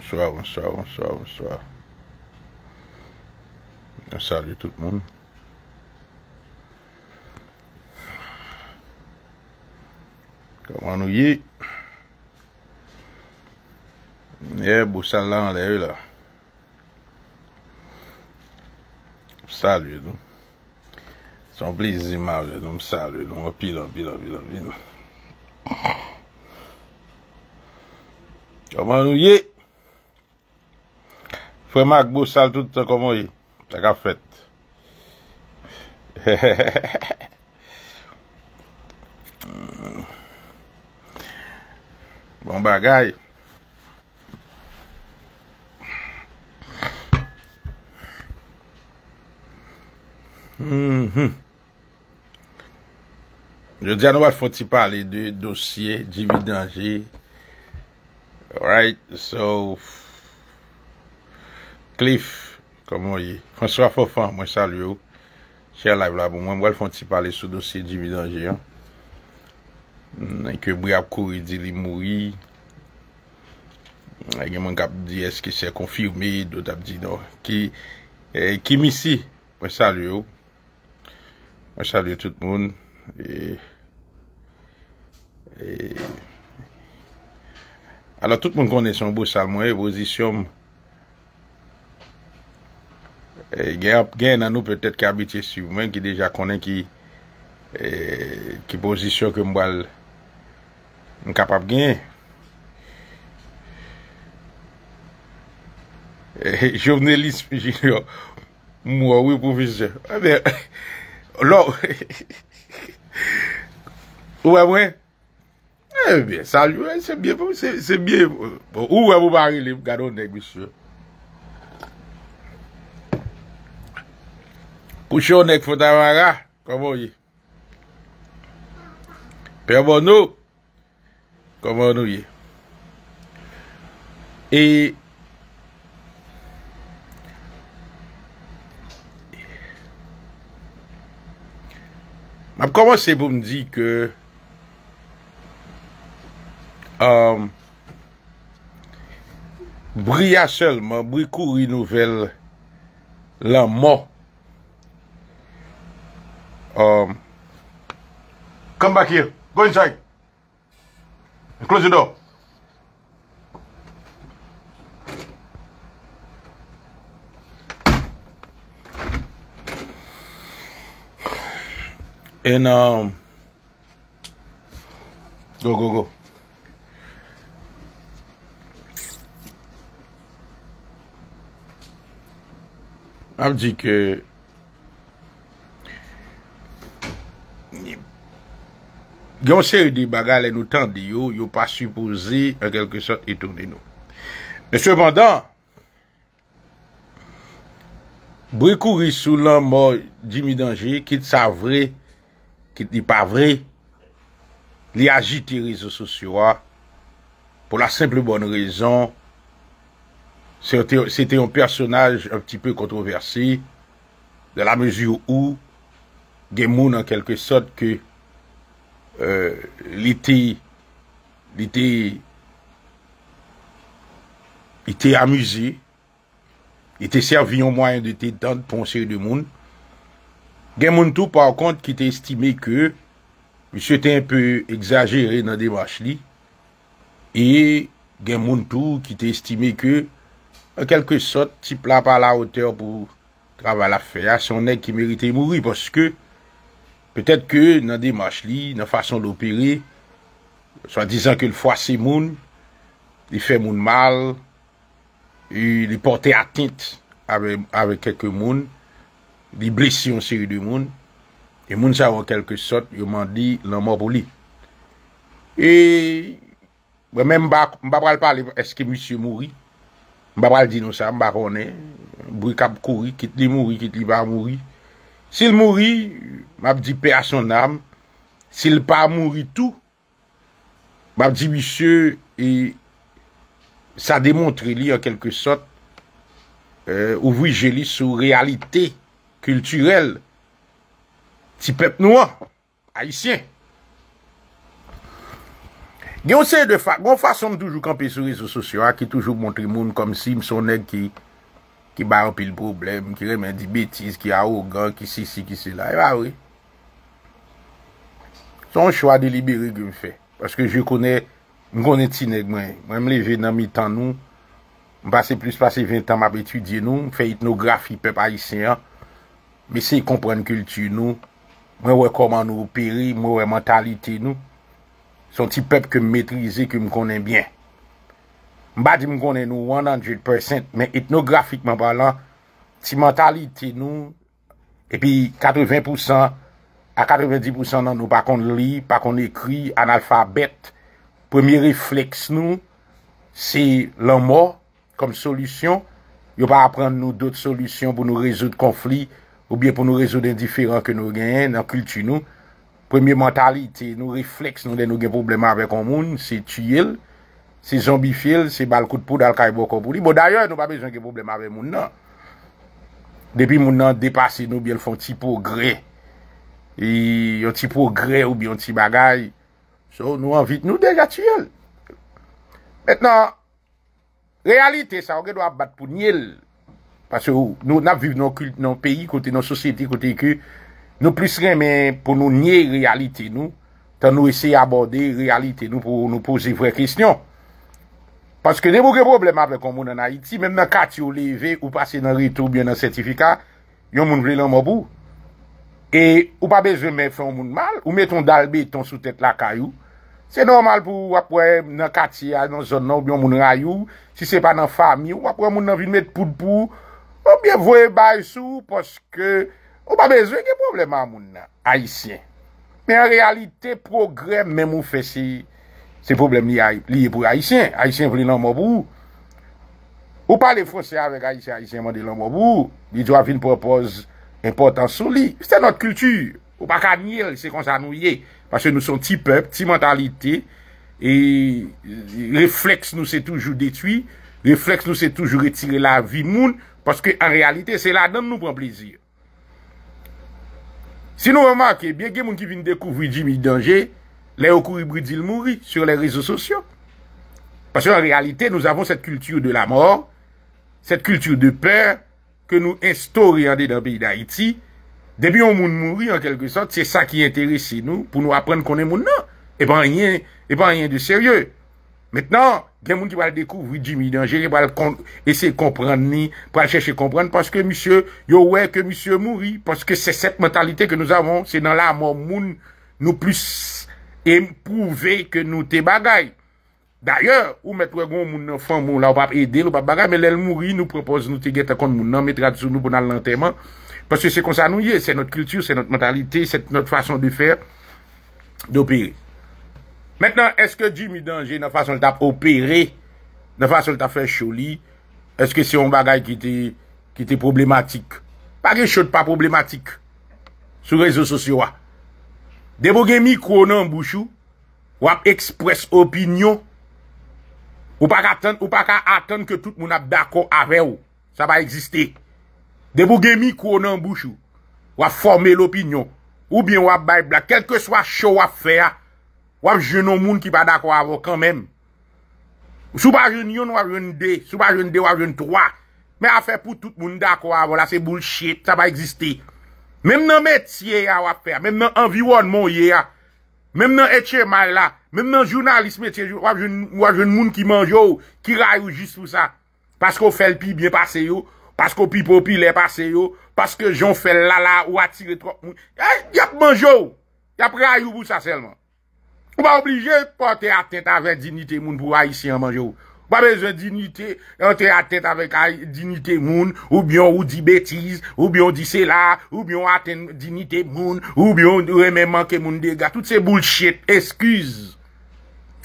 M swa, m swa, m swa, m swa. M salve tout moun. Koman nou ye. M ye, bousan lan le ou la. M salve loun. San blizima loun, m salve loun. M api loun, bi loun, bi loun, bi loun. Koman nou ye. Fwe mak bousal tout an komoy. Tak ap fèt. Bon bagay. Hmm. Yo di an wad fwoti pale de dosye, jividanji. Right, so... Cliff, konwen yi. François Fofan, mwen salye ou. Chè live la, mwen mwen fwant si pale sou dosye di midanje. Hmm, Nèk yo mwen ap kou yi di li mou yi. Nèk yon mwen kap di eske se konfirme, do tap di no. Ki, ki eh, misi, mwen salye ou. Mwen salye tout moun. Allo tout moun konnen son bousal mwen, yon posisyon mwen. Eh, gen nan nou pwetet ki abite sou men ki deja konen eh, ki posisyon ke mbal mkapap gen. Jouvenelism jil yo mwa wè pou vise. Ou wè mwen? E wè, saj wè, se bie pou, se bie pou. Ou wè pou barilè pou gado neg wise yo. Pouche ou nek fote avara, koman ou ye. Pe abon nou, koman ou ye. E M ap koman se pou m di ke um, Briya selman, bri kou rin nouvel la mò Um, come back here. Go inside. And close the door. And um go go go. I'm GK Gyon se yu di baga lè nou tan di yo, yo pa supouzi, en kelke sot, etouni nou. Mè e sepandan, brekou risou lan mò di mi danje, kit sa vre, kit di pa vre, li aji tiris sou soua, pou la simple bonne rezon, se te yon personaj un pti pè kontroversi, de la mezyou ou, gen moun en kelke sot, ke Euh, li te amuse, li te serviyon mwanyan li te dante ponse de moun. Genmountou, par kont, ki te estime ke, mi se te un peu exagere nan de vache li, e genmountou ki te estime ke, an kelke sot, ti pla pa la oteur pou trava la fey, a son ek ki merite mouri, poske, Petet ke nan dimash li, nan fason d'opere, swa dizan ke l'fwa se moun, li fe moun mal, li porte atit ave keke moun, li blesi yon seri de moun, e moun sa ou an kelke sot, yo man di, l'an mou boli. E, mwen men mba pral pale eske moussie mouri, mba pral dino sa, mba rone, mboui kap kouri, kit li mouri, kit li bar mouri, Sil mouri, mabdi pe a son am, sil pa mouri tou, mabdi bisye, sa demontre euh, li an kelke sot, ou vwejeli sou realite kulturel, ti pep nou an, haisyen. Gyo se de fa, gyo fa son toujou kampe sou rezo sosyo a, ki toujou montre moun kom si msonen ki ki bayan pi l problem, ki remen di betiz, ki a ogan, ki si si, ki si la, e ba wè. Son chwa deliberi ki m fè, paske jè konè, m konè ti neg mwen, m wè m lè vè nan mi tan nou, m pase plus pase 20 tan m ap etudye nou, m fè itnografi pep a isenyan, m ese yi kompren kulti nou, m wè wè koman nou peri, m wè wè mentalite nou, son ti pep ke m metrize, ke m konè byen. Mba di mkonen nou 100%, men etnografikman balan, ti mentalite nou, epi 80% a 90% nan nou pa kon li, pa kon ekri, an alfabet, premi refleks nou, se lan mo, kom solusyon, yo pa apren nou dot solusyon pou nou rezo de konfli, ou bien pou nou rezo de indiferent ke nou gen, nan kulti nou, premi mentalite, nou refleks nou, den nou gen problemat vek an moun, se tiyel, Se zombifil, se bal kout pou dal ka e bokon pou li. Bo daye nou pa bezon ke problem ave moun nan. Depi moun nan depase nou bi el fon ti pogre. E yon ti pogre ou bi yon ti bagay. So nou anvit nou dey atyel. Mèt nan, realite sa anke do ap bat pou nyel. Pase ou nou nap viv nou kult nou peyi kote nou sosyeti kote ki nou plis remen pou nou nyel realite nou tan nou esye aborde realite nou pou nou pose vre kisyon. Paske de mou ge problem apwe kon moun nan Haiti, men mwen kati ou leve ou pase nan ritou byon nan sertifika, yon moun vle lan mou bou. E ou pa beze mwen fè moun moun mal, ou mwen ton dalbe ton sou tèt la kayou, se normal pou wapwe mwen kati a yon zon nou byon moun rayou, si se pa nan fami, wapwe moun nan vin met poudpou, ou mwen vwe bay sou, poske ou pa beze ge problem apwe moun nan Haitien. Men en realite, progrèm men moun fè si... Se problem li e pou Aisyen Aisyen veni lan mou mou Ou pale franse avek Aisyen Aisyen vende lan mou mou Li dwa fin propose important sou li Se te not kultu Ou pa ka nye se konsa nou ye Pase nou son ti pep, ti mentalite E reflex nou se toujou detui Reflex nou se toujou retire la vi moun Paske an realite se la dan nou pran plezir Si nou remake Biye gen moun ki vin dekouvri jimi denje Léo Kouribridil mourit sur les réseaux sociaux. Parce qu'en réalité, nous avons cette culture de la mort, cette culture de peur que nous instaurions dans le pays d'Haïti. Depuis on mourit, en quelque sorte, c'est ça qui intéresse nous pour nous apprendre qu'on est moun. et pas rien, et pas rien de sérieux. Maintenant, il y des gens qui vont découvrir Jimmy Danger, ils vont essayer de comprendre, pour chercher à comprendre, parce que monsieur, yo ouais que monsieur mourit, parce que c'est cette mentalité que nous avons, c'est dans la mort moun, nous plus Et prouvez que nou te bagay D'ailleurs, ou mette wè goun moun fèm moun la ou pape ede, ou pape bagay Mè lèl mouri nou propose nou te get akon moun nan, mette rad sou nou pou nan lantèman Pòsè se konsan nou ye, se not kiltur, se not mentalite, se not fason de fè d'opere Mètenan, eske di mi danje na fason ta opere, na fason ta fè choli Eske se yon bagay ki te problematik Pari chot pa problematik Sou rezo sosyo wa Devo gemi kou nan bouchou, wap ekspres opinyon, ou pa ka aten ke tout moun ap dako ave ou, sa va egziste. Devo gemi kou nan bouchou, wap forme l'opinyon, ou bien wap baybla, kelke swa chou wap fe, wap jenon moun ki pa dako ave kanmen. Sou pa jenon wap jenon de, sou pa jenon de wap jenon troa, me afe pou tout moun dako ave, la se boulshet, sa va egziste. Mèm nan metye ya wap per, mèm nan enviwon moun ye ya, mèm nan etche mal la, mèm nan jounalisme etche jounalisme, wap joun moun ki manjou, ki rayou jist pou sa. Paske ou fel pi byen pase yo, paske ou pi popi le pase yo, paske joun fel lala ou atire trok moun. Eh, y ap manjou, y ap rayou pou sa selman. Ou pa oblije pote atent avè dignite moun pou wayisi an manjou. Pa beze dinite, ente a tet avek a dinite moun, oubyon ou di betize, oubyon di se la, oubyon aten dinite moun, oubyon reme manke moun dega. Tout se bullshit, eskuse.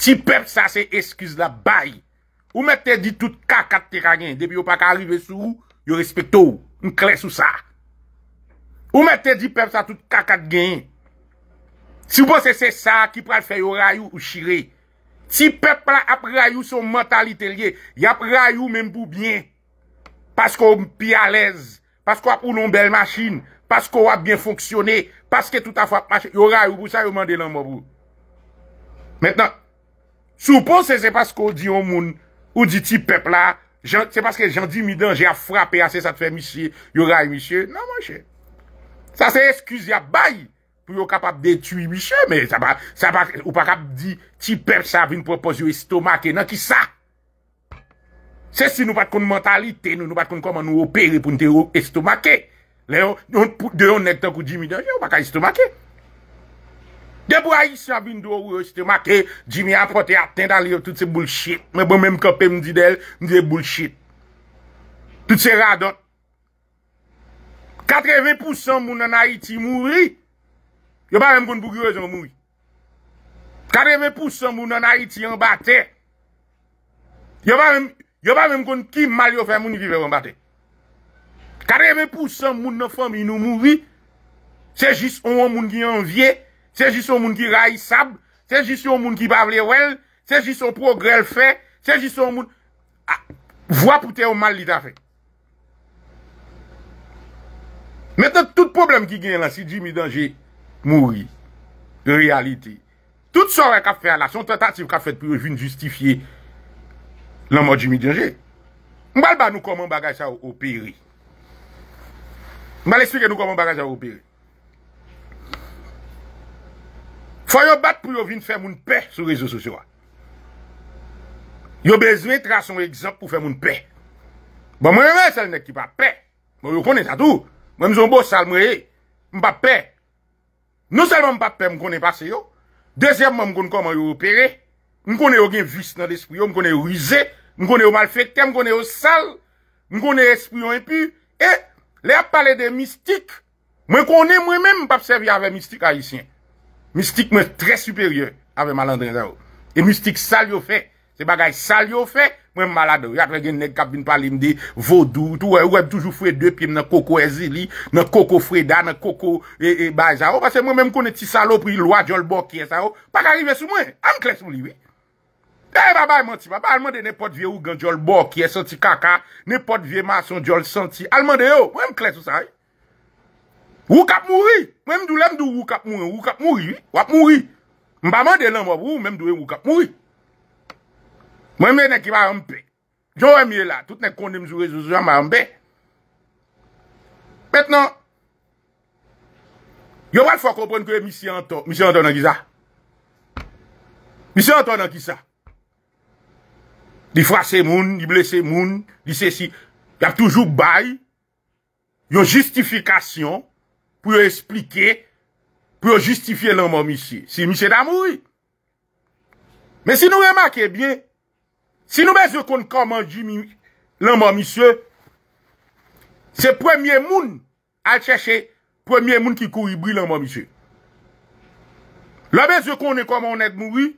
Ti pep sa se eskuse la, bay. Ou me te di tout kakat te kagen, debi ou pa ka arrive sou, yo respeto ou, m kre sou sa. Ou me te di pep sa tout kakat gen, si ou bo se se sa, ki pral fe yoray ou u shirey. Ti pep la ap rayou son mentalitelye, ya ap rayou menm pou bien, paskou pi alez, paskou ap ou non bel machin, paskou ap bien fonksyonne, paskou tout ap fap machin, yo rayou pou sa yo mande nan mou. Mètnen, soupos se se paskou di yon moun, ou di ti pep la, se paskou jan di mi dan, je a frape ase sa te fe misye, yo ray misye, nan monshe, sa se eskuse ya bayi. pou yo kapap detu i bichè, ou pa kap di, ti pep sa vin propos yo estomake, nan ki sa. Se si nou pat kon mentalite, nou nou pat kon koman nou opere pou nte yo estomake. Le yo, deyon netan kou jimi dan yo, ou pa ka estomake. Debo a yi sa vin do ou yo estomake, jimi apote aten dan li yo tout se bullshit. Mwen bon menm kope mdi del, mdi de bullshit. Tout se radot. 80% moun nan a iti mouri, Yo ba men kon bugyo e zon moun vi. Kade men pou san moun nanay ti yon bate. Yo ba men kon ki mal yo fè moun ki vè yon bate. Kade men pou san moun nan fòm yon moun vi. Se jis yon moun ki yon vie. Se jis yon moun ki ray sab. Se jis yon moun ki bavle wèl. Se jis yon progrèl fè. Se jis yon moun... Vwa poutè yon mal li ta fè. Metè tout problem ki gen la si jimi dan jè. mouri, realite, tout sorè kap fè ala, son tentative kap fèd pou yon vin justifiye l'an mò di midi anje, mbal ba nou koman bagaj sa ou peri. Mbal esplike nou koman bagaj sa ou peri. Fwa yon bat pou yon vin fè moun per sou rezo sosyo. Yon bezwen tra son egzop pou fè moun per. Mwen mwen mwen sel nek ki pa per. Mwen mwen konen sa tou. Mwen mizon bo sal mwen e, mwen pa per. Nous seulement pas me connaît passé yo. Deuxièmement, je connaît comment yo opérer. Me connaît yo gen vice dans l'esprit Nous je connais rusé, je connais yo malfecté, je connais sale, je connais esprit impur et les parler de mystique. Moi est moi-même pas servir avec mystique haïtien. Mystique moi très supérieur avec malandrin Et mystique sale yo fait. Se bagay sal yo fe, mwen malado. Yatwe gen neg kabin palim de vodou, tou wèm toujou fwe dèpim nan koko ezili, nan koko freda, nan koko e, e bazaro. Pase mwen mèm konè ti salopri lwa jol borki e sa yo, pak arrive sou mwen, an kles moun liwe. E babay manti, babay alman de nepot vie ou gan jol borki e senti kaka, nepot vie mason jol senti. Alman de yo, mwen mwen kles ou sa yo. Wou kap moun ri, mwen mdou lèm dou wou kap moun, wou kap moun ri, wap moun ri. Mbaman de lèm wap wou, mwen md Mwen mwen ne ki mwa mpe. Joun mwen mwen la. Tout ne konde mzou rejouzou mwa mpe. Mwen mwen mwen mpe. Yon mwen fwa kompon kwe misi an ton. Misi an ton nan ki sa. Misi an ton nan ki sa. Di fwa se moun. Di blese moun. Di se si. Yon toujou bay. Yon justifikasyon. Pou yon esplike. Pou yon justifiye nan mwen misi. Si misi nan mou yi. Men si nou remake bie. Si nou be zekon koman jimi lanman misyo, se premye moun al cheshe premye moun ki kou i bri lanman misyo. La be zekon e koman ou net mouri,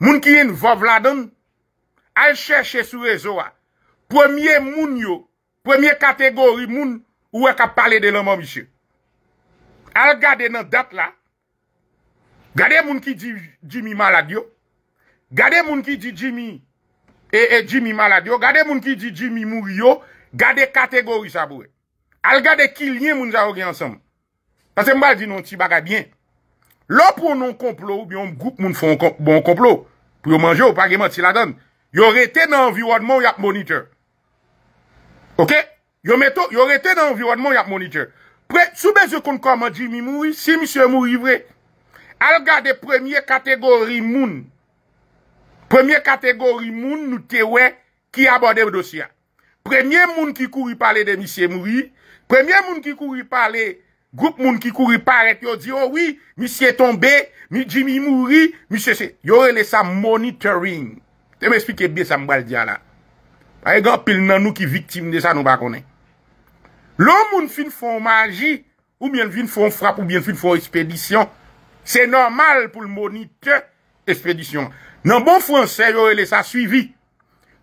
moun ki yin vo vladan, al cheshe sou rezo a, premye moun yo, premye kategori moun ou e ka pale de lanman misyo. Al gade nan dat la, gade moun ki jimi maladyo, gade moun ki jimi... e, e jimi malade yo, gade moun ki di jimi moun yo, gade kategori sa boue. Al gade ki lye moun ja ouge ansam. Pase mbal di nou ti baga bien. Lo pou non komplo ou bi yon group moun fon bon komplo, pou yo manje ou pagi moun si la don, yo rete nan environman ou yap monitor. Ok? Yo meto, yo rete nan environman ou yap monitor. Pre, soube ze kon kama jimi moun, si moun se moun yivre, al gade premye kategori moun, Premye kategori moun nou tewe ki abode m dosya. Premye moun ki kouri pale de misye mouri. Premye moun ki kouri pale, group moun ki kouri pare, yo di yo, oh mi siye tombe, mi di mi mouri, mi siye se. Yo re lesa monitoring. Te me esplike biye sa mbal diya la. A ega pil nan nou ki viktim de sa nou bakone. Lo moun fin fon maji, ou mien fin fon frap, ou mien fin fon espedisyon, se normal pou l monite espedisyon. Nan bon Fransè yo e le sa suivi.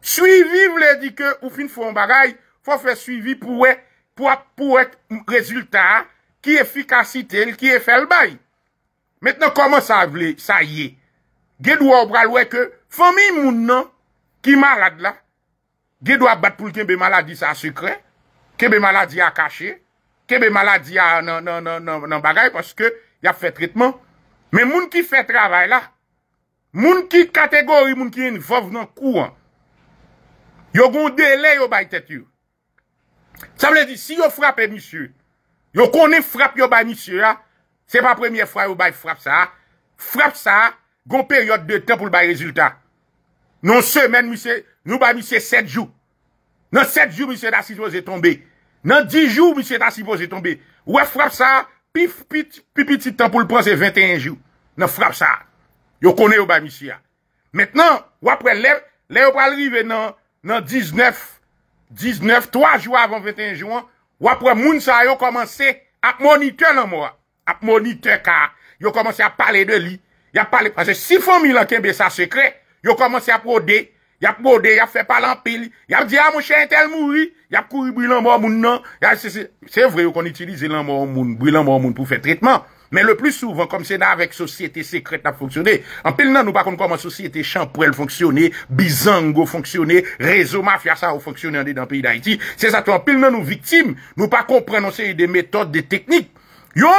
Suivi vle di ke ou fin foun bagay, fò fè suivi pou wè, pou wè pou wè mou rezultat, ki efikasite l, ki e fè l bay. Mètnen koman sa vle, sa ye, ge dwa obral wè ke, fò mi moun nan, ki marad la, ge dwa bat pou lken be maladi sa sikre, ke be maladi a kache, ke be maladi a nan, nan, nan, nan bagay, poske ya fè tritman. Men moun ki fè travay la, Moun ki kategori, moun ki ene, fòv nan kou an. Yo goun dele yo bay tet yon. Sa mle di, si yo frapen, misye, yo konen frap yo bay misye an, se pa premye fwa yo bay frap sa, frap sa, goun peryot de ten pou l bay rezultat. Non semen, misye, nou bay misye set jou. Non set jou, misye, da si boze tombe. Non di jou, misye, da si boze tombe. Ou frap sa, pi piti ten pou l panse 21 jou. Non frap sa. Yo kone yo bami siya. Mètnen, wapre lè, lè yo pralrive nan 19, 19, 3 juan avan 21 juan, wapre moun sa yo komanse ap monite nan moun. Ap monite ka, yo komanse ap pale de li. Yo komanse ap ode, yo ap ode, yo ap fe palanpe li. Yo ap diya ah, moun chen tel mouri, yo ap kouri bwi nan moun moun nan. Se vre yo kon itilize nan moun moun, bwi nan moun moun pou fe tritman. Men le plus souvan, kom sena avek sosyete sekret ap fonksyone, an pil nan nou pa kon konman sosyete chan pou el fonksyone, bizango fonksyone, rezo mafya sa ou fonksyone an de dan piy da Haiti, se zato an pil nan nou viktim, nou pa konpranonse yon de metode, de teknik. Yo,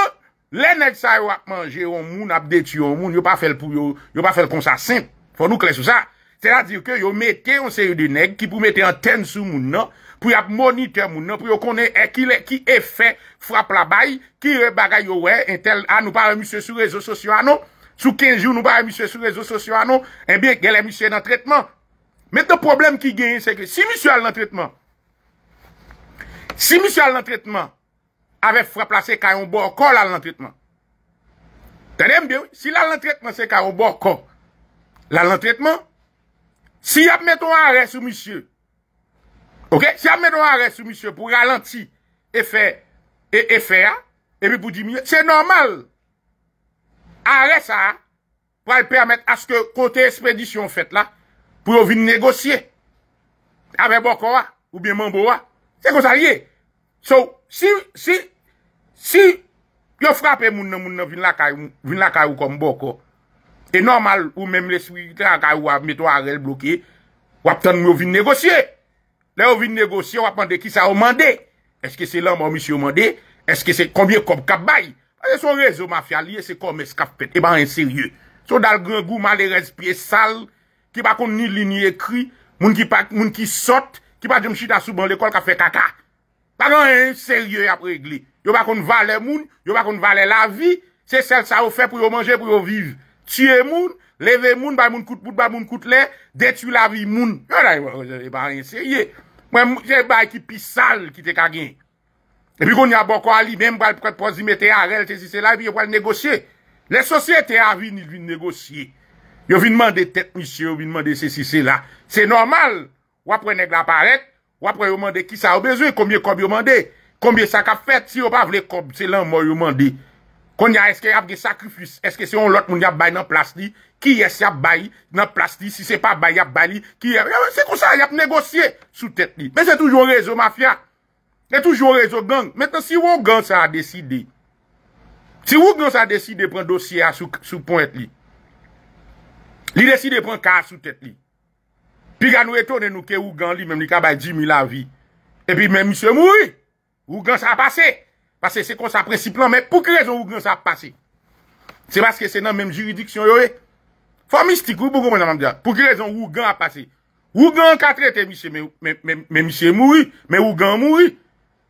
le nek sa yo ap manje yon moun, ap det yon moun, yo pa fel pou yo, yo pa fel konsasen, fon nou kles ou sa. Tè non? non? eh, la zir ke yo mette yon seri de neg ki pou mette anten sou moun nan, pou yap monite moun nan, pou yo konen e ki e fe frap la bay, ki re bagay yo we, en tel an nou pa remiswe sou rezo sosyo anon, sou 15 jou nou pa remiswe sou rezo sosyo anon, en biye gel remiswe nan tretman. Mette problem ki genye, seke, si miswe al nan tretman, si miswe al nan tretman, ave frap la se ka yon bor kon la lan tretman, tenem biyo, si la lan tretman se ka yon bor kon, la lan tretman, Si ap meton ares ou misye, ok, si ap meton ares e, ou misye pou ralenti efe, efe a, epe pou di minyo, se normal. Ares a, pou al permet aske kote espedisyon fet la, pou yo vin negosye, ave bokowa ou bin mambowa, se kon sa ye. So, si yo frape moun nan moun nan vin lakay ou kom bokowa, Te normal ou menm lespiritè anka ou a metwa arel blokè, wap tèn mè ouvi nègosye. Lè ouvi nègosye, wap mende ki sa ou mandè? Eske se lan mò misi ou mandè? Eske se komye kob kabay? Ase son rezo mafyalye, se kom eskaf pet, e ban inserye. Son dal grangouman le respye sal, ki pa kon ni li ni ekri, moun ki sot, ki pa jom chita sou ban lekol ka fe kaka. Pa gan inserye apregle. Yo pa kon vale moun, yo pa kon vale la vi, se sel sa ou fe pou yo manje pou yo vivi. Tye moun, leve moun, bay moun koute pout, bay moun koute lè, detu la vi moun. Yon a yon, jen yon, yon, yon, yon. Mwen moun, jen bay ki pis sal ki te kagen. Epi kon yon yon bokwa li, menm wale prozime te a rel, se si se la, epi yon wale negosye. Le sosye te a vi, ni li negosye. Yon vi nman de tet mouche, yon vi nman de se si se la. Se normal, wapre neg la paret, wapre yon man de ki sa ou bezwe, koumye kob yon man de. Koumye sa ka fet, si yon pa vle kob, se lan moun yon man de. On ya eske ap ge sakrifis. Eske se on lot moun yap bay nan plas li. Ki eske ap bay nan plas li. Si se pa bay yap bay li. Eh, se kon sa yap negosye sou tèt li. Men se toujou rezo mafya. Men toujou rezo gang. Mèten si wou gang sa a deside. Si wou gang sa a deside pren dosye a sou pwèt li. Li deside pren kaj sou tèt li. Pi gwa nou eto nen nou ke wou gang li. Mèmen li kabay 10.000 la vi. E pi mèmen se moui. Wou gang sa a pase. Pase se kon sa principlan mè pou krezon Ougan sa ap pase. Se baske se nan mèm juridiksyon yo e. Fa mistik ou pou krezon Ougan a pase. Ougan ka trete mèmise moui, mè Ougan moui.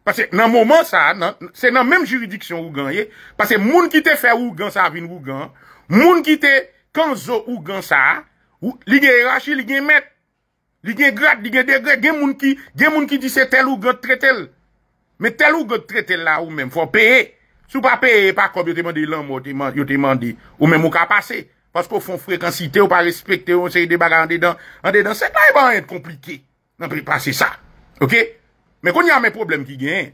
Pase nan mouman sa, se nan mèm juridiksyon Ougan ye. Pase moun ki te fe Ougan sa avin Ougan. Moun ki te kan zo Ougan sa. Li gen rachi, li gen met. Li gen grat, li gen degre. Gen moun ki di se tel Ougan tre tel. Mè tel ou gòt tretel la ou mèm, fò peye. Sou pa peye, pa kòp yo te mandi lèm, yo te mandi ou mèm wò ka pase. Pas kò fon frekansite ou pa respekte ou se yi debaga an de dan. An de dan, sek la yon e ban yon ete komplike. Nan pre pase sa. Ok? Mè kon yon mè problem ki gen.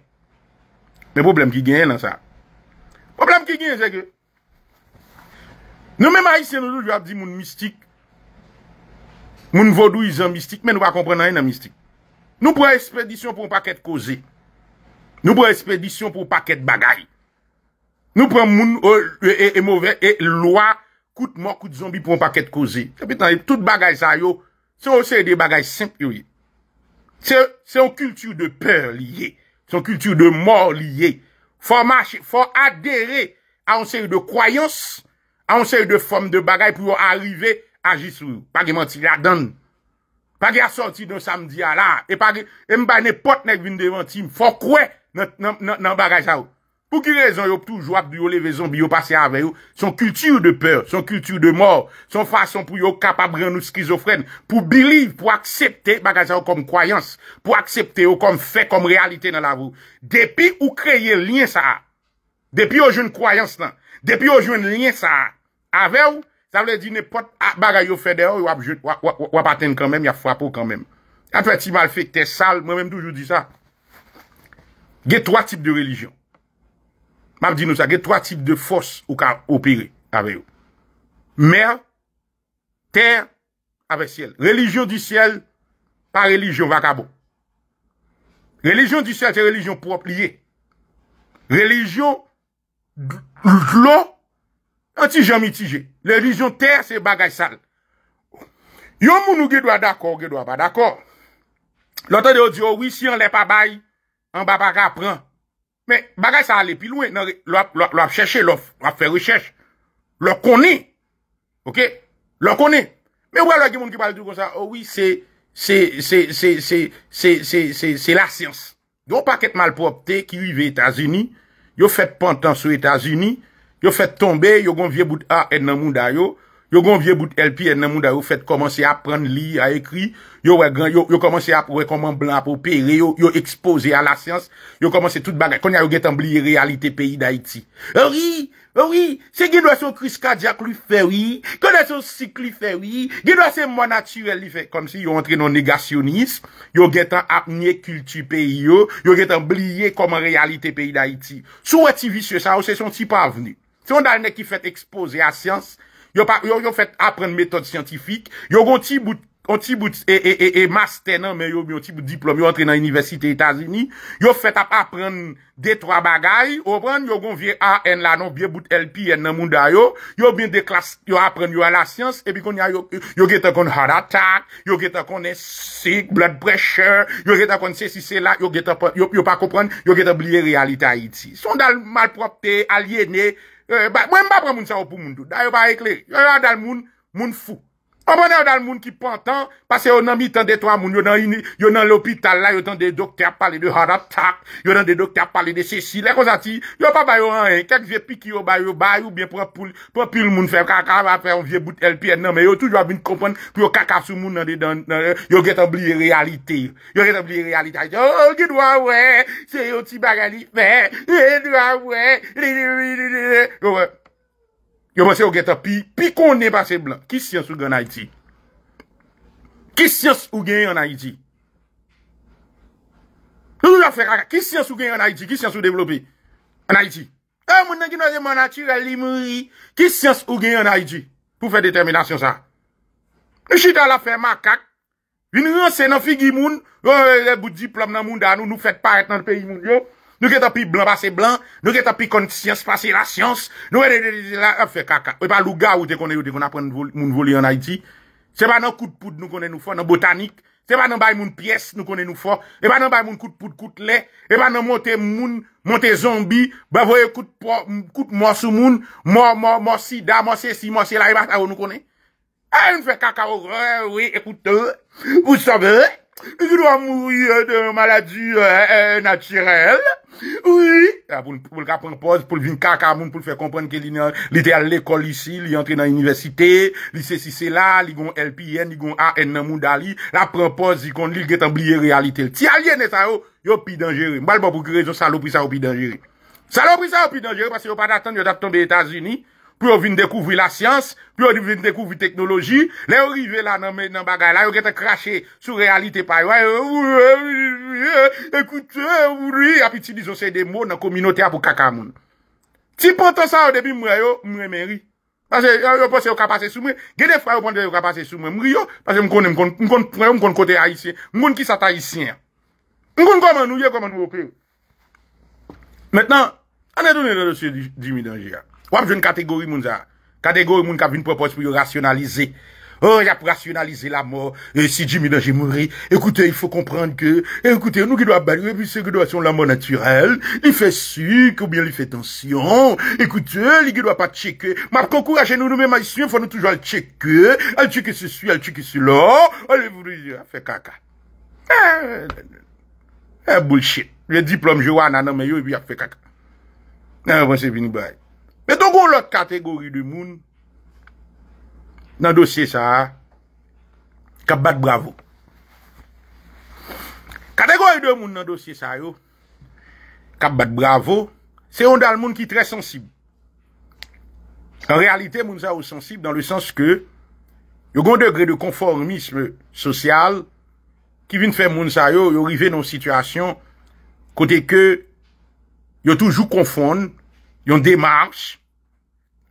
Mè problem ki gen lan sa. Problem ki gen zè kè. Nou mèm a yi sen nou jò ap di moun mistik. Moun vodou yi zan mistik, mè nou pa kompren nan yon nan mistik. Nou prè espédisyon pou mpa ket kozey. Nou pou respedisyon pou paket bagay. Nou pou moun ou e mouve, e lwa kout mok, kout zombi pou mou paket koze. Kapitan, tout bagay sa yo, se ou se de bagay simp yoye. Se ou kultur de per liye, se ou kultur de mor liye, fò adere a ou se ou de kwayons, a ou se ou de fòm de bagay pou ou arive a Jisou. Pag yon manti la don. Pag yon a sorti don samdi a la, e pag yon mbane potnek vin de manti, fò kwe, nan bagaj a ou pou ki rezon yo ptou jo ap biyo levezon biyo pase a veyo son kultur de pe, son kultur de mor son fason pou yo kapabren nou skizofren pou believe, pou aksepte bagaj a ou kom kwayans pou aksepte ou kom fe, kom realite nan la vou depi ou kreye linyen sa a depi ou jwen kwayans lan depi ou jwen linyen sa a a veyo, sa vle di ne pot bagaj yo fede ou ap jen wapaten kan men, ya fwa pou kan men an fwe ti mal fe, te sal, mwen mwen toujou di sa Ge trwa tip de relijon. Mab di nou sa, ge trwa tip de fos ou ka opere ave yo. Mer, ter, ave siel. Relijon di siel, pa relijon vakabo. Relijon di siel te relijon proplye. Relijon lò, an tijan mitije. Relijon ter se bagay sal. Yon moun nou ge dwa dako, ge dwa pa dako. Lantan de ou di yo, oh wisi an le pa bayi, An ba bagay apren Men bagay sa ale pi lwen Lo ap chèche, lo ap fè rechèche Lo konè Ok, lo konè Men wè wè wè di moun ki pale tou kon sa oh Ouwi, se, se, se, se, se, se, se, se, se, se la sèns Yo wè pa ket malpropte ki yive Etasini Yo fèt pantan sou Etasini Yo fèt tombe, yo gon vie bout a et nan moun dayo Yo gon vie bout LPN nan mou da yo fèt komanse a pran li a ekri Yo komanse a rekoman blan pou pere Yo ekspose a la syans Yo komanse tout bagay Konya yo getan bliye realite peyi da iti Owi, e owi, e se genwa sou kriska diaklu fèwi Konya sou sikli fèwi Genwa se mwa naturel li fèt Komme si yo antre non negasyonis Yo getan apne kulti peyi yo Yo getan bliye koman realite peyi da iti Sou wè ti visye sa ou se son ti pa veni Se yon danè ki fèt ekspose a syans Yo fèt apren metode siyantifik Yo gon ti bout e, e, e, e master nan men yo Diplom yo antre nan universite itazini Yo fèt ap apren De troa bagay Yo gon vie a en la non, nan Yo apren yo an la siyans Yo get akon heart attack Yo get akon en sick Blood pressure Yo get akon se si se la Yo get ap liye realita iti Son dal malpropte aliene Eh, mwen bab ka moun sa wopou moun do. Da yo bayekle. Yo yo a dan moun fuk. O mwenè yo dan moun ki pantan, pase yo nan mi tan de twa moun, yo nan l'opital la, yo tan de doktè a pale de hard attack, yo nan de doktè a pale de sèsi, lè kon sa ti, yo pa bayo an en, kèk jè piki yo bayo, bayo bè pou apil moun fèm, kaka va fèm, jè bout el pièd nan, men yo toujwa bin kompon, pou yo kaka sou moun nan de dan, yo getan bli realite, yo getan bli realite, yo getan bli realite, yo getan bli realite, Yo mwese yo geta pi, pi kon ne pa se blan. Ki syans ou gen anayiti? Ki syans ou gen anayiti? Yo mwese yo fe kaka, ki syans ou gen anayiti? Ki syans ou devlopi anayiti? Yo e, mwese yo gen anayiti? Ki syans ou gen anayiti? Pou fe determinasyon sa. Yo e chita la fe makak. Vi ni yon se nan figi moun. Yo mwese yo bout diplom nan moun danou. Nou fet paret nan peyi moun yo. Nou ket api blan pase blan, nou ket api konsyans pase la syans, nou e eh, de eh, de eh, de la e fe kaka. Ou e pa luga ou te konen ou te konen apon moun voli an Haiti, se pa nan kout poud nou konen nou fwa, nan botanik, se pa nan bay moun piyes nou konen nou fwa, e pa nan bay moun kout poud kout le, e pa nan monte moun, monte zombi, be voye kout monsou moun, monsi da, monsi si, monsi la, e ba ta ou nou konen. E yon fe kaka ou re, oui, ekoute euh, ou, ou sobe ou. Jou do euh, euh, ah, a mouri de maladi naturel Ouye Poul ka pampoz pou l vin kaka moun pou l fè komprenn ke li nan Li te al l ekol li si, li antre nan universite Li se si se la, li gon LPN, li gon AN nan moun dali La pampoz di kon l il ke tan bliye realite Ti alien e sa yo, yo pi dengeri Mbalman pou kire zo salopri sa yo pi dengeri Salopri sa yo pi dengeri Pase yo pa datan yo datan be Etasini Pyo yo vin dekouvri la sians, pyo yo vin dekouvri teknolji, le yo rive la nan bagay, la yo gete krashe sou realite paye, wè yo, wè yo, ekoute, wè yo, api ti dizo sey de moun nan kominote a pou kaka moun. Ti pwanto sa yo, depi mwen yo, mwen men ri. Pase yo pose yo kapase sou mwen, gede fwa yo pwande yo kapase sou mwen, mwen yo, pase mwen konen, mwen konen kote aisyen, mwen konen ki sa taisyen. Mwen konen koman nou, yo koman nou opi. Mètan, anè donen nan dosye di mi danji ya. Wap joun kategori moun zan. Kategori moun kap yon propos pou yon rasyonalize. Oh, yon ap rasyonalize la mor. Eh, si jimi nan jen mori. Ekouten, yon fò komprend ke. Ekouten, yon nou ki do ap bali. Yon pi se ki do ap son la mor naturel. Li fe su, koubyen li fe tansyon. Ekouten, li ki do ap ap cheke. Map koukou ajen nou nou me ma yon fò nou toujou al cheke. Al cheke se su, al cheke se lò. Al yon fò kaka. Ha, bullshit. Yon diplom jwa nan an me yon yon fò kaka. Ha, wansè viniboye. pe do goun lot kategori di moun nan dosye sa a kap bat bravo. Kategori di moun nan dosye sa yo kap bat bravo, se yon dal moun ki tre sensib. En realite moun sa ou sensib dan le sens ke yo goun degre de konformisme sosyal ki vin fe moun sa yo yo rive nan sitwasyon kote ke yo toujou konfonn Yon demarche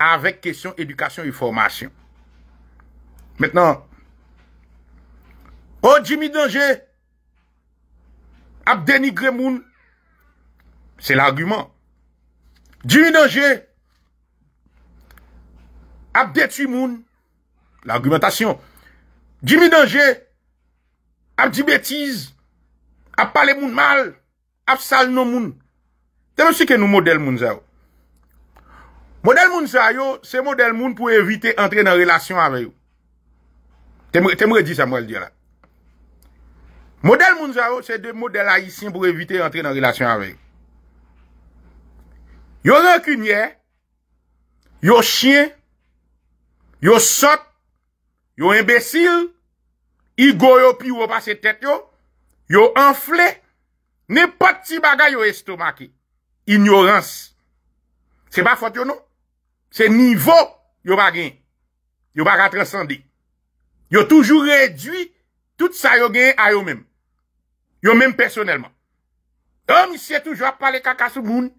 avèk kesyon edukasyon yon formasyon. Mètnen, o oh, di mi denje, ap denigre moun, se l'argument. Di mi denje, ap detu moun, l'argumentasyon. Di mi denje, ap di betiz, ap pale moun mal, ap sal non moun. Tè rò si ke nou model moun zè wò. Model moun za yo, se model moun pou evite entre nan relasyon ave yo. Temre di sa mou el diya la. Model moun za yo, se de model la yisin pou evite entre nan relasyon ave yo. Yo renkiniye, yo chien, yo sot, yo imbesil, i go yo pi wop a se tet yo, yo enfle, ne pati bagay yo estomake, ignorans. Se ba fote yo nou? Se nivou yo bagen. Yo baga transande. Yo toujou redwi tout sa yo gen a yo men. Yo men personelman. Yo oh, mi se toujou ap pale kakasu moun.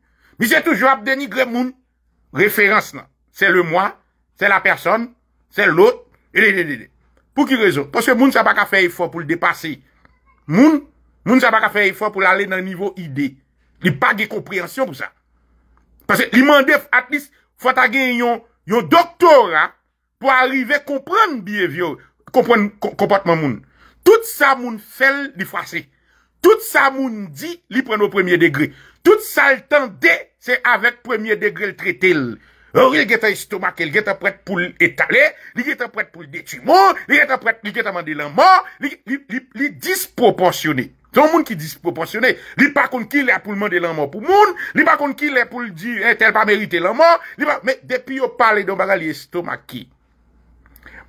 Mi se toujou ap denigre moun. Referans nan. Se le mwa, se la person, se lout, etc. Pou ki rezon? Pou se moun sa baka fe e fò pou l depase. Moun sa baka fe e fò pou l ale nan nivou ide. Li pa ge komprehansyon pou sa. Pou se li mande atlis... Fwa ta gen yon doktora pou arrive komprenn biyevyon, komprenn kompotman moun. Tout sa moun fel li fwase. Tout sa moun di li prenno premier degre. Tout sa l'tan de, se avek premier degre l'trete l. Or, li geta istomake, li geta pret pou l'etale, li geta pret pou l'detumor, li geta mandi l'anmor, li disproporsyone. Son moun ki disproporsyone, li pa kon ki le apoulman de lanman pou moun, li pa kon ki le apoul di eh, tel pa merite lanman, li pa, me depi yo pale do baga li estoma ki.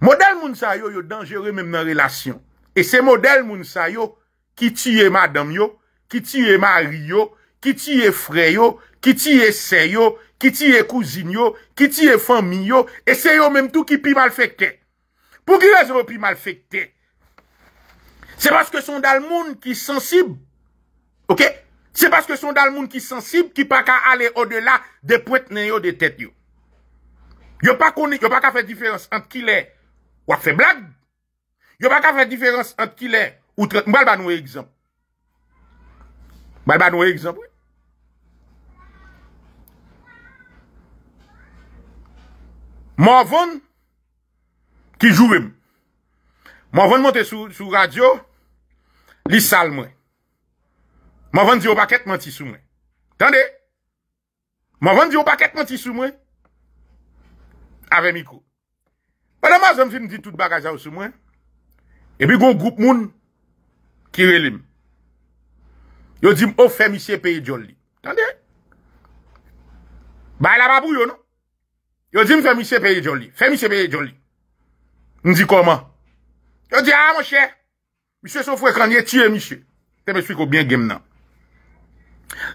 Model moun sa yo yo dangere men men relasyon. E se model moun sa yo, ki tiye madam yo, ki tiye mariyo, ki tiye freyo, ki tiye seyo, ki tiye kouzinyo, ki tiye famiyo, e seyo menm tou ki pi mal fèk tè. Pou ki la sevo pi mal fèk tè? Se paske son dal moun ki sensib, ok, se paske son dal moun ki sensib, ki pa ka ale o de la de pou etne yo de tet yo. Yo pa koni, yo pa ka fe diferans ant ki le, wak fe blag, yo pa ka fe diferans ant ki le, ou tre, mbal ba nou e egzamp. Mbal ba nou e egzamp, oui. Mwen voun, ki jou wèm, mwen voun monte sou radio, Li sal mwen. Mwen van di yo paket manti sou mwen. Tande? Mwen van di yo paket manti sou mwen. Avemiko. Pwede ma zanm zin di tout bagaja ou sou mwen. Ebi go goup moun. Kirelim. Yo di m ou fè mi sepeye joli. Tande? Bay la babou yo nou. Yo di m fè mi sepeye joli. Fè mi sepeye joli. Ndi koman? Yo di a ah, mwen chè. Mise sou fwe kranye tiye misye. Teme sou koubyen gem nan.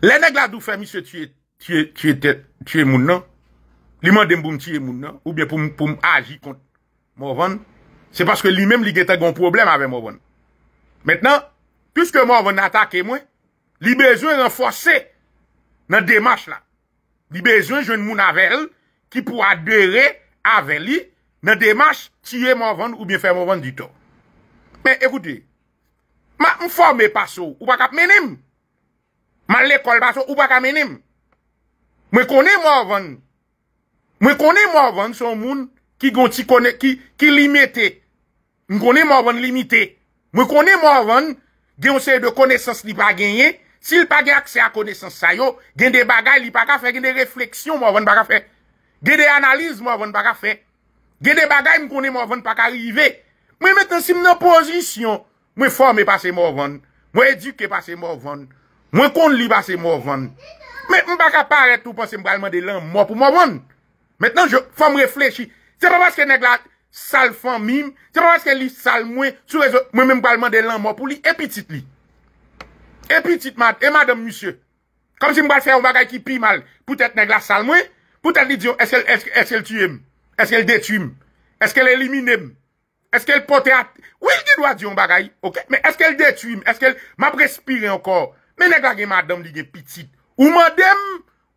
Le neg la dou fwe misye tiye moun nan. Li man demboum tiye moun nan. Ou byen poum aji kont Mouvan. Se paske li menm li geta goun problem ave Mouvan. Metnan, piske Mouvan atake mwen, li bezwen renfose nan demache la. Li bezwen joun moun avel ki pou adere aveli nan demache tiye Mouvan ou byen fwe Mouvan di to. Men ekoute, Ma m'forme pa sou. Ou pa ka menem. Ma l'ekol pa sou. Ou pa ka menem. Mwen kone mwen. Mwen kone mwen son moun. Ki goti kone. Ki limite. Mwen kone mwen limite. Mwen kone mwen. Ge ou se de konesans li pa genye. Si li pa gen aksè a konesans sayo. Gen de bagay li pa ka fe. Gen de refleksyon mwen pa ka fe. Gen de analiz mwen pa ka fe. Gen de bagay mwen kone mwen pa ka rive. Mwen mette si mnen posisyon. Mwen forme pa se moun voun, mwen eduke pa se moun voun, mwen koun li pa se moun voun. Mwen baka paret tou panse mwen balman de lan moun pou moun voun. Metnan, fom reflechi, se pa paske neglat sal fan mim, se pa paske li sal mwen, sou mwen mwen balman de lan moun pou li epitit li. Epitit mad, e madame musye, kom si mwen balman ki pi mal, poutet neglat sal mwen, poutet li diyo, eske el tuye mwen, eske el detuye mwen, eske el elimine mwen. Eske el pote ati? Ou il di do a di yon bagay? Ok. Men eske el detui? Eske el ma prespire ankor? Men negla gen madame li gen pitit? Ou mandem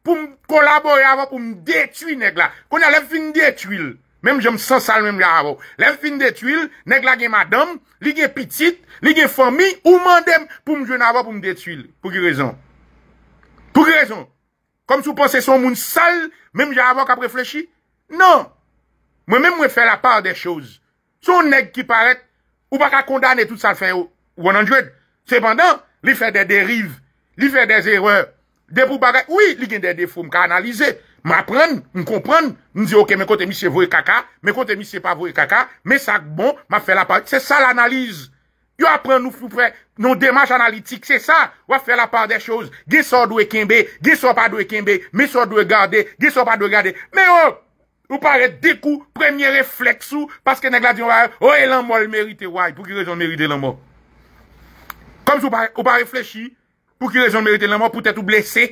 pou m kolabor yava pou m detui negla? Kon ya lev fin detuil. Mem jom san sal mem java. Lev fin detuil, negla gen madame, li gen pitit, li gen fami, ou mandem pou m jona ava pou m detuil? Pou ki rezon? Pou ki rezon? Kom sou pense son moun sal, mem java ka preflechi? Non. Men mem mwen fè la par de chouz. Son neg ki paret, ou baka kondane tout sa fè yon anjwèd. Se bandan, li fè de derive, li fè de zèrwèr. De pou baret, oui, li gen de defoum ka analize. Mè apren, mè kompren, mè zè ok, mè kontè mi se vò e kaka, mè kontè mi se pa vò e kaka, mè sak bon, mè fè la pa. Se sa l'analize. Yo apren nou fò fè, nou demaj analitik, se sa, wè fè la pa de chòz. Gè so dwe kenbe, gè so pa dwe kenbe, mè so dwe gade, gè so pa dwe gade, mè ok. Oh, Ou pa re dekou premye refleksou Paske neg la diyon wè Ou e lanmol merite wè Pou ki rejon merite lanmol Kom sou pa reflechi Pou ki rejon merite lanmol Poutet ou blese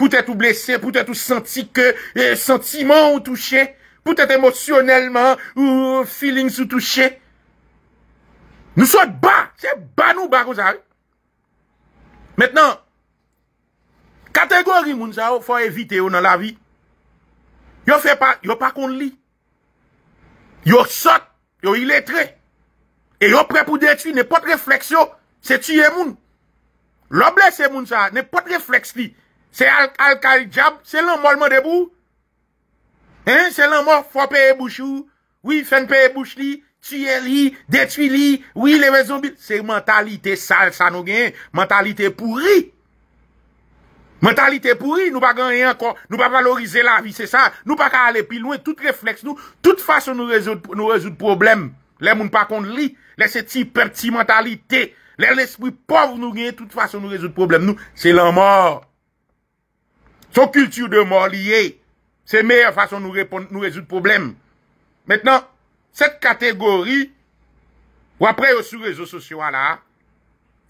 Poutet ou blese Poutet ou senti ke e, Sentiment ou touche Poutet emosyonelman Ou feelings ou touche Nou sou bat Se bat nou bat kon zay Metnan Kategori moun zay Fwa evite ou nan la vit Yo fè pa, yo pa kond li. Yo sot, yo ilè tre. E yo pre pou detri, ne pot refleks yo. Se tuye moun. Lo blè se moun sa, ne pot refleks li. Se alkal jab, se lan molman debou. Se lan mor fò peye bouchou. Oui, fèn peye bouch li. Tuye li, detri li. Oui, le vèzon bil. Se mentalite sal, sanogen. Mentalite pourri. Mentalite pouri, nou pa ganyan kon. Nou pa valorize la vi, se sa. Nou pa ka ale pilouen, tout refleks nou. Tout fason nou rezout problem. Le moun pa kond li, le se ti perti mentalite. Le l'espri pov nou ganyan, tout fason nou rezout problem. Nou, se lan mor. So kultur de mor liye. Se meyen fason nou rezout problem. Mettenan, set kategori, wapre yo sou rezo sosyo wala,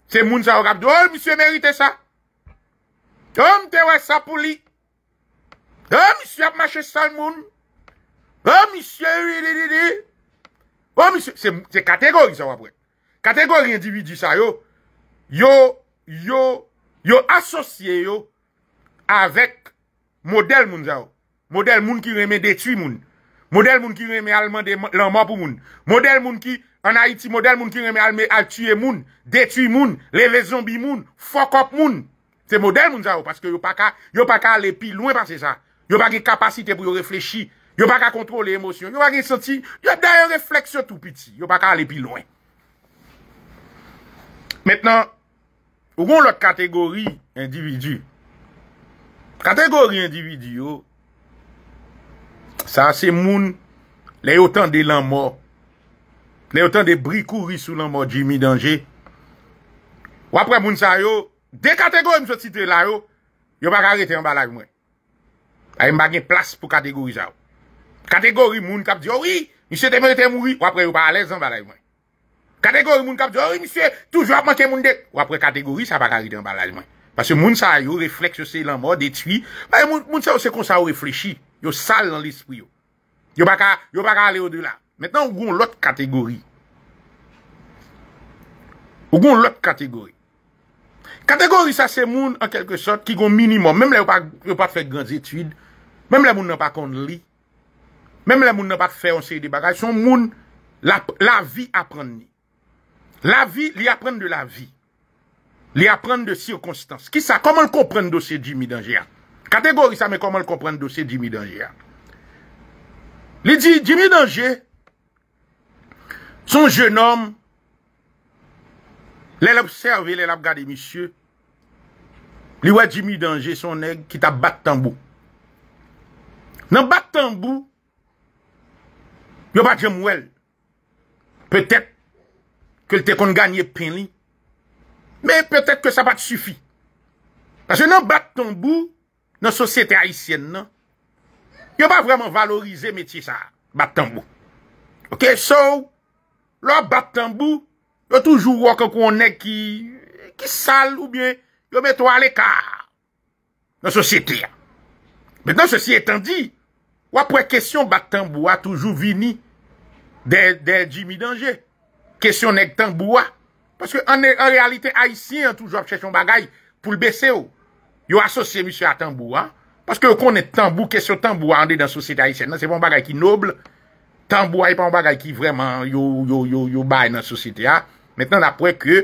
se moun sa wakab do, oye, oh, mi se merite sa. Om te wè sa pou li Om iswe ap mache sal moun Om iswe Om iswe Se kategori sa wap wè Kategori individi sa yo Yo Yo asosye yo Avèk model moun zè wò Model moun ki remè detwi moun Model moun ki remè alman lèmò pou moun Model moun ki An Haiti model moun ki remè alman al tuye moun Detwi moun, lè vè zombi moun Fokop moun Se model moun sa yo, paske yo pa ka, yo pa ka alepi lwen pa se sa. Yo pa ki kapasite pou yo reflechi, yo pa ka kontrole emosyon, yo pa ki senti, yo da yo refleksyon tou piti. Yo pa ka alepi lwen. Mètnen, ou goun lòt kategori individu. Kategori individu yo, sa se moun, le yo tan de lanmò, le yo tan de bri kouri sou lanmò, jimi danje. Ou apre moun sa yo, De kategori mse titre la yo, yo baka rete yon balaj mwen. A yon bagen plas pou kategori zaw. Kategori moun kap di, owi, mse teme rete moun, wapre yon balaj mwen. Kategori moun kap di, owi, oh mse toujwa ap manche moun dek, wapre kategori sa baka rete yon balaj mwen. Pase moun sa yo refleks yo se lan mwen, detwi, moun sa yo se kon sa yo refleksi, yo sal nan l'espri yo. Yo baka, yo baka ale o de la. Metan ou goun lot kategori. Ou goun lot kategori. Kategori sa se moun an kelke sot ki kon minimum. Mem le ou pa fek gran etude. Mem le moun nan pa kon li. Mem le moun nan pa fek an sey de bagay. Son moun la vi apren ni. La vi li apren de la vi. Li apren de sirkonstans. Ki sa? Koman l kompren dosye Jimmy Dangean? Kategori sa men koman l kompren dosye Jimmy Dangean? Li di Jimmy Dangean son jenom lè l'observe, lè l'abgade, misye, li wè di mi danje son neg ki ta bat tambou. Nan bat tambou, yo bat jem wèl. Petèp kèl te kon ganyè pen li, men petèp ke sa bat sufi. Tase nan bat tambou, nan sosete haisyen nan, yo bat vreman valorize meti sa bat tambou. Ok, so, lò bat tambou, yo toujou wak an konen ki sal ou bie, yo met wale ka nan sosyete a. Men nan sosyete tan di, wapwe kesyon bak tanbou a toujou vini de Jimmy Danger. Kesyon nek tanbou a, paske an realite Aisyen toujou ap chesyon bagay pou l'BCO, yo asosye misyo a tanbou a, paske konen tanbou, kesyon tanbou a, an de nan sosyete Aisyen, nan se pon bagay ki noble, tanbou a e pon bagay ki vreman yo bay nan sosyete a, Metan apre ke,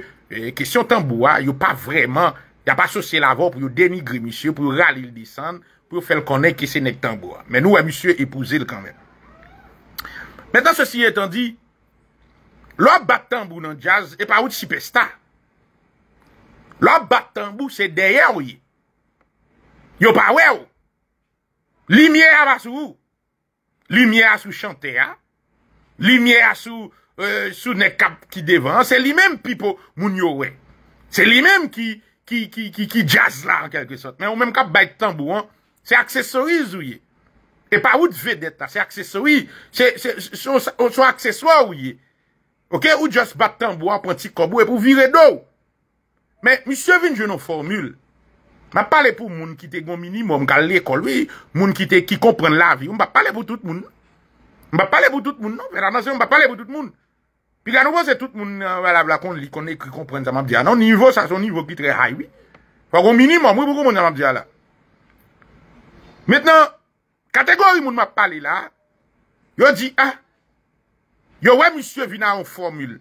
kesyon tambou a, yo pa vreman, ya pa sosye lavo pou yo denigre misye, pou yo ralil disan, pou oh. yo fel konen kesye nek tambou a. Men nou a misye epouzele kanmen. Metan sosye etan di, lop bat tambou nan jazz, e pa wot sipe sta. Lop bat tambou, se deye woye. Yo pa wè wou. Limiè a basou. Limiè a sou chante ya. Limiè a sou Euh, sou ne kap ki devan, se li menm pipo moun yo wè, se li menm ki jaz la an kèlke sot, men ou menm kap bayt tambou an, se aksesoriz ou ye, e pa ou dve deta, se aksesoriz, se sou akseswa ou ye, ok, ou jaz bat tambou an, pwant si kobou, e pou vire dò, men, mi sevin jenon formül, mwen pale pou moun ki te gomini, mwen kal lè kol, moun ki te ki kompran la vi, mwen pale pou tout moun, mwen pale pou tout moun, mwen non? pale pou tout moun, Pi la nouvo se tout moun euh, wala blakon li kon ekri kompren zaman diya. Nan nivou sa son nivou ki tre haywi. Fakon minimum, woui boko moun zaman diya la. Metnan, kategori moun wala pale la, yo di a, ah, yo wè misye vina an formule.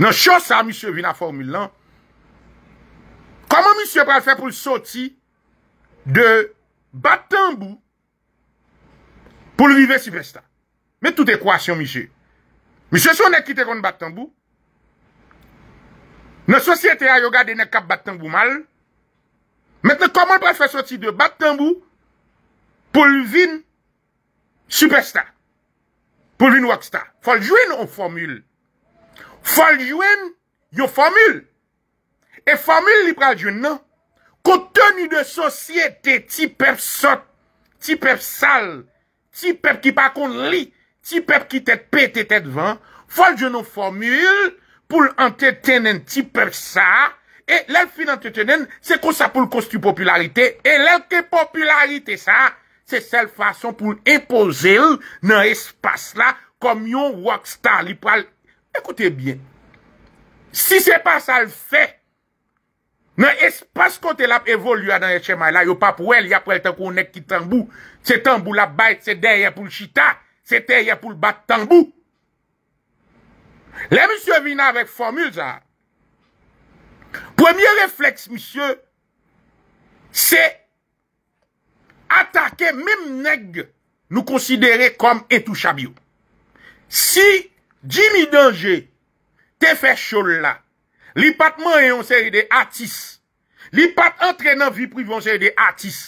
Nan chosa misye vina formule lan, koman misye pral fè pou soti de batambou pou li vè si vè sta. Met tout ekwasyon misye. Mi se son ne kite kon batan bou. Ne sosyete a yo gade ne kap batan bou mal. Metne koman prefe soti de batan bou. Polvin. Superstar. Polvin wakstar. Foljwen yo formule. Foljwen yo formule. E formule li praljwen non? nan. Kontenu de sosyete ti pep sot. Ti pep sal. Ti pep ki pakon li. ti pep ki tet pete tet van, fol jenon formule, pou l'ante tenen ti pep sa, e lèl fin ante tenen, se kon sa pou l'kostu popularite, e lèl ki popularite sa, se sel fason pou l'epoze l, nan espase la, kom yon wok star li pral, ekoute bien, si se pa sa l fe, nan espase kon te lap evolu anan e chemay la, yo pa pou el, ya pou el ten kon nek ki tenbou, se tenbou la bayt se derye pou l chita, se teye pou l bat tambou. Le msye vina avek formule za. Premier refleks, msye, se atake mem neg nou konsidere kom etou chabyou. Si jimi denje te fe chola, li patman e yon seri de atis, li pat entrenan vi privon seri de atis,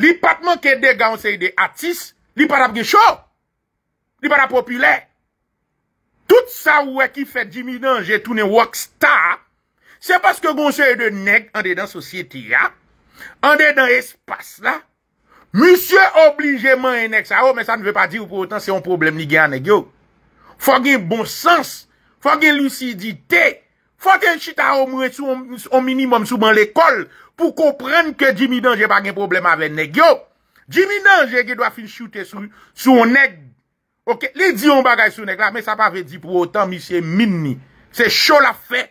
li patman ke dega yon seri de atis, li pat apge chok. Ni para populè. Tout sa wè ki fè jimi nanje toune wak sta. Se paske gonsè yè e de neg an de dan sosyeti ya. An de dan espas la. Müsè oblijèman yè e neg sa wè oh, men sa nve pa di ou pou otan se yon problem ni gè an neg yo. Fò gen bon sens. Fò gen lucidite. Fò gen chita wè sou minimum sou ban l'ekol pou komprenn ke jimi nanje bagen problem avè neg yo. Jimi nanje gè doa fin chute sou sou neg. Ok, li di yon bagay sou neg la, men sa pa ve di pou otan, mi se min ni. Se chou la fe.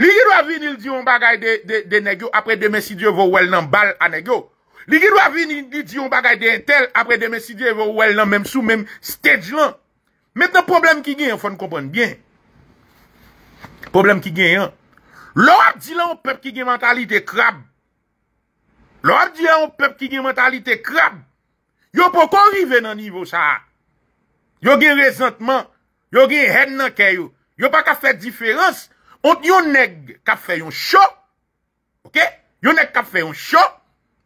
Li ki do avini li di yon bagay de neg yo, apre demen si di yo vou wel nan bal a neg yo. Li ki do avini li di yon bagay de intel, apre demen si di yo vou wel nan menm sou, menm stedj lan. Metnen problem ki gen, foun kompon bien. Problem ki gen yon. Lora di lan ou pep ki gen mentalite krab. Lora di lan ou pep ki gen mentalite krab. Yo pou kon vive nan nivou sa a. Yo gen rezentman, yo gen ren nan kè yo Yo pa ka fè diferans Ote yo neg ka fè yon chò Ok? Yo neg ka fè yon chò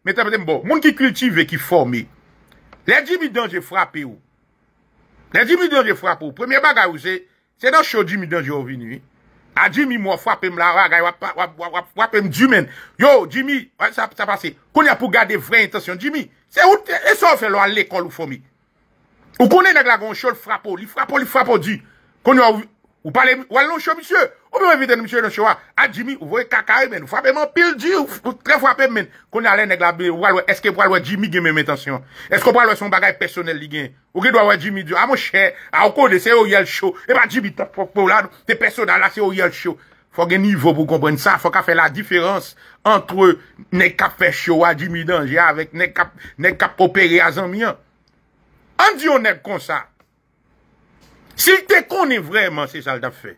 Moun ki kultive ki fòmè Le jimi danje frapè ou Le jimi danje frapè ou Premier bagay ou se Se nan chò jimi danje ou vini A jimi mwa frapè mla wakay Wapèm jimen Yo jimi, koun ya pou gade vre intasyon Jimi, se ou te Eso ou fè lwa lè kon lou fòmè Ou konen neg la gon chou l frapo, li frapo, li frapo di. Konen la ou, ou pale, ou al non chou misye, ou pou evite nou misye non chou a. A jimi, ou vwe kaka e men, ou frape men pil di, ou tre frape men. Konen la neg la be, ou al wè, eske ou al wè jimi gen men men tansyon. Eske ou al wè son bagay personel li gen. Ou gen do a wè jimi di, a mon chè, a ou konde, se ou yè l chou. E pa jimi ta fok pou la nou, te perso nan la se ou yè l chou. Fok gen nivou pou kompren sa, fok a fè la diferans entre neg kap fè chou a jimi dan jè avèk, neg kap op An di yo neg kon sa? Sil te konen vreman se sal da fe.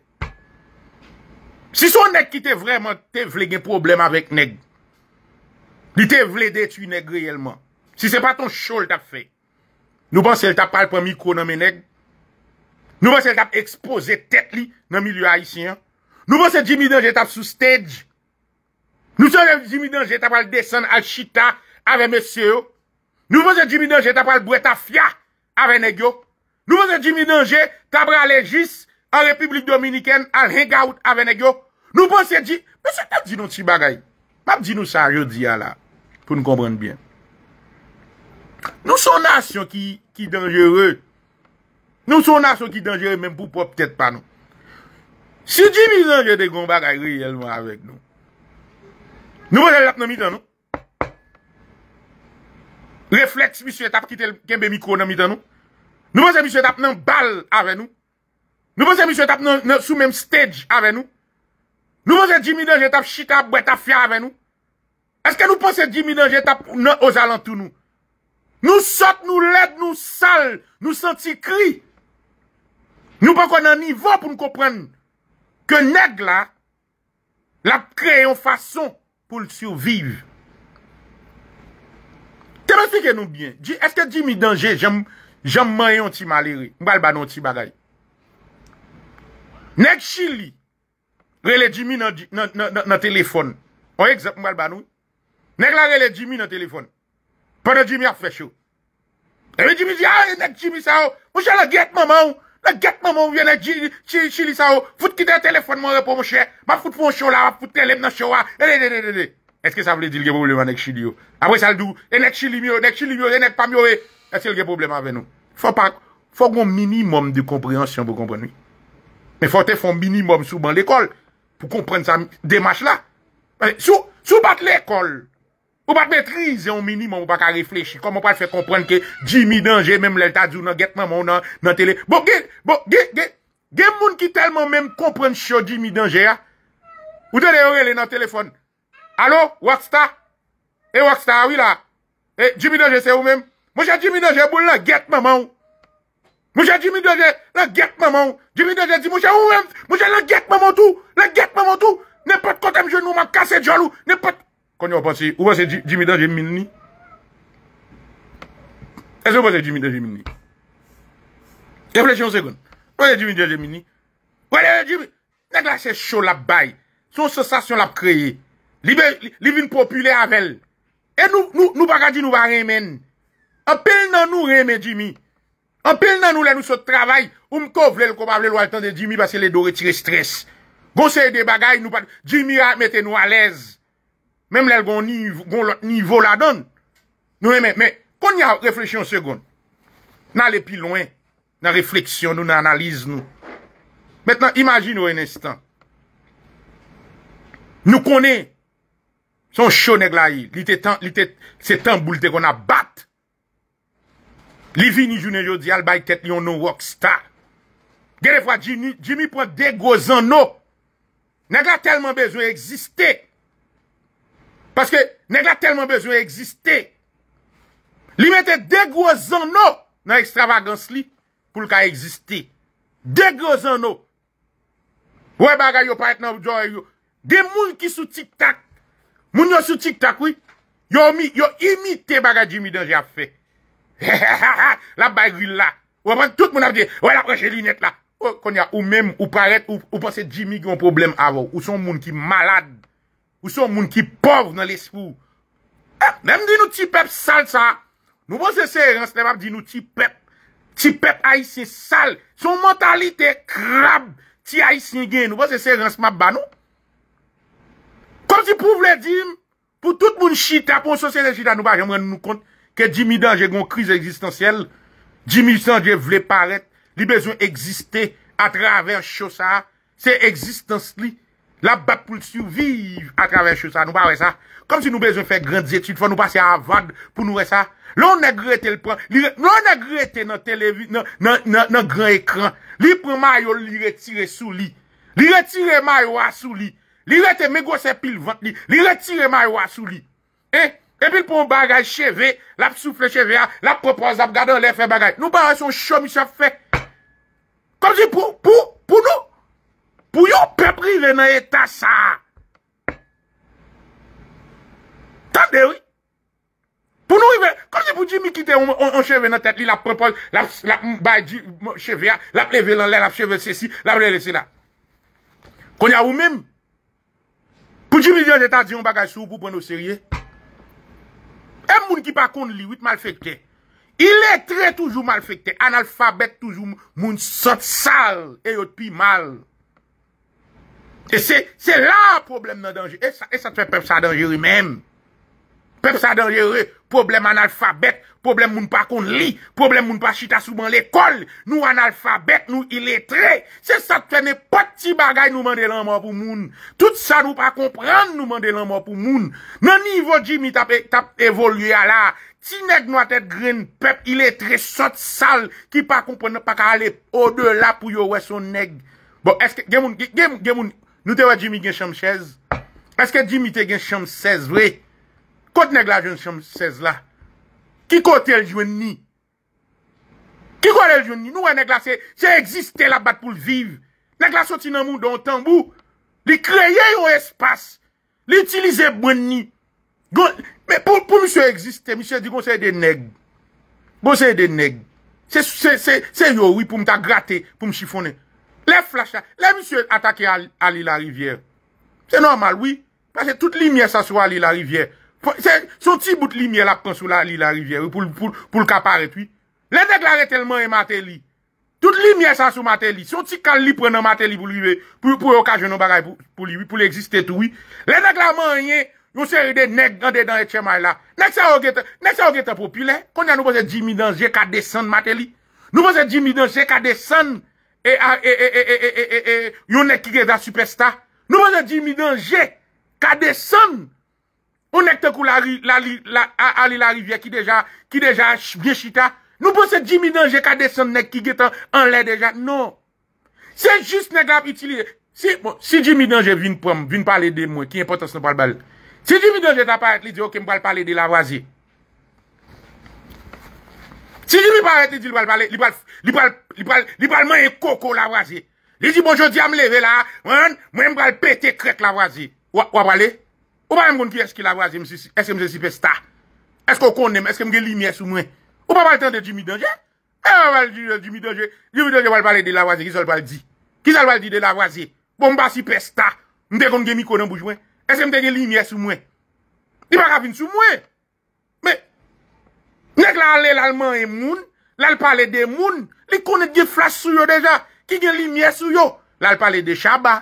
Si son neg ki te vreman te vle gen problem avek neg. Li te vle detu neg reyelman. Si se pa ton sho l da fe. Nou pan se l tapal pan mikro nan men neg. Nou pan se l tap expose tet li nan milieu haisyen. Nou pan se jimidan jetap sou stage. Nou san jimidan jetapal desen al chita avem eseyo. Nou pan se jimidan jetapal breta fya. avè nè gyo. Nou posè di mi denje tabra lè jis an republik dominikèn an hèn gout avè nè gyo. Nou posè di, mè se ap di nou si bagay. Map di nou sa re di ala pou nou komprenn bè. Nou son nasyon ki denjere. Nou son nasyon ki denjere mèm pou pou pèt pa nou. Si di mi denje de goun bagay reyèlmò avèk nou. Nou posè di l'apnomitan nou. Reflex misyo et ap kitel kembe mikro nan midan nou? Nou pose misyo et ap nan bal avè nou? Nou pose misyo et ap nan sou menm stage avè nou? Nou pose 10.000 et ap chita bweta fya avè nou? Eske nou pose 10.000 et ap nou osalantou nou? Nou sot nou led nou sal, nou sot si kri. Nou pokon nan nivou pou nou kompren ke neg la, la kre yon fason pou l'survive. Demastike nou byen, eske jimi danje, jom mayon ti maliri, mbal banon ti bagay. Nek chili, rele jimi nan telefon, oye gzap mbal banon, nek la rele jimi nan telefon, pa nan jimi ap fesho. Eme jimi di, a, nek jimi e ah, sa ou, mwen chè la get maman ou, la get maman ou, vye nek jimi chili sa ou, foute ki de telefon mwen repon mwen chè, mwen foute pou mwen chola, foute telem nan chowa, edede, edede, edede. Eske sa vle di lge probleme anek chili yo? Abre sal do, enek eh, chili myo, enek chili myo, enek eh, pa myo we? Eh. Eske lge probleme ave nou? Fon pa, fon goun minimum de komprehensyon pou kompren mi. Me fote fon minimum sou ban l'ekol. Pou kompren sa demache la. Sou, sou bat l'ekol. Ou bat metrize yon minimum ou baka reflechi. Koman pat fwe kompren ke jimi denje, mem lel tadzou nan getman moun nan tele. Bon, gen moun ki telman mem kompren chio jimi denje ya, ah. ou de de ore le nan telefon, Alo, Waksta? E, eh, Waksta, wila? E, eh, Jimmy Dajé, se ou men? Mouche, Jimmy Dajé, boul la get maman ou? Mouche, Jimmy Dajé, la get maman ou? Jimmy Dajé, di mouche ou men? Mouche, la get maman ou? La get maman ou? Nè pot kontem jenou man kase djol ou? Nè pot... Konyo wapansi, ou wase Jimmy Dajé min ni? Ese wase Jimmy Dajé min ni? Eflèche yon sekoun. Wase Jimmy Dajé min ni? Wale, wale, Jimmy... Nè glasè chou la baye. Sou se sasyon la kreye. Li vin popule avel. E nou bagay di nou ba remen. A pel nan nou reme, Jimmy. A pel nan nou la nou sot travay. Ou mko vle l ko pa vle l waltan de Jimmy bas se le do retire stres. Gosey de bagay, Jimmy la mette nou alèz. Mem lèl goun nivou la don. Nou eme, mè. Kon nye a refleksyon segoun. Nan le pi loin. Nan refleksyon nou, nan analiz nou. Mètnan, imagine wè nèstant. Nou konè, Son chou neg la yi. Li te tan, li te, se tan bou li te kon a bat. Li vi ni jounen yo di albay tet yon nou waksta. Gere fwa jimi, jimi pon de grozan nou. Neg la telman bezwen eksiste. Paske, neg la telman bezwen eksiste. Li mette de grozan nou nan extravagans li pou lka eksiste. De grozan nou. Wè bagay yo, pa ek nan wou jwa yo. De moun ki sou tiktak. Moun yon sou tiktak wè, yon imite baga jimi dan jè a fè. La bagri la, wè pren tout moun ap di, wè la prejè linèt la. Kon yon ou mèm, ou paret, ou posè jimi ki yon problem avò. Ou son moun ki malade, ou son moun ki pov nan lesfou. Nem eh, di nou ti pep sal sa. Nou posè bon, se rense le bab di nou ti pep. Ti pep ay se sal. Son mentalite krab. Ti ay se nge, nou posè se rense map ban nou. Si pou vle dim, pou tout moun chita Pon sosye de chita, nou ba jom ren nou kont Ke 10.000 danje gon kriz existansyel 10.000 sanje vle paret Li bezon eksiste Atraver chosa Se eksistans li La ba pou lsuviv atraver chosa Nou ba wè sa, kom si nou bezon fè grand zétude Fò nou pase avad pou nou wè sa Non ne grete lpon Non ne grete nan grand ekran Li pou mayo li retire sou li Li retire mayo asou li Li lete me gose pil vant li. Li leti remay wa sou li. Eh? E bil e pou m bagay cheve, lap soufle cheve a, lap propos ap gade ou le fe bagay. Nou bagay son chomis ap fe. Kondi pou, pou, pou nou? Pou yon pepri venan etasa. Tande wè. Pou nou yon venan, kondi pou di mi kite ou cheve nan tet li, lap propos, lap m bagi cheve a, lap le velan lè, lap cheve se si, lap le le se la. Konya ou mèm? Pou di mi di an deta di yon bagaj sou pou preno serye? E moun ki pa konde li wite mal fèkte? Il e tre toujou mal fèkte. An alfabet toujou moun sot sal e yot pi mal. E se la probleme nan denje. E sa te fè pep sa denje ri menm. Pep sa denjere, problem analfabet, problem moun pa kon li, problem moun pa chita souman l'ekol, nou analfabet, nou iletre, se sat fene poti bagay nou mande lanman pou moun. Tout sa nou pa komprende nou mande lanman pou moun. Nan nivou Jimmy tap evolye ala, ti neg nou atet gren, pep iletre, sot sal, ki pa komprende pa ka ale o de la pou yo wè son neg. Bon, eske, gemoun, gemoun, nou te wè Jimmy gen chanm 16, eske Jimmy te gen chanm 16, wè. Kote neg la joun se msez la. Ki kote el joun ni. Ki kote el joun ni. Nou e neg la se existe la bat pou l'viv. Neg la soti nan moun don tan bou. Li kreye yo espas. Li utilize bwen ni. Men pou msè existe, msè di kon se de neg. Kon se de neg. Se yo wii pou mta gratè, pou mchifone. Le msè atake a li la rivyè. Se normal wii. Pase tout l'imye sa sou a li la rivyè. Son ti bout li miye la kon sou la li la riviere pou l kapare tu. Le dek la re telman e mate li. Tout li miye sa sou mate li. Son ti kal li prenen mate li pou li ve pou okajonon bagay pou li vi, pou li egziste tou vi. Le dek la manye, yon se re de nek gande dan etchemay la. Nek se orgete, nek se orgete popule. Konya nou boze jimi danje ka desan mate li. Nou boze jimi danje ka desan e, e, e, e, e, e, e, e, yon nek kige da superstar. Nou boze jimi danje ka desan Ou nek te kou la li, la li, la, a li la rivye ki deja, ki deja vye chita. Nou pou se jimi denje kade son nek ki getan an le deja. Non. Se jis negap itili. Se bon, jimi denje vin pwem, vin pale de mwen, ki importan se wapal. Se jimi denje taparek li di ok mwepal pale de la wazi. Se jimi parek li di wapal pale, li wapal, li wapal, li wapal mwen yon koko la wazi. Li di bonjodi a mleve la, mwen, mwen wapal pete krek la wazi. Wapal e? Ou pa yon kon ki eske la waze eske mse sipe sta? Eske ou kon nem? Eske mge li miye sou mwen? Ou pa pal ten de jimi denje? E eh, wale euh, jimi denje? Jimi denje wale pale de la waze. Kisa wale di? Kisa wale di de la waze? Pomba bon, sipe sta? Mte kon gen mi kon an boujwen? Eske mte ge li miye sou mwen? Di pa kapin sou mwen? Me? Nek la ale lalman e moun? La l pale de moun? Li kon et ge flas sou yo deja? Ki gen li miye sou yo? La l pale de chaba?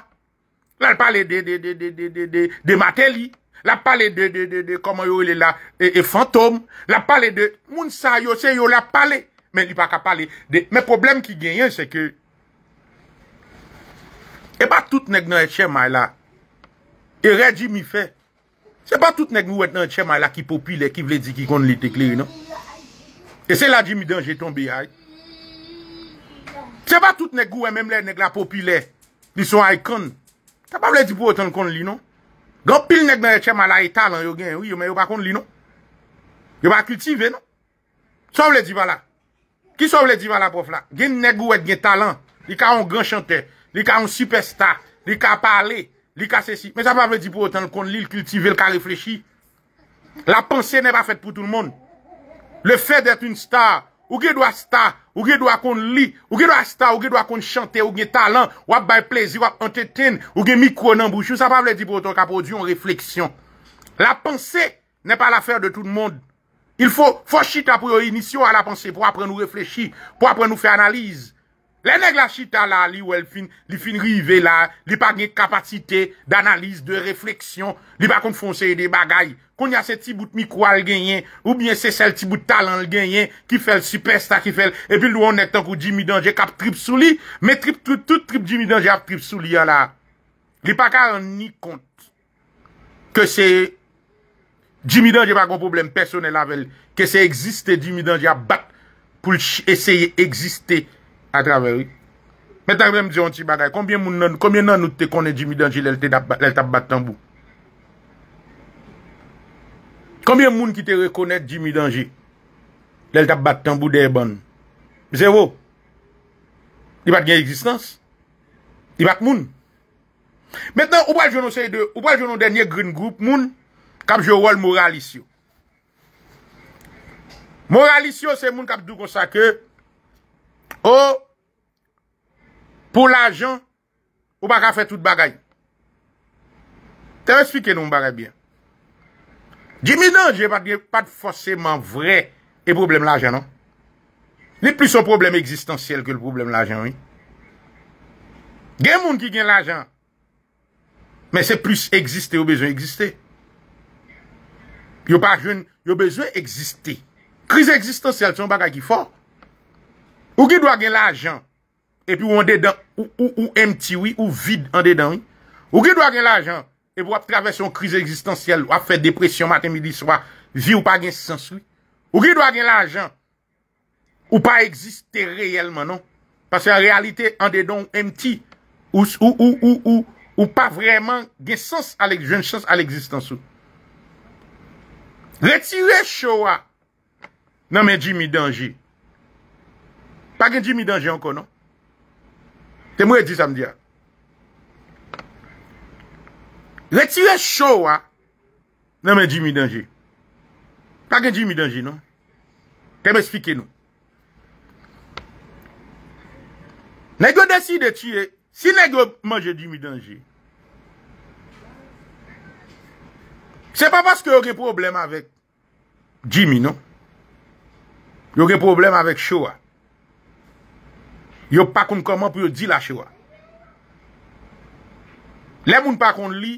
La l pale de mateli? la pale de, de, de, de, koman yo il e la, e, e fantom, la pale de, moun sa yo, se yo la pale, men di pa ka pale, de, men problem ki genyen se ke, e ba tout nek nan e chemay la, e reji mi fe, se ba tout nek nou et nan e chemay la ki popi le, ki vle di ki kon li te kle yon, e se la di mi den, jeton bi hay, se ba tout nek nou et men mle, neg la popi le, di son hay kon, ta pa vle di pou etan kon li non, Gan pile neg nan etche malay talan yo gen, oui, mais yo pa non, li non. Yo pa kultive non. les le là? la. Ki sov le diva là, prof la? Gen nèg ou et gen talent. Li ka un grand chanteur. li ka un superstar, li ka parlé, li ka ceci. Mais ça sa pa ve di pour autant kon li, li le ka réfléchi. La pensée n'est pas faite pour tout le monde. Le fait d'être une star, ou qui doit star, ou qui doit kon li, ou qui doit star, ou qui doit kon chanter, ou gen talent, ou ap plaisir, ou ap entertain, ou gen micro nan bouche, ça pas veut dire pour ton ka produit une réflexion. La pensée n'est pas l'affaire de tout le monde. Il faut faut chita pour initier à la pensée pour apprendre nous réfléchir, pour apprendre nous faire analyse, Le neg la chita la, li ou el fin, li fin rive la, li pa gen kapatite, d'analise, de refleksyon, li pa kon fonseye de bagay. Kon ya se ti bout mikwa l genyen, ou bien se sel ti bout talan l genyen, ki fel superstak, ki fel, epi lou an etan kou jimidanje kap trip sou li, me trip tout trip jimidanje ap trip sou li ya la. Li pa ka an ni kont, ke se jimidanje pa kon problem personel avel, ke se existe jimidanje ap bat pou essaye existe. A travèri. Mè tan mè mzè yon ti bagay. Koumyen moun nan nou te konè jimi danji lèl tap bat tanbou. Koumyen moun ki te rekonè jimi danji. Lèl tap bat tanbou dey ban. Mè zè vò. Di bat genye eksistans. Di bat moun. Mètenan, ou pa jounon sey de, ou pa jounon denye green group moun, kap jowol moralisyo. Moralisyo se moun kap dou konsake... Ou, pou l'ajan, ou baka fè tout bagay. Te resplike nou m'bagay bien. Dje mi nan, dje pat fòsèman vre, e problem l'ajan, non? Li plis son problem existansyel ke l'problem l'ajan, oui. Gen moun ki gen l'ajan. Men se plis existé ou bezon existé. Yo pa joun, yo bezon existé. Kriz existansyel, son bagay ki fòs. Ou ki dwa gen la jan, epi ou an dedan, ou ou ou emti, ou vide an dedan, ou ki dwa gen la jan, epi wap travesyon kriz existansyel, wap fè depresyon maten midi, sou pa, vi ou pa gen sens, ou ki dwa gen la jan, ou pa egziste reyelman, non? parce a realite an dedan ou emti, ou ou ou ou, ou pa vreman gen sens, gen sens al egzistansyel. Retire chowa, nan men di mi denji, Pa gen jimi denje anko, non? Te mwen di samdiya. Le tiyen showa, ah, nan men jimi denje. Pa gen jimi denje, non? Te men spike nou. Nèk yo desi de tiyen, si nèk yo manje jimi denje, se pa paske yo gen problem avèk jimi, non? Yo gen problem avèk showa. Ah. yo pa kon konman pou yo di la choua. Le moun pa kon li,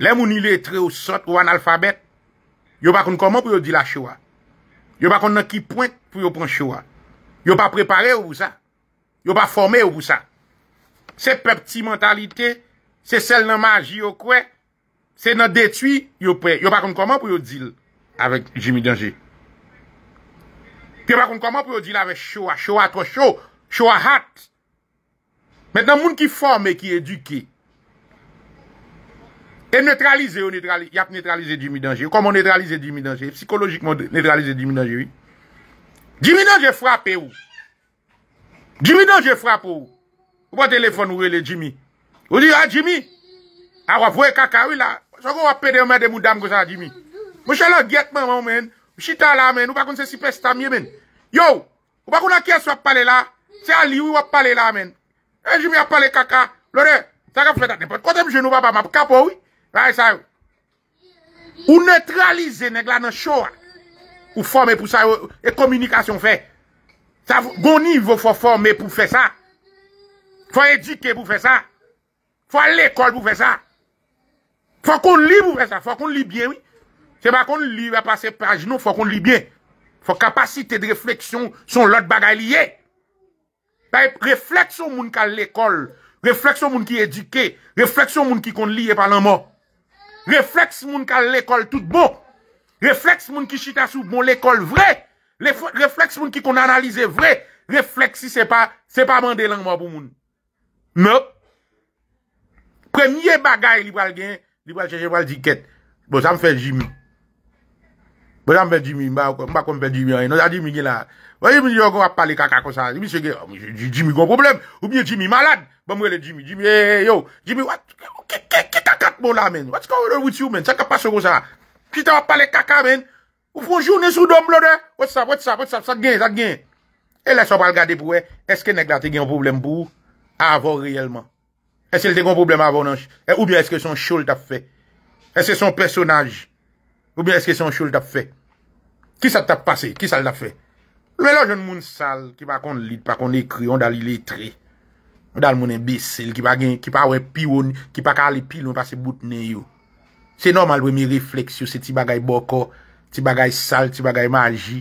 le moun li letre ou sot ou analfabet, yo pa kon konman pou yo di la choua. Yo pa kon nan ki point pou yo pon choua. Yo pa prepare ou pou sa. Yo pa forme ou pou sa. Se pepti mentalite, se sel nan maji ou kwe, se nan detui, yo pre. Yo pa kon konman pou yo di la choua. Avek jimi denje. Yo pa kon konman pou yo di la choua. Choua to choua. Chou a hat. Mèndan moun ki formè, ki eduke. E neutralize ou neutralize. Yap neutralize Dimi Dangevi. Koman neutralize Dimi Dangevi. Psikologikman neutralize Dimi Dangevi. Dimi Dangevi frapè ou. Dimi Dangevi frapè ou. Ou pa telefon ouwele Dimi. Ou di a ah, Dimi. A ah, wavwe kaka ouwe la. Sò kon wapede ou mède mou dam kosa a Dimi. Mwen chalon getman mwen men. Mwen chita la men. Ou pa kon se sipè stamye men. Yo. Ou pa kon a kè swap pale la. Se an li ou ap pale la men. E jimi ap pale kaka. Lode, sakap fwe taten pot. Kote m jenou babama pou kapo ou. Ou netralize neg la nan chowa. Ou forme pou sa ou. E komunikasyon fe. Sa gouni vou fwe forme pou fe sa. Fwe edike pou fe sa. Fwe al ekol pou fe sa. Fwe kon li pou fe sa. Fwe kon li bien ou. Se ba kon li ou ap pase paj nou fwe kon li bien. Fwe kapasite de refleksyon son lot bagay liye. Pè, refleks ou moun kal l'ekol, refleks ou moun ki edike, refleks ou moun ki kon liye palanman, refleks moun kal l'ekol tout bo, refleks moun ki chita sou bon l'ekol vre, refleks moun ki kon analize vre, refleks si se pa, se pa mande lanman pou moun. Mè, non. premye bagay li pwal gen, li pwal cheche, li pwal diket, bo sa m fè jimi, bo sa m fè jimi, m pa kon fè jimi, nou sa jimi gen la. Mwen yon kon wap pale kaka kon sa, jimi se gen, jimi kon problem, oubyen jimi malade, bon mwen le jimi, jimi, yo, jimi, wot, ki kaka te moun la men, wot se kon wote you men, sa kapaso kon sa, pita wap pale kaka men, oufon jounen sou dom lode, wot sa, wot sa, wot sa, sa gen, sa gen, e lè so bal gade pou e, eske nek la te gen yon problem pou, avon reyelman, eske le te gen yon problem avon nan, oubyen eske son choul ta fe, eske son personaj, oubyen eske son choul ta fe, ki sa te pase, ki sa la fe, Lwe lò joun moun sal ki pa kon lid Pa kon ekri, yon dal li letre Yon dal moun e besel Ki pa we pi won, ki pa ka li pil Yon pa se boutnen yon Se normal we mi refleks yon, se ti bagay bokor Ti bagay sal, ti bagay maji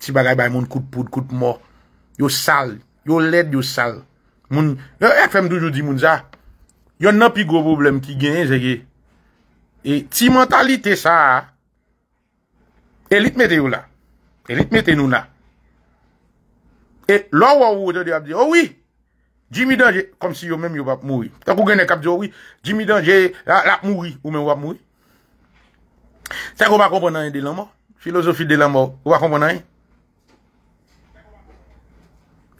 Ti bagay bay moun kout poud, kout mò Yon sal, yon led yon sal Moun, yon FM doujou di moun za Yon nan pi go problem ki genye zege E ti mentalite sa E litmete yon la E litmete nou na E lò wò wò jò di ap di, owi, oh jimi danje, kom si yo mèm yo wap moui. Tèk ou genè kap di, owi, oh jimi danje, la moui, ou mèm wap moui. Tèk ou wak komponan yon di lanman? Filosofi di lanman, ou wak komponan yon?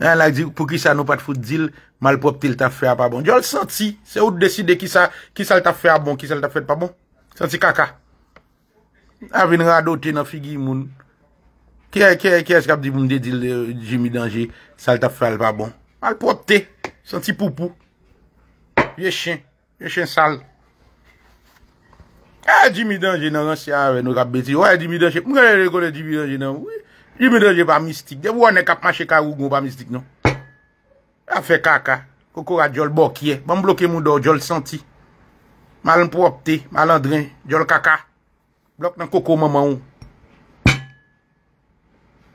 Yon lak di, pou ki sa nou pat fout dil, malpoptil ta fè a pa bon. Jol santi, se ou deside ki sa, ki sa lta fè a bon, ki sa lta fèt pa bon. Santi kaka. A vin rado te nan figi moun. Kye eskap di moun de di jimi danje sal ta frel pa bon? Al pot te, son ti pupu. Ye chen, ye chen sal. A jimi danje nan, an si a ve nou kap beti. Ou a jimi danje, mwen rekole jimi danje nan. Jimi danje pa mistik. De wou ane kap mache karou goun pa mistik nan. A fe kaka. Koko a jol bokye. Ban bloke moun do, jol senti. Malan pou opte, malan dre, jol kaka. Blok nan koko maman ou.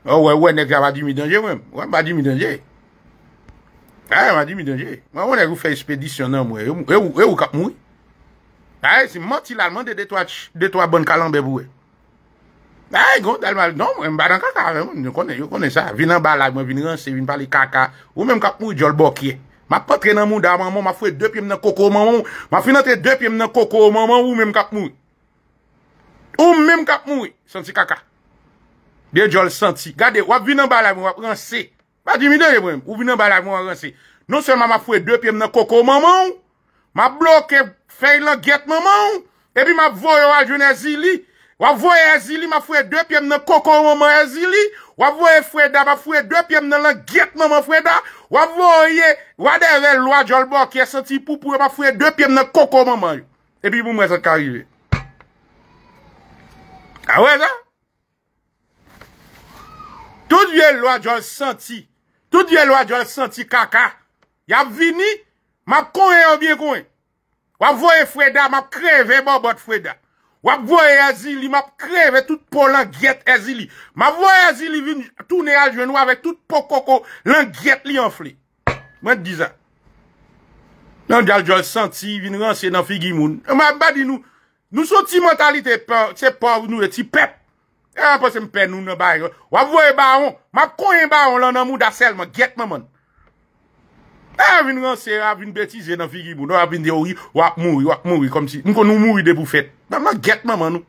Ouwe, ouwe, nek ya wadi mi denje wèm. Wèm wadi mi denje. A, wadi mi denje. Mwen wè mwen e rou fè espéditionan mwen. E ou kap moui? A, si matil alman de detwa bon kalan bev wè. A, yon dalman, non mwen, mwen badan kaka. Mwen konen, yon konen sa. Vinan balay, mwen vinansi, vinan pale kaka. Ou mèm kap moui, jol bokye. Ma patre nan moun daman moun, ma fwe depye mnen koko moun moun. Ma fwe depye mnen koko moun moun, ou mèm kap moui. Ou mèm kap moui, santi kaka. Dey jol senti. Gade, wap vi nan balay mwen wap ranse. Wap di mi dey mwen, wap vi nan balay mwen wap ranse. Non senman wap fwe dwe pye mnen koko maman. Mabloke fwe lanket maman. Epi mabvoye wajon e zili. Wapvoye e zili, mabfwe dwe pye mnen koko maman e zili. Wapvoye fwe da, mabfwe dwe pye mnen lanket maman fwe da. Wapvoye, wadeve lwa jol blokye senti pou pou. Mabfwe dwe pye mnen koko maman yo. Epi mou mwen se karive. A we zan? Tout vye lwa jol senti, tout vye lwa jol senti kaka, ya vini, ma konye obye konye. Wap voye fweda, map kreve mou bot fweda. Wap voye azili, map kreve tout pou langyet azili. Wap voye azili, vini, toune aljwen wave tout pou koko, langyet li anfli. Mwen dizan, lwen jol jol senti, vini ranse nan figi moun. Mwen badi nou, nou sou ti mentalite e pep. Eh, e apose mpen nou nan bay yo. Wap vwe baron. Ma konye baron lan nan mou dasel man. Eh, ah, ghet ah, man man. E vin ran se. E vin betize nan figi moun. E vin de ou yi. Wap mou yi. Wap mou yi. Kom si. Moun kon nou mou yi debou fet. Nan man ghet man man nou.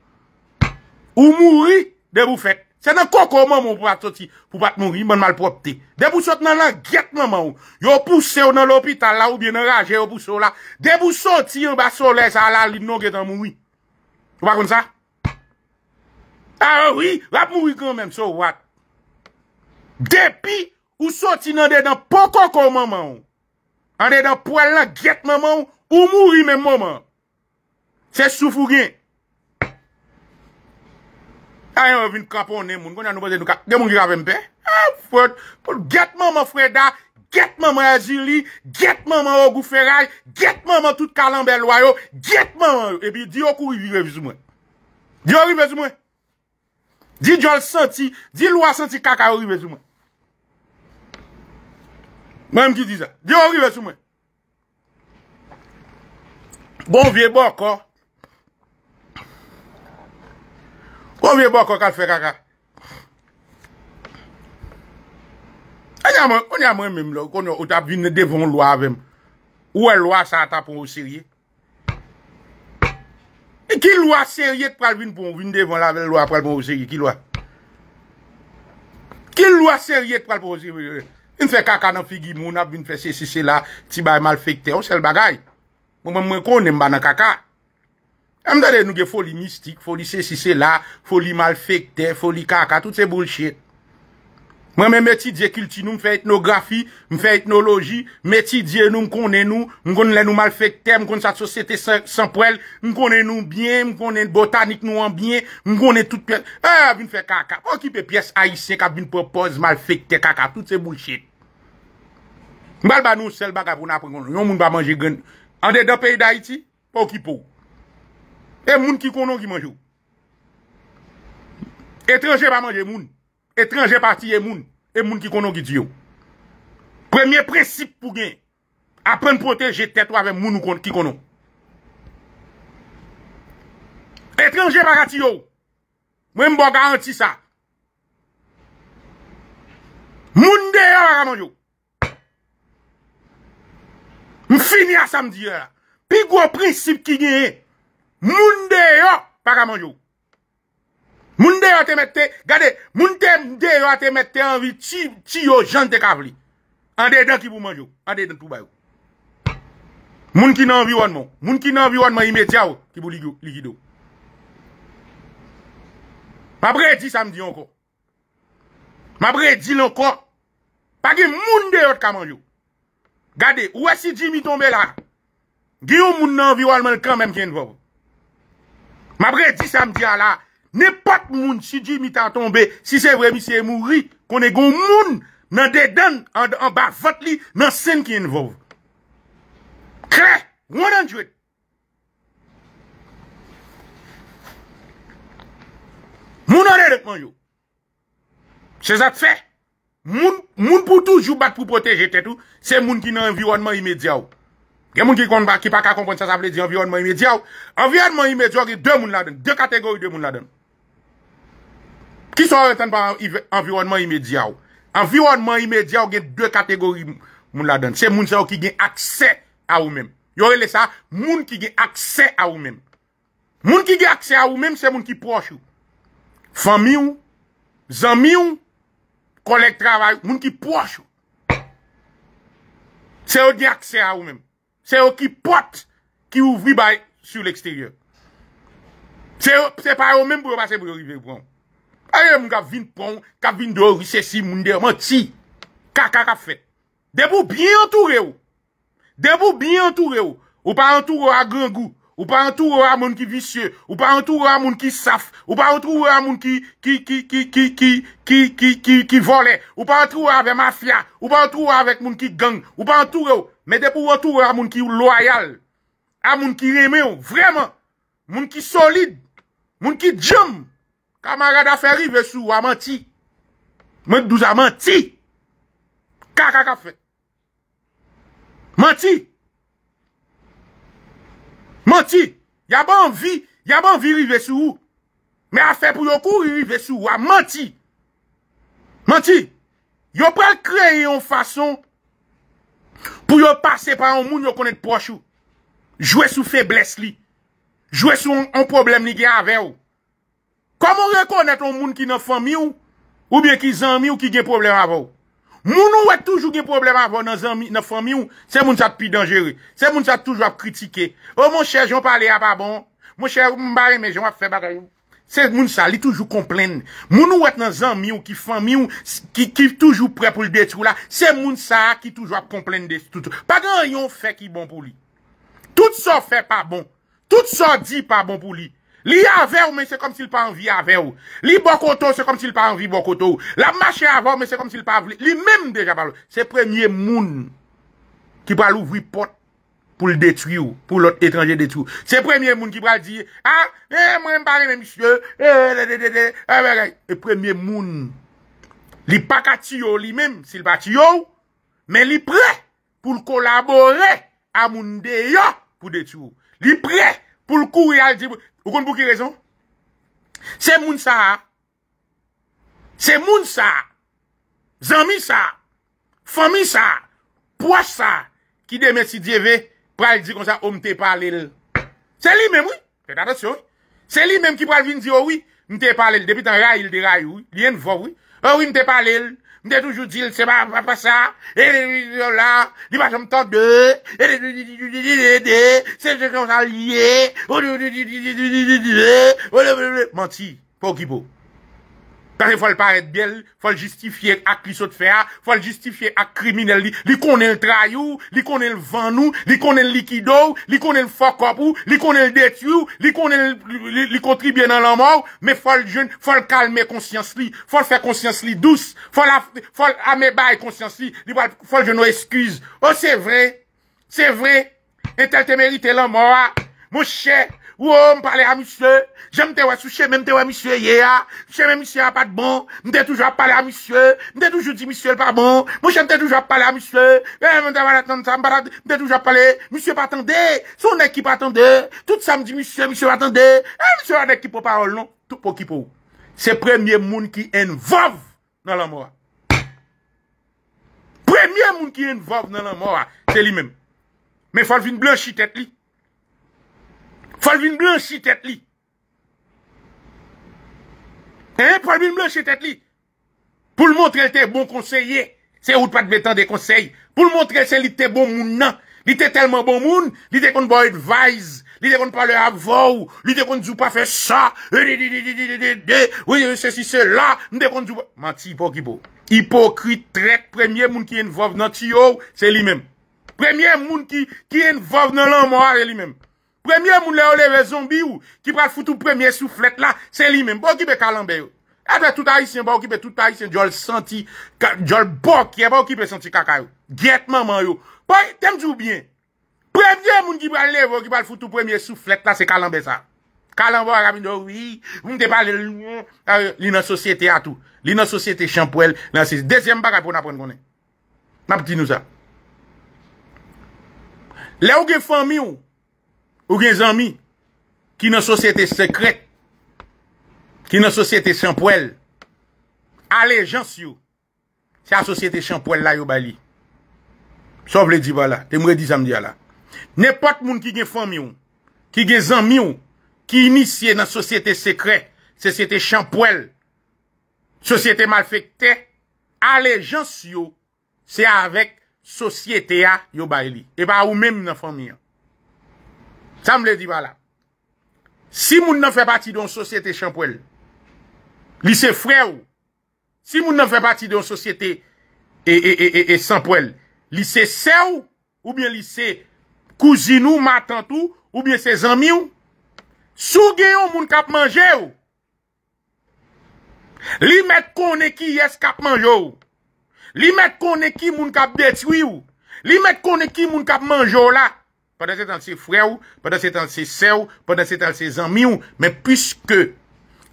Ou mou yi. Debou fet. Se nan koko moun moun pou batot si. Pou bat mou yi. Man mal propte. Debou sot nan lan. Ghet man man ou. Yo pousse ou nan l'hôpital la. Ou bin nan raje yo pousse ou la. Debou sot si. Yon bat solè sa A, wè, wè pou mou wikon mèm. So what? Depi, ou soti nan de dan pokoko maman ou. An ah, de dan poèl nan get maman ou, ou mou wimèm maman. Se soufou gen. A, yon wè vin kapon ne moun. Gwè nan noubazen nou kapon. Demoun yon avèm pè. A, fèd. Poul get maman freda. Get maman azili. Get maman ou gouferaj. Get maman tout kalambe lwayo. Get maman ou. Ebi, diyo kou wive viz mwen. Diyo wive viz mwen. Di jol santi, di lwa santi kaka yon rive soumen. Mwen mki dizan, di yon rive soumen. Bon vie bon kon. Bon vie bon kon kal fe kaka. A e nyaman, a e nyaman menm lò, kon yo utap vinne devon lwa avèm. Ou e lwa sa ata pou ou sirye. E ki lwa seryet pral vin pou on vin devon lavel lwa pral pou on visegi? Ki lwa? Ki lwa seryet pral pou on visegi? Yon fe kaka nan figi moun ap vin fe sese la, ti bay mal fekte, ou sel bagay? Mwen mwen konen mba nan kaka. Amdade nou ge foli mistik, foli sese la, foli mal fekte, foli kaka, tout se bol chet. Mwen men meti diye kilti nou mwen fè etnografi, mwen fè etnologi, meti diye nou mwen konen nou, mwen konen lè nou mal fèkte, mwen konen sa sosyete sanprel, mwen konen nou byen, mwen konen botanik nou an byen, mwen konen tout pèl. Ha, vin fè kaka. Ou ki pè pès aïsè ka vin pòpòz mal fèkte kaka. Tout se moun chè. Mwen bal ban nou sel baga pou nan apren konon. Yon moun ba manje gèn. An de da peyi da iti, pou ki pou. E moun ki konon ki manjou. Etranje ba manje moun. Etranje pati e moun, e moun ki konon ki tiyo. Premier prinsip pou gen, apen poteje tetwa ve moun ki konon. Etranje pati yo, mwen mboga anti sa. Moun deyo a ramon yo. Mfini a samdi ya, pi gwo prinsip ki gen, moun deyo a ramon yo. Moun de yo a te mette, gade, moun te mde yo a te mette anvi ti yo jante ka vli. Ande dan ki pou manjou, ande dan kou bayou. Moun ki nan viwanman, moun ki nan viwanman ime dja ou ki pou ligido. Mabre di samdi anko. Mabre di lanko. Pagin moun de yo a te kamanjou. Gade, ou esi di mi tombe la. Giyou moun nan viwanman kan menm kien vop. Mabre di samdi ala. Ne pat moun si di mi ta tombe, si se vre mi se mouri, kon e goun moun nan dedan an ba vat li nan sen ki envov. Kre, ou nan djouet. Moun an e dekman yo. Se zat fe, moun pou toujou bat pou poteje tetou, se moun ki nan environman imedya ou. Gen moun ki kon baki pa ka konpon sa sa vle di environman imedya ou. Environman imedya ou ki de moun la den, de kategori de moun la den. Ki sou reten pa environman imedya ou? Environman imedya ou gen dwe kategori moun la don. Se moun se ou ki gen akse a ou men. Yo rele sa, moun ki gen akse a ou men. Moun ki gen akse a ou men, se moun ki pwosyo. Famyon, zamyon, kolek travay, moun ki pwosyo. Se ou gen akse a ou men. Se ou ki pot ki ouvri baye sou l'eksteryon. Se ou, se pa ou men bwoye ba se bwoye revyon. От Chrineendeu sa hpouс chande o apitse a v프70 ou hye, Slow Kan Pa Fet 5020 G Wan mowitch assessment Hak ki kik avchwi Kamarade a fe rive sou ou a manti. Mwen dous a manti. Ka ka ka fe. Manti. Manti. Ya ban vi rive sou ou. Me a fe pou yo kou rive sou ou a manti. Manti. Yo prel kreye yon fason pou yo pase pa yon moun yo konet pochou. Jwe sou febles li. Jwe sou yon problem li gen ave ou. Koman rekonet ou moun ki nan fanmi ou? Ou bie ki zanmi ou ki gen problem avou? Moun ou wet toujou gen problem avou nan fanmi ou? Se moun sa pi dengeri. Se moun sa toujou ap kritike. Ou moun che, joun pale a pa bon. Moun che, mbari me joun ap fe bagayou. Se moun sa li toujou komplen. Moun ou wet nan zanmi ou ki fanmi ou? Ki toujou pre pou jbetrou la. Se moun sa ki toujou ap komplen de toutou. Pagan yon fe ki bon pou li. Tout sa fe pa bon. Tout sa di pa bon pou li. Li a ver ou men se kom sil pa anvi a ver ou. Li bokoto ou se kom sil pa anvi bokoto ou. La machin a ver ou men se kom sil pa avli. Li men beja pa lou. Se premye moun. Ki pra lou vwi pot pou l'étranger detrou. Se premye moun ki pra di. Ha? Ah, eh, eh, ah, e mwen pare men misye. E le le le le. E premye moun. Li pa katiyo li men. Sil pa tiyo ou. Men li pre. Pou l'kolaboré. A moun deyo pou detrou. Li pre. Pou l'kou yal di. Pou l'kou yal di. Ou kon pou ki rezon? Se moun sa, se moun sa, zanmi sa, fami sa, poua sa, ki demè si djeve, pral di kon sa, ou mte pale lè. Se li mèm wè, fète adasyon, se li mèm ki pral vin di, oh ou wè, mte pale lè, depi tan ray il de ray wè, li yen vò wè, ou wè oh mte pale lè, Mwen te toujoutil seman pa pa sa. E de li di la. Di pa jom ta be. E de li di di di di di di de. Se jokan sa li ye. O de li di di di di di di de. O de le le. Manti. Pou ki pou. Pari fol paret bel, fol justifiye ak krisotfea, fol justifiye ak kriminelli, li konen trayou, li konen vanou, li konen likido, li konen fokopou, li konen detyou, li konen li kontribyen nan la mou, me fol jen, fol kalme konsyans li, fol fe konsyans li dous, fol ame bay konsyans li, li fol jen ou eskuse, ou se vre, se vre, etel te merite la mou, mou chè, Ou, ou, m'pale a misye, jè m'te wè sou chè, mè m'te wè misye ye ya, chè mè misye wè pat bon, m'te toujwa pale a misye, m'te toujwa di misye wè pa bon, mò chè m'te toujwa pale a misye, e, m'te toujwa pale, m'sye patande, son ekip patande, tout sa m'di misye, m'sye patande, e, m'sye wè ekip po parole, nou, tout po ekip ou. Se premye moun ki en vov nan lan mò, premye moun ki en vov nan lan mò, se li mèm, mè fòl vin blanchi tèt li. Falvin Blanchi tèt li. He? Falvin Blanchi tèt li. Poul montre lte bon konseye. Se ou pat betan de konsey. Poul montre lte li te bon moun nan. Li te telman bon moun. Li te kon ba advice. Li te kon pale avou. Li te kon zoupa fe sa. E di di di di di di. Ouye se si se la. Ni te kon zoupa. Mati hipokipo. Hipokrit trek. Premye moun ki envav nan ti ou. Se li menm. Premye moun ki envav nan lan mou. Se li menm. Premye moun lè ou lè rezon bi ou, ki pral foutou premye souflet la, se li men, bo ki be kalambe yo. Apre touta isen, bo ki be touta isen, jol senti, jol bokye, bo ki be senti kaka yo. Gyet man man yo. Boy, temjou bien. Premye moun ki pral lè ou, ki pral foutou premye souflet la, se kalambe sa. Kalambe a gamin do oh wii, moun te pal lè loun, ah, li nan sosyete atou. Li nan sosyete chanpou el, nan sez. Dezem bagay pou nan pren konen. Nap di nou sa. Lè ou ge foun mi ou Ou gen zanmi, ki nan sosyete sekret, ki nan sosyete shampwel, ale jans yo, se a sosyete shampwel la yo bay li. So vle di wala, te mwre di zanm di wala. Nepot moun ki gen fanyon, ki gen zanmyon, ki inisye nan sosyete sekret, sosyete shampwel, sosyete malfekte, se a sosyete shampwel, ale jans yo, se a avèk sosyete ya yo bay li. E ba ou menm nan fanyon. Sa m le di wala. Si moun nan fe bati don sosyete champouel, li se fre ou, si moun nan fe bati don sosyete e, e, e, e, e, champouel, li se se ou, ou bien li se kouzin ou, matant ou, ou bien se zanmi ou, sou ge ou moun kap manje ou, li met kone ki yes kap manje ou, li met kone ki moun kap detwi ou, li met kone ki moun kap manje ou la, Pwede se tan se frew, pwede se tan se sew, pwede se tan se zanmi ou, men pwiske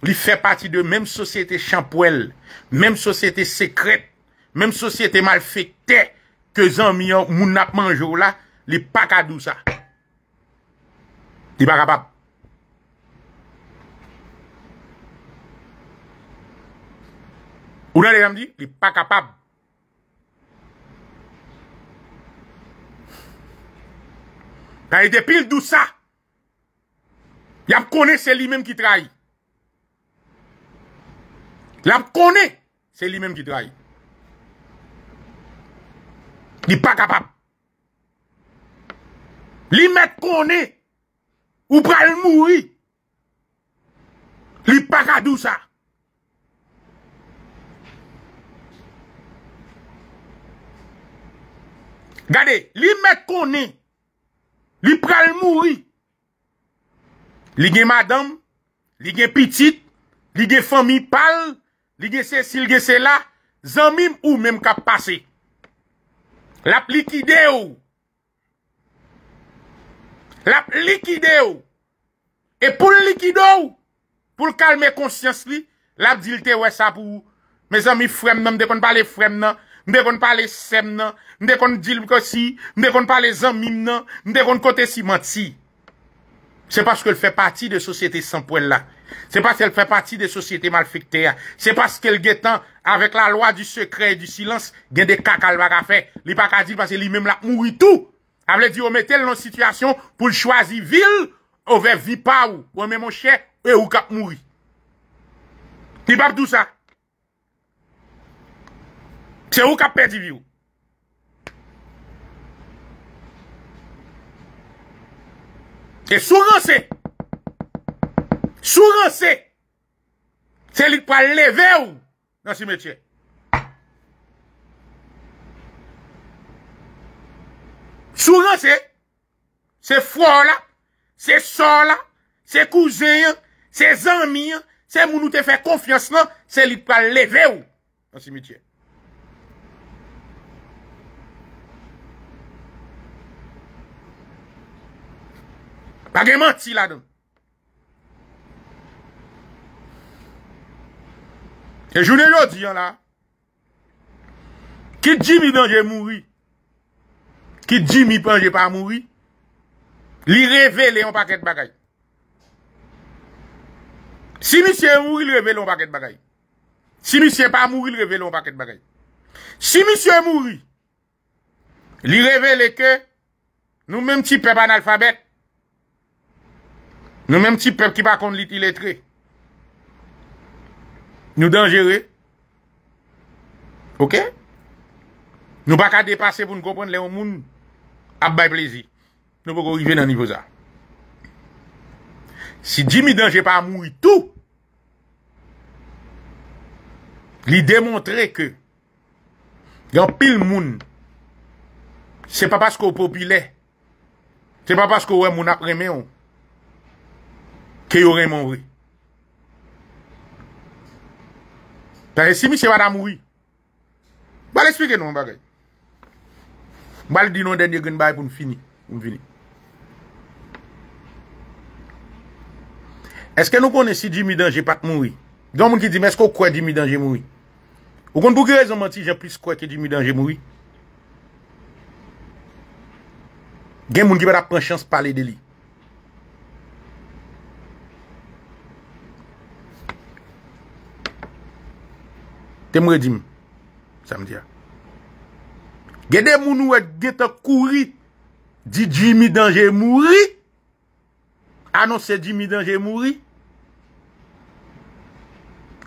li fè pati de menm sosyete champouel, menm sosyete sekret, menm sosyete mal fète ke zanmi ou moun apman jou la, li pa kadou sa. Li pa kapab. Ou la li yam di? Li pa kapab. Nan ete pil dousa. Ya m kone se li menm ki trai. Ya m kone se li menm ki trai. Li pa kapap. Li met kone. Ou pral mouri. Li pa kapap dousa. Gade, li met kone. Li pral mouri. Li gen madame, li gen pitit, li gen fami pal, li gen se sil gen se la, zanmim ou menm kap pase. Lap likide ou. Lap likide ou. E pou likide ou, pou kalme konsyans li, lap dilte ou esap ou. Me zanmi frem nanm, de kon bali frem nanm. mde kon pa le sem nan, mde kon dil ko si, mde kon pa le zanmim nan, mde kon kote si manti. Se paske l fè pati de sosyete sanpwen la, se paske l fè pati de sosyete malfektea, se paske l getan avek la loa du sekre e du silans gen de kakal baka fe, li pa ka di pase li mem la moui tou, avle di omete l nan situasyon pou l chwazi vil, ove vipa ou, ou eme monshe, ou e ou ka moui. Ti bab dou sa? Se ou ka pedi vi ou. Se sou nan se. Sou nan se. Se li pa leve ou. Nan si metye. Sou nan se. Se fwola. Se sola. Se kouzen. Se zanmien. Se mounou te fe konfians nan. Se li pa leve ou. Nan si metye. Pa gen manti la do. E jounen yo diyan la, ki di mi nan jè mouri, ki di mi pan jè pa mouri, li revele yon paket bagay. Si mi sè mouri, li revele yon paket bagay. Si mi sè pa mouri, li revele yon paket bagay. Si mi sè mouri, li revele ke, nou menm ti pe pan alfabet, Nou menm ti pep ki pa kont li ti letre. Nou denjere. Ok? Nou pa ka depase pou nou kompon le ou moun. Ab bay plezi. Nou pou kou rive nan nivou za. Si di mi denjere pa moun itou. Li demontre ke. Yon pil moun. Se pa paskou popile. Se pa paskou wè moun apreme yon. Kè yon ren moun wè. Tè yon resimi se wad a moun wè. Bal esplike nou an bagay. Bal di nou denye gen bay pou m fini. Eske nou konensi di mi danje pat moun wè? Gen moun ki di, mè sko kwa di mi danje moun wè? Ou konn bou ge rezouman ti jen plis kwa ki di mi danje moun wè? Gen moun ki bè la penchans pale de li. Te mre dim, sa m diya. Gede moun ou e geta kouri, di jimi dan jè mouri, anonsè jimi dan jè mouri,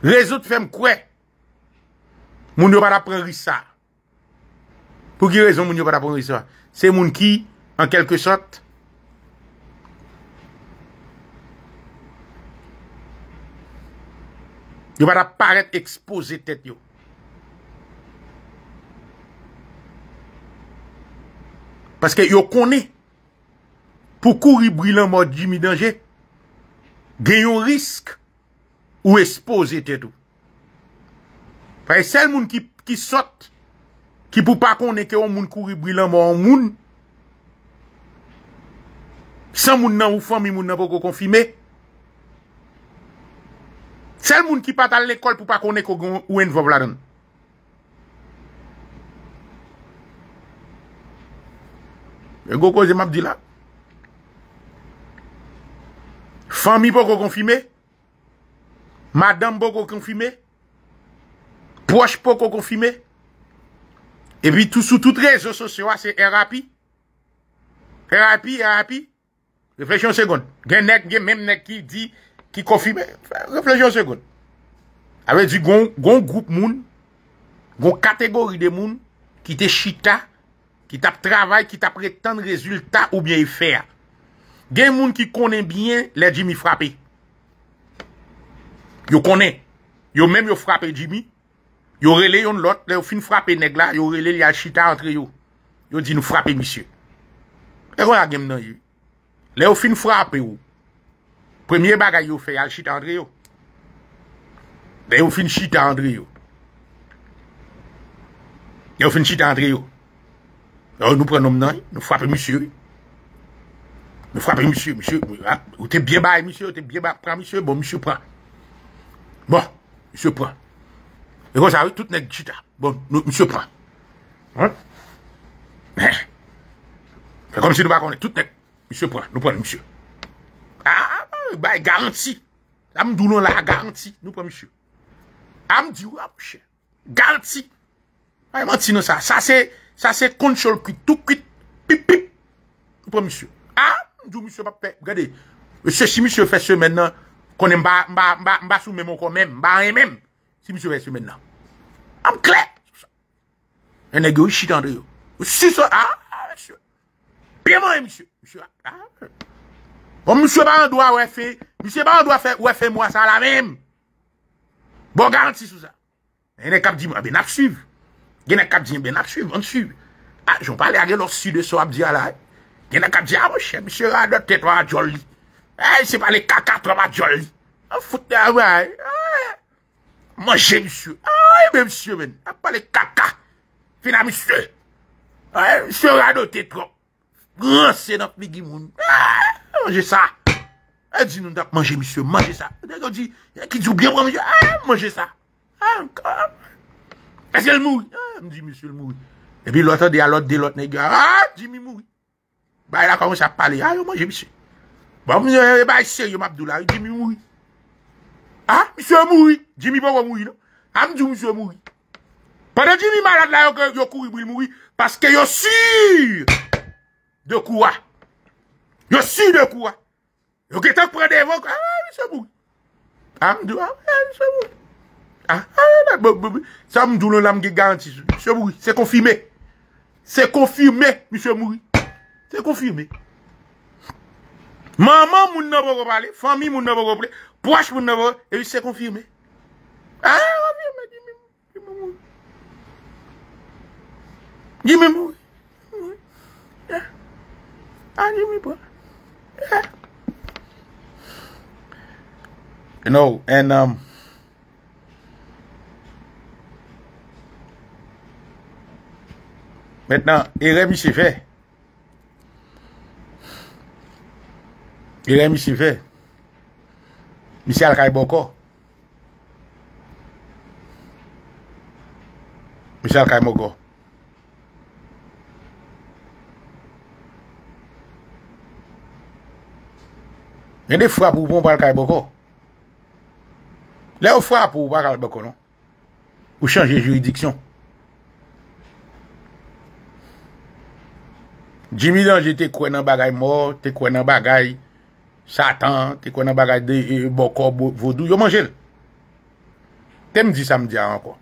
les out fèm kwe, moun yo pa da pranri sa. Pou ki rezon moun yo pa da pranri sa? Se moun ki, an kelke shot, yo va da paret expose tèt yo. Paske yo konè, pou kouri brilan mò di mi dange, gen yon risk, ou expose tèt yo. Faye sel moun ki sot, ki pou pa konè ke yon moun kouri brilan mò an moun, san moun nan ou fami moun nan bo konfi, me, Sel moun ki pat al l'ekol pou pa konek ouen vob la don. E go koze map di la. Fami pou konfime. Madame pou konfime. Poche pou konfime. E pi tout sou, tout re, zoso sewa se erapi. Erapi, erapi. Reflechyon segon. Gen nek, gen men nek ki di... qui confirme, réfléchissez une seconde. Avec du gon groupe moun, gon catégorie de moun, qui te chita, qui tape travail, qui tape prétendre résultat ou bien y a Gen moun qui connaît bien les Jimmy frapper. Yo connaît. Yo même yo frappé Jimmy. Yo ont relayé l'autre, yo fin frapper nèg là, yo relaye li a chita entre yo. Yo dit nous frappons monsieur. Et on a game nan yon? ont fini fin frapper ou? Premye bagay yo fè yal chita andre yo. Ben yo fin chita andre yo. Yo fin chita andre yo. Yo nou pren noum nan, nou fwap yon misyo. Nou fwap yon misyo, misyo, ou te bye baye misyo, ou te bye baye pran misyo, bon misyo pran. Bon, misyo pran. E kon sa wè tout nek chita, bon, nou misyo pran. Fè kom si nou bakon tout nek, misyo pran, nou pran misyo. Ba e garanti Amdou lon la garanti Amdou ah, Garanti Sa se kontchol kwit Pipip Amdou Si misyo fè se men nan Konen mba sou memon kon men Mba remen Si misyo fè se men nan Amklet Enegyo yi chitande yo Piyamoye ah, misyo Mishyo Monsye pa an do a wefe Monsye pa an do a wefe mwa sa la mem Bon garanti sou sa Genè kap di mwen ben ap suv Genè kap di mwen ben ap suv An suv Genè kap di a monsye eh, Monsye rade te tron a joli E se pa le kaka tron a joli An foute a woy Monsye monsye E se pa le kaka Fina monsye Monsye rade te tron Granse not me gimoun E ah, Mange sa. E di nou dak manje, misyo, manje sa. E di nou di, ki djoubyen pou manje. Mange sa. Mence l moui. Mdi misyo l moui. Evi loto de alot de lot negya. Mdi mi moui. Baye la koman sa pale. Baye la koman sa pale. Mdi mi moui. Misi moui. Misi moui. Misi moui. Misi moui. Misi moui. Misi moui. Misi moui. Yo si de kouwa. Yo ketak pre devon. A, ah, ah, mi se mou. A, ah, mi se mou. A, a, a, a, a, a, a, a. Sa mou doun loun la mge garanti. Se mou, se konfirmè. Se konfirmè, mi se mou. Se konfirmè. Maman moun nan bò gò pale. Fami moun nan bò gò ple. Poache moun nan bò. E vi se konfirmè. A, konfirmè. Di mi mou. Di mi mou. Di mi mou. Mou. A, di mi mou. You know, and um, Maintenant, il remissive Il remissive Michel Kaye Boko Michel Kaye Boko Yen de fwa pou pou wakal boko. Le ou fwa pou wakal boko nou. Ou chanje juridiksyon. 10 milyon jen te kwen nan bagay mò, te kwen nan bagay satan, te kwen nan bagay e, bokor, vodou, yo manjel. Te mdi samdia anko.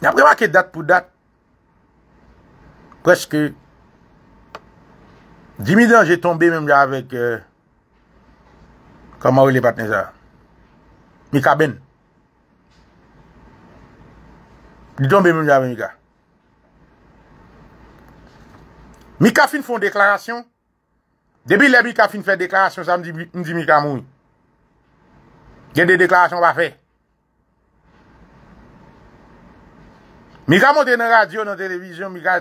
Yen apre wak e dat pou dat. Preske... Dimi dan jè tombe mè mja avèk... Euh, Kama wè lè patnè sa. Mika ben. Jè tombe mè mja avè Mika. Mika fin fòn deklarasyon. Dèbi lè Mika fin fè deklarasyon, sa m di Mika moun. Gen de deklarasyon wè fè. Mika moun de nan radyo, nan televizyon, Mika...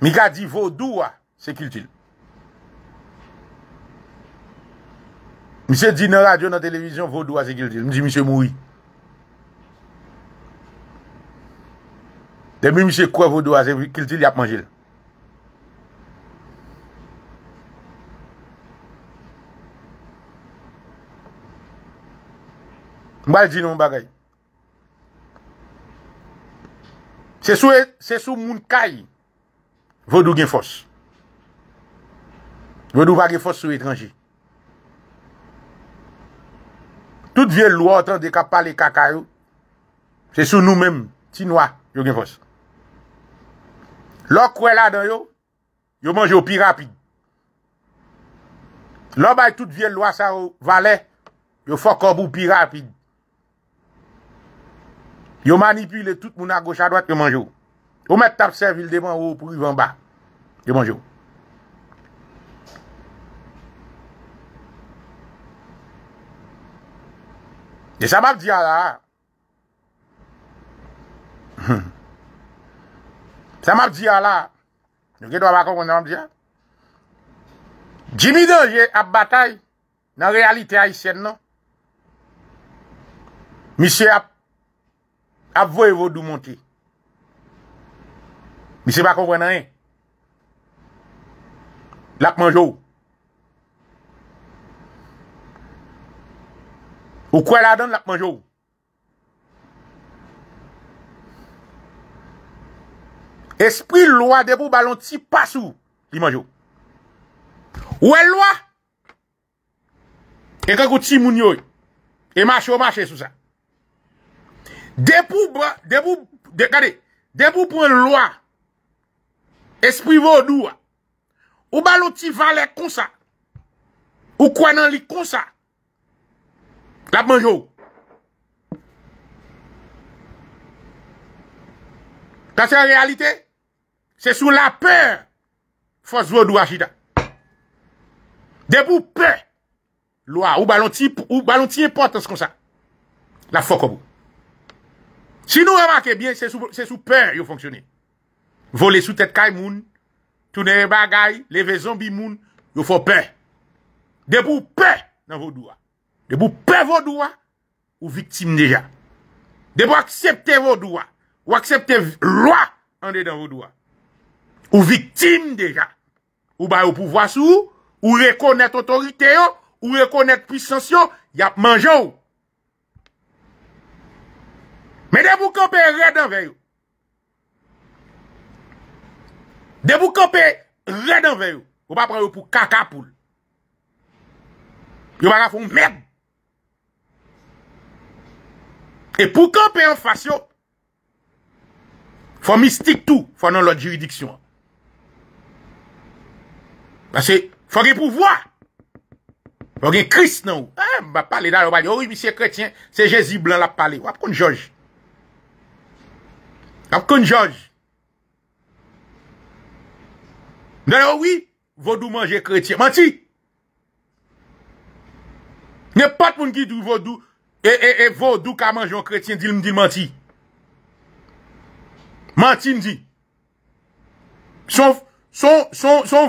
Mi ka di vodouwa se kiltil. Mi se di nan radyon nan televizyon vodouwa se kiltil. Mi di mi se moui. Demi mi se kou vodouwa se kiltil yap manjil. Mbal di nan mbagay. Se sou e, moun kayi. Vodou gen fos. Vodou va gen fos sou etranji. Tout vie l lwa otran de kap pale kaka yo, se sou nou menm, ti noua, yo gen fos. Lò kwe la dan yo, yo manj yo pi rapi. Lò bay tout vie l lwa sa yo vale, yo fok obou pi rapi. Yo manipile tout moun a gocha dwat yo manj yo. Ou met tap servil deman ou pou rivan ba. De bonjou. De sa map diya la. Sa map diya la. Nou gen do ap akon kon nam diya. Dimi danje ap batay nan realite a isen nan. Mise ap voye vo dou monti. Bi se ba konwen nan yon. Lakmanjou. Ou kwen la dan lakmanjou. Esprit lwa debou balon ti pasou. Limanjou. Ou el lwa. E kwen kwen ti moun yoy. E mache ou mache sou sa. Debou balon. Dekade. Debou pwen lwa. Espri vodou, ou balon ti vale kon sa, ou kwenan li kon sa, la banjou. Kansè an realite, se sou la pe, fos vodou ajida. Debou pe, ou balon ti importans kon sa, la fok obou. Si nou emak e bien, se sou pe yo fonksyonen. Vole sou tèt kaj moun. Tounen bagay. Leve zombi moun. Yo fò pè. Debo pè nan vò doua. Debo pè vò doua. Ou viktim deja. Debo aksepte vò doua. Ou aksepte rwa ande nan vò doua. Ou viktim deja. Ou bay ou pouvoa sou. Ou rekonet otorite yo. Ou rekonet pisanso yo. Yap manjou. Men debou konpe redan veyo. De pou kompe redan veyo, ou pa preyo pou kaka pou. Yo pa la fon mèd. E pou kompe an fasyo, fò mistik tou fò nan lò jiridiksyon. Basè fò gen pou vwa. Fò gen kris nan ou. Ha, eh, pa pale da, ou pa li. Ou oh, yi misye kretyen, se jèzi blan la pale. Wap kon jòj. Wap kon jòj. Nè ouwi, vodou manje kretien. Mati. Nè pat moun ki dwi vodou, e, e, e vodou ka manje yon kretien, di l mdi mati. Mati mdi. Son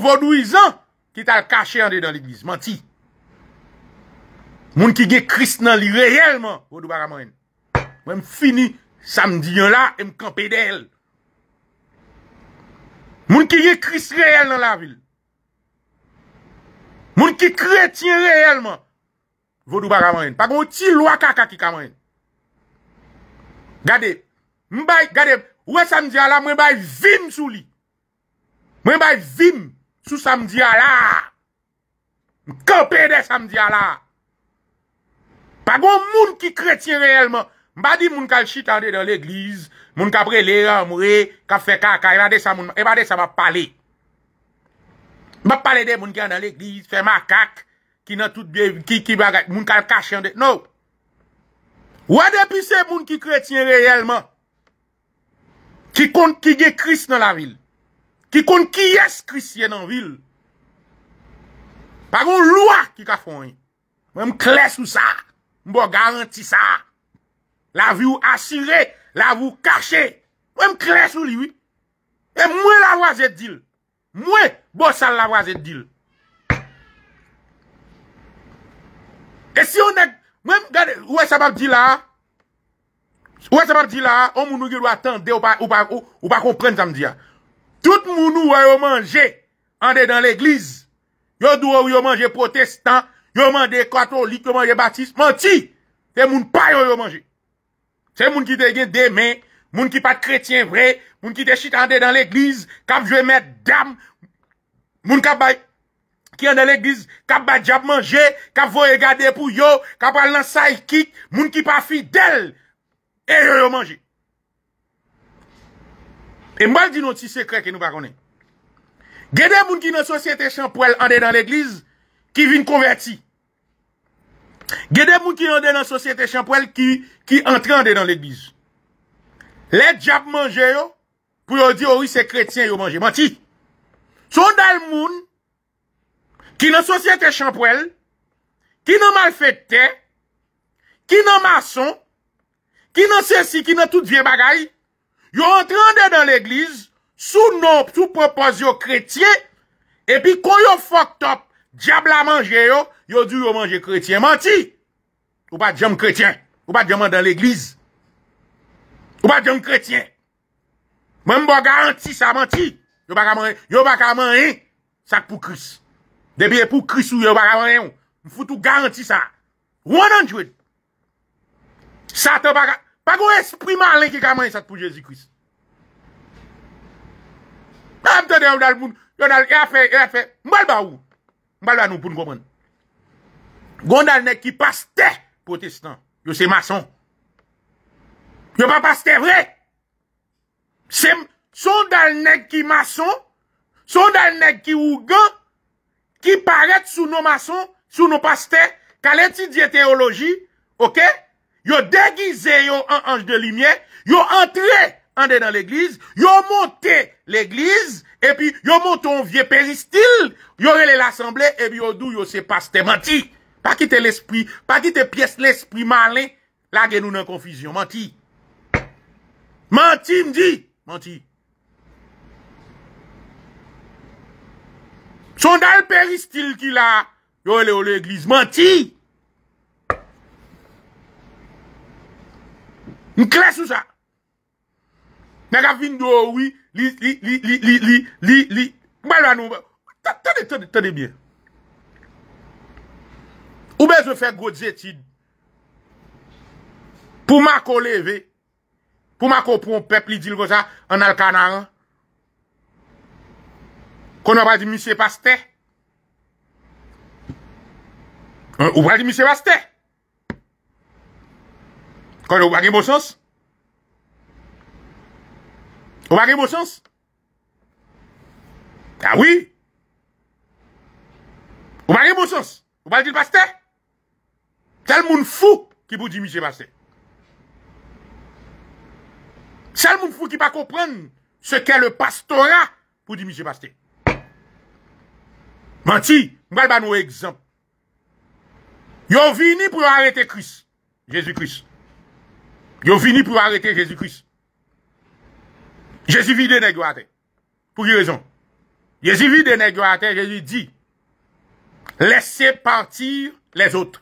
vodou izan, ki tal kache ande dan l iglise. Mati. Moun ki ge krist nan li reyelman, vodou baraman. Mwen m fini samdi yon la, m kope del. Moun ki ye kris reyel nan la vil. Moun ki kretin reyelman. Vodou ba gaman en. Pag moun ti lwa kaka ki gaman en. Gade, mba gade, wè samdi ala mwen bay vim sou li. Mwen bay vim sou samdi ala. Mwen ka pede samdi ala. Pag moun ki kretin reyelman. Mba di moun kal chitande de l'eglize. moun ka prele, ah, mou re, ka fe kaka, e ba de sa moun, e ba de sa ba pale. Ba pale de moun ki an ale, ki se makak, ki nan tout be, ki ki bagat, moun kal kache an de, nou. Ou a depi se moun ki kretien reyelman? Ki kont ki ge kris nan la vil? Ki kont ki yes kris ye nan vil? Parou lwa ki ka fwenye. Mwen mkles ou sa, mwen mbo garanti sa. La vi ou asirey, la vou kache, mwen mkle sou liwi, e mwen la wazet dil, mwen bosa la wazet dil, e si yon nek, mwen mgane, ouwe sabab di la, ouwe sabab di la, ou moun nou gilwa tan de, ou pa kompren zan di ya, tout moun nou woye yo manje, ande dan l'eglize, yo dou woye yo manje protestant, yo manje katolik, yo manje batist, manti, fe moun pa yo yo manje, Se moun ki te gen de men, moun ki pa kretien vre, moun ki te chitande dan l'eglize, kap jwe met dam, moun ki an dan l'eglize, kap ba djap manje, kap voye gade pou yo, kap al nan saikik, moun ki pa fidel, e yo yo manje. E mbal di nou ti sekre ke nou ba konen. Gede moun ki nan sosyete champouel ande dan l'eglize, ki vin konverti. Gede moun ki an dan sosyete champouel ki... ki entran de nan l'eglize. Le diap manje yo, pou yo di oh yo wise kretien yo manje. Mati! Son dal moun, ki nan sosyete champouel, ki nan malfekte, ki nan mason, ki nan sessi, ki nan tout vie bagay, yo entran de nan l'eglize, sou nou, sou propos yo kretien, epi kon yo fok top, diap la manje yo, yo di yo manje kretien. Mati! Ou pa diam kretien. Ou pa diyon man dan l'eglize. Ou pa diyon kretien. Men bon mbo garanti sa manti. Yo baka man yon. Sak pou kris. Debe pou kris ou yo baka man yon. Mfoutou garanti sa. One hundred. Sak pou baka. Pakou esprima alen ki ka man yon sak pou Jezi kris. Am tade yon dal moun. Yon dal e afe. Mbal ba ou. Mbal ba nou pou ngo man. Gondal nek ki paste protestant. Yo se mason. Yo pa paste vre. Se son dal neg ki mason, son dal neg ki ougan, ki paret sou nou mason, sou nou paste, ka leti di eteologi, yo degize yo an anj de limye, yo entre ande dan l'eglize, yo monte l'eglize, yo monte yon vie peristil, yo rele l'assemble, yo se paste manti. Pa kite l'esprit, pa kite piyes l'esprit malen, la gen nou nan konfisyon. Manti. Manti mdi. Manti. Son dal peristil ki la yo le ou le eglis. Manti. M kles ou sa. Nega fin do oui, li, li, li, li, li, li, li, li. M mal nan ou. Tade, tade, tade bien. Ou be zo fè gòd zetid? Pou ma kon leve? Pou ma kon pou an pep li dil goza an al kanan an? Kon nan ba di M. Pastè? Ou ba di M. Pastè? Kon nan ou bagi mò sòs? Ou bagi mò sòs? A wè? Ou bagi mò sòs? Ou ba di Pastè? A wè? C'est le monde fou qui vous M. Basté. C'est le monde fou qui va comprendre ce qu'est le pastorat pour dire Menti, je vais vous ba un exemple. Yo vini pour arrêter Christ. Jésus Christ. Yo vini pour arrêter Jésus Christ. Jésus vide negyo ate. Pour quelle raison? Jésus vide negyo ate, Jésus dit, laissez partir les autres.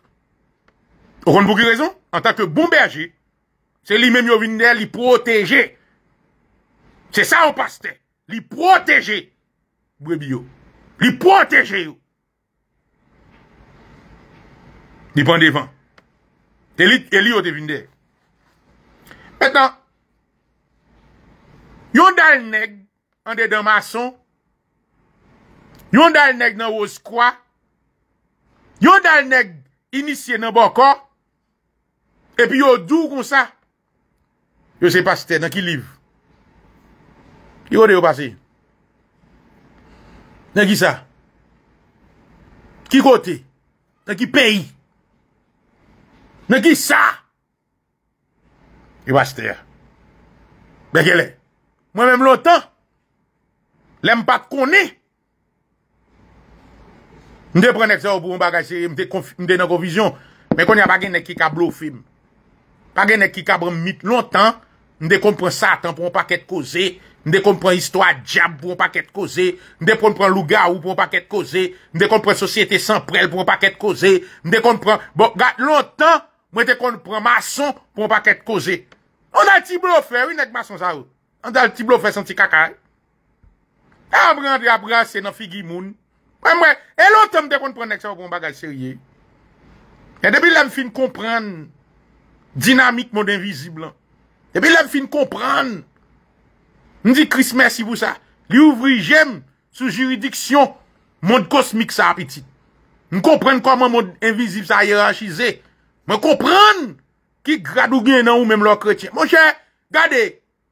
Ou kon pou ki rezon? An tak ke bon berje, se li men yo vin der, li proteje. Se sa ou paste. Li proteje. Li proteje yo. Li pan defan. Te li yo te vin der. Etan, yon dal neg an de den mason, yon dal neg nan wos kwa, yon dal neg inisye nan bon kor, E pi yo dou kon sa, yo se paste nan ki liv. Ki kote yo pase? Nan ki sa? Ki kote? Nan ki peyi? Nan ki sa? Yo paste ya. Bekele. Mwen menm lontan. Lem pat koni. Mte prene se ou bou mbagaj se, mte konfinde nan konvijon, men konye bagen ne ki kablo film. agen ek ki kabran mit lontan, mde kompran satan pou mpa ket koze, mde kompran histwa diab pou mpa ket koze, mde kompran luga ou pou mpa ket koze, mde kompran sosyete sanprel pou mpa ket koze, mde kompran... Bon, lontan, mwen te kompran mason pou mpa ket koze. Onda l ti blofe, winek mason zaro? Onda l ti blofe san ti kakal? E abran, e abran, se nan figi moun. Mwen mwen, e lontan mde kompran nek se wapon bagaj serye. E debi l am fin kompran... Dinamik moun d'invizib lan. Ebe le fin kompran. Ndi kris mersi vou sa. Li ouvri jem sou juridiksyon moun kosmik sa apetit. N kompran koman moun d'invizib sa yirachize. Mwen kompran ki gradou gen nan ou menm lor kretye. Mwen che, gade,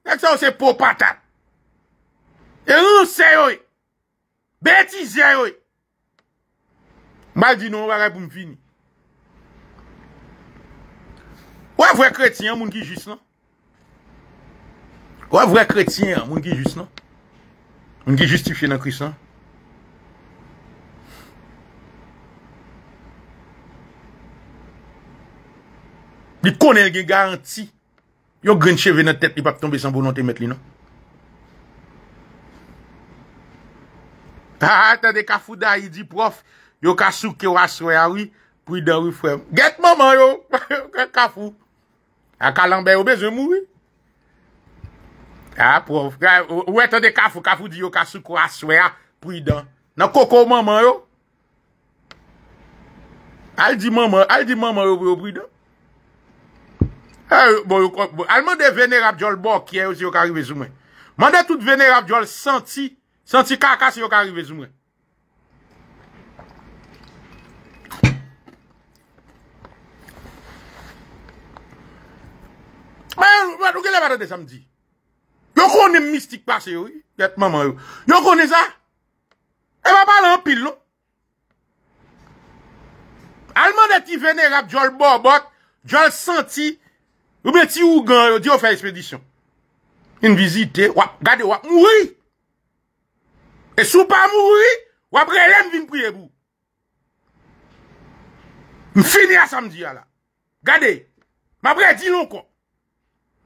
ek sa ou se po patat. E ou se oy. Beti se oy. Mwen di nou ware pou m fini. Ouè vre kretin an, moun ki jist nan? Ouè vre kretin an, moun ki jist nan? Moun ki justifiye nan kris nan? Di konel gen garanti. Yo gren cheve nan tet li pap tombe san bonon ah, te met li nan. Ha ha, tande kafou da yi di prof. Yo ka souke wa swa ah ya wii, pou yi dan wii fwem. Get maman yo, kwen kafou. A kalanbe ah, ah, yo bez yo mouwi. A prof. Ou etan de kafu. Kafu di yo ka sukwa swen ya. Pou yi dan. Nan koko ou maman yo. Al di maman. Al di maman yo pou yi dan. Al mande venerab jol bokye yo si yo ka rive sou mwen. Mande tout venerab jol senti. Senti kaka si yo ka rive sou mwen. Mwen genye vatande samdi. Yon konen mistik pase yo. Yon konen sa. E wap ala an pil lo. Alman de ti vene rap. Jol borbok. Jol santi. Yon beti yon gan yo. Diyo fè ekspedisyon. Yon vizite. Wap. Gade wap. Mwoui. E sou pa mwoui. Wap reyem vin priye bou. Yon fini a samdi ya la. Gade. Mwen genye. Mwen genye. Mwen genye. Yon vatande.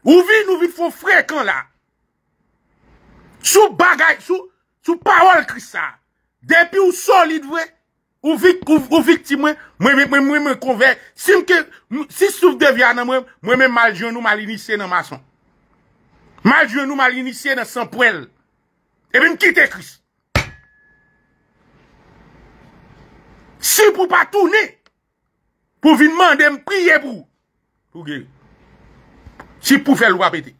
Ouvi nouvi fwo frek an la. Sou bagay, sou parol kris sa. Depi ou solid we, ouvik ti mwen, mwen mwen konvek. Sim ke, si sou devyana mwen, mwen mwen mal jenou mal inise nan masan. Mal jenou mal inise nan sanpwel. Ebe mkite kris. Si pou pa toune, pou vin mande m priye pou. Pou geni. Si pou fè lou apete.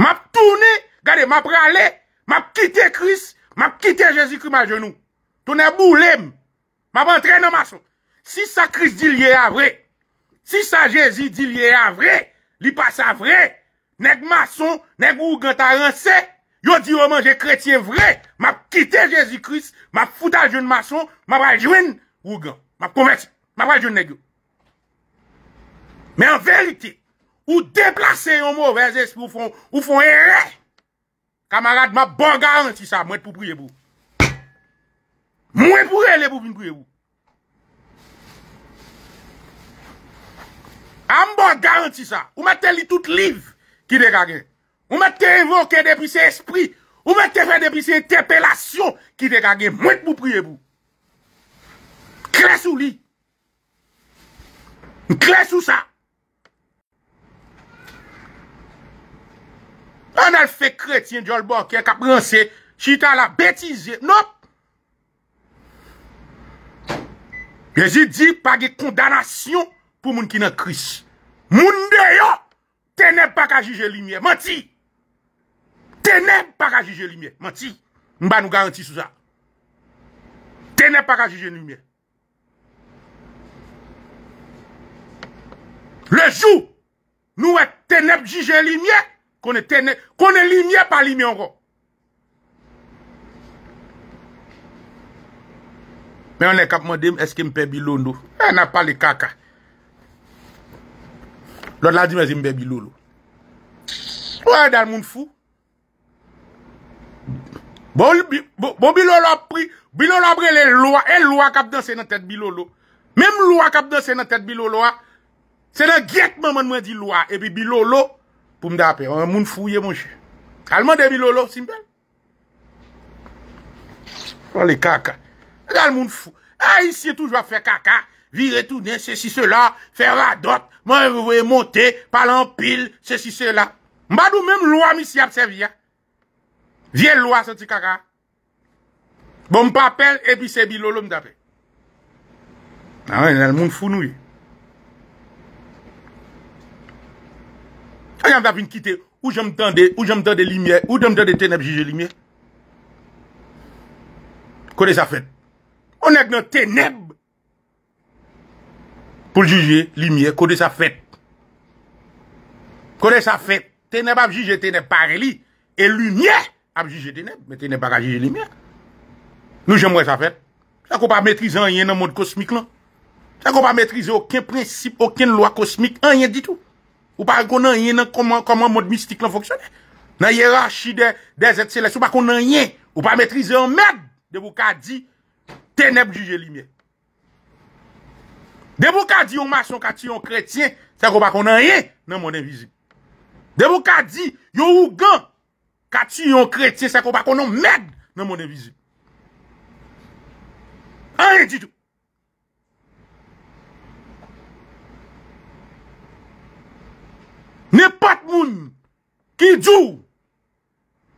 Map toune, gade, map rale, map kite kris, map kite jezi kri ma jenou. Tounè bou lem, map antre nan maso. Si sa kris di liye avre, si sa jezi di liye avre, li pasa avre, neg maso, neg wou gantare se, yo di oh, romanje kretien vre, map kite jezi kris, map fouta jen maso, map aljwen wou gantare, map komet, map aljwen neg yo. Men an verite, ou deplase yon mou vez espri ou fon e re. Kamarade, ma bon garanti sa mwen pou priye bou. Mwen pou re le pou priye bou. An bon garanti sa. Ou mwen te li tout liv ki de gage. Ou mwen te evoke depi se espri. Ou mwen te fè depi se tepelasyon ki de gage. Mwen pou priye bou. Kle sou li. Kle sou sa. An al fe kretien, diol borken, kaprense, chita la betize. Nope! Je zi di pa ge kondanasyon pou moun ki nan kris. Moun de yo! Teneb pa ka jije limiye. Manti! Teneb pa ka jije limiye. Manti! Mba nou garanti souza. Teneb pa ka jije limiye. Le jou! Nou et teneb jije limiye! konè tenè, konè li myè pa li myè wò. Men wè kap mwen dem, eske mpe bi lò eh, nou. En ap pale kaka. Lò nan di mwen zimbe bi lò nou. Wè dan moun fwou. Bon bi lò lò apri, bi lò lò apri lè lò wè, e lò wè kap den se nan tèt bi lò lò. Mem lò wè kap den se nan tèt bi lò lò wè, se nan gèt mwen mwen di lò wè, e bi bi lò lò, Pou mda apè, an moun fou ye monshe. Alman de mi lolo simbel. Wale kaka. Alman fou. A yisi tou jwa fè kaka. Vire tou ne, se si se la, fè radot. Mwen vwe mwote, palan pil, se si se la. Mbadou menm lwa mi si apse vya. Vye lwa se ti kaka. Bon pa apèl, epi se bi lolo mda apè. Alman fou nou ye. Ou yon va vin kite, ou jom dande, ou jom dande limye, ou jom dande teneb juje limye. Kode sa fete? Ou nek nou teneb? Pou juje limye, kode sa fete? Kode sa fete? Teneb ap juje teneb pare li, e limye ap juje teneb, me teneb ap juje limye. Nou jom wè sa fete? Sa kon pa metrize an yon nan moun kosmik lan. Sa kon pa metrize okin prinsip, okin lwa kosmik, an yon ditou. Ou pa rekon nan yen nan koman mod mistik nan foksyone? Nan yera chi de zet seles, ou pa kon nan yen, ou pa metrize yon med, debou ka di teneb juje li miye. Debou ka di yon mason ka tu yon kretien, se ko pa kon nan yen nan mounen vizye. Debou ka di yon ougan ka tu yon kretien, se ko pa kon nan med nan mounen vizye. An yen di tout. Nè pat moun ki djou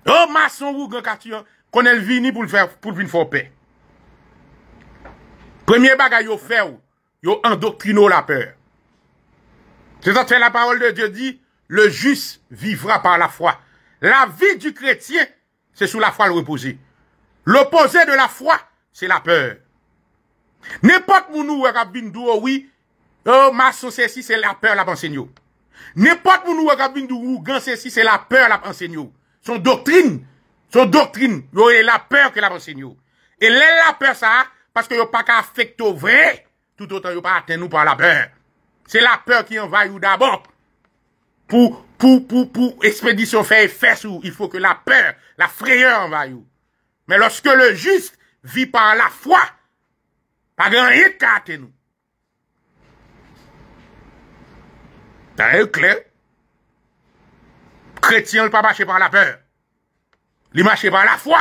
o mason wou gankati yo konel vini pou vin fopè. Premye bagay yo fè yo, yo endok kino la pèr. Se dan chè la parol de Dje di, le jus vivra par la fwa. La vi du kretien, se sou la fwa loun pou zi. L'oppozè de la fwa, se la pèr. Nè pat moun wou wè rabin djou o wii, o mason se si se la pèr la bansen yo. Ne pat moun wakad bin doun moun gansesi, se la peur la panseg nou. Son doktrin, son doktrin, yo e la peur ke la panseg nou. E lè la peur sa, paske yo pa ka afekto vre, tout an yo pa aten nou pa la peur. Se la peur ki an vayou dabor, pou, pou, pou, pou, expedisyon fey fes ou, i fò ke la peur, la freyè an vayou. Men loske le jist vi pa la fwa, pa gen yik ka aten nou. Kretien l pa mache par la peur Li mache par la fwa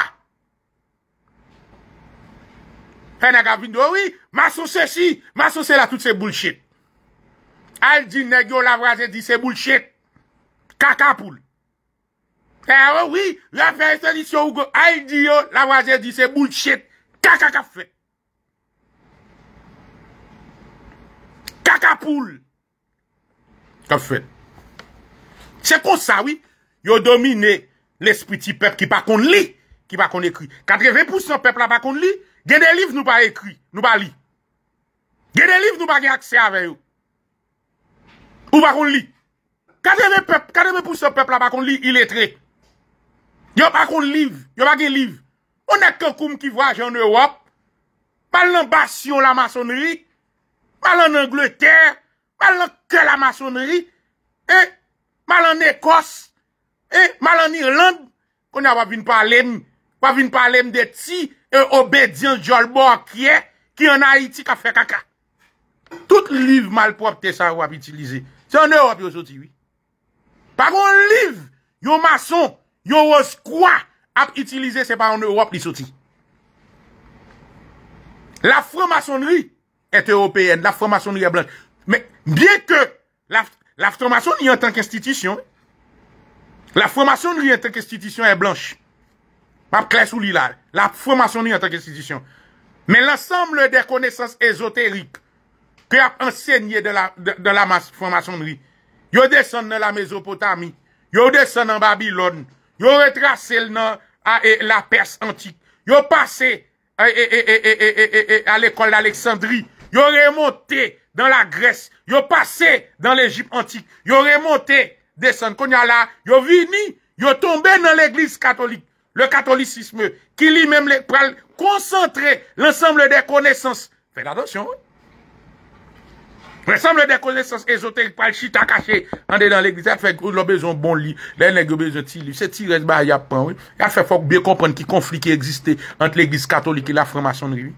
Mase ou se si Mase ou se la tout se bullshit Al di negyo la vwaze di se bullshit Kakapoul ah Al di yo la vwaze di se bullshit Kakakafet Kakapoul Se kon sa, yo domine l'esprit ti pep ki bakon li, ki bakon ekri. Kade ve pou son pep la bakon li, gen de liv nou ba ekri, nou ba li. Gen de liv nou ba gen akser ave yo. Ou bakon li. Kade ve pou son pep la bakon li, il etre. Yo bakon liv, yo bakon liv. O ne ke koum ki vwa jen Europe, mal nan basyon la masonri, mal nan Angleterre, Mal an ke la masonri, e, mal an Ekos, e, mal an Irland, kon ya wap vin pale m, wap vin pale m de ti, e obedyan Jolbo akye, ki an ha iti ka fe kaka. Tout liv malpropte sa wap itilize. Se an Europe yo soti, oui. Paron liv, yo mason, yo wos kwa, ap itilize se pa an Europe li soti. La fwa masonri, et European, la fwa masonri e blanche, Mais bien que la, la franc en tant qu'institution, la franc-maçonnerie en tant qu'institution est blanche. Pas clair sous là. La franc-maçonnerie en tant qu'institution. Mais l'ensemble des connaissances ésotériques que a enseigné de la, de, la franc-maçonnerie, yo descendent dans la Mésopotamie, yo descendent en Babylone, yo retracé la Perse antique, yo passé à, l'école d'Alexandrie, yo remonté dan la Gres, yo pase dan l'Egypte antik, yo remonte desan konyala, yo vini, yo tombe nan l'Eglise katolik, le katolicisme, ki li mem koncentre l'ensemble bon de konesans, fè la dosyon, l'ensemble de konesans ezoterik, pal chita kache, ande dan l'Eglise, fèk ou l'obezon bon li, lè nè gobezon ti li, se ti resba yapan, fè fok biye kompren ki konflik ki egziste ant l'Eglise katolik ki la franmasonri,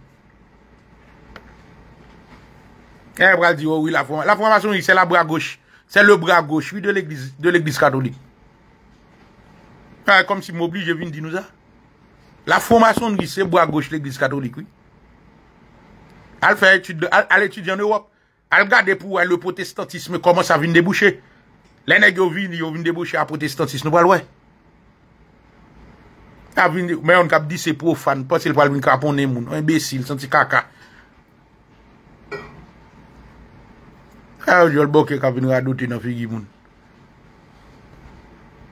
Oh la formasyon gri se la bra goche Se le bra goche De l'eglis katholik Kom si m'oblige vin dinouza La formasyon gri se bra goche L'eglis katholik Al fè etude Al etude yon Europe Al gade pou wè le protestantisme Koman sa vin debouchè Lè nèk yo vin debouchè a protestantisme Wè ah, Mè yon kap di se profan Pas el pal vin kapon nemoun Mwen besil, santi kaka A yon jol bokye ka vin rado te nan figi moun.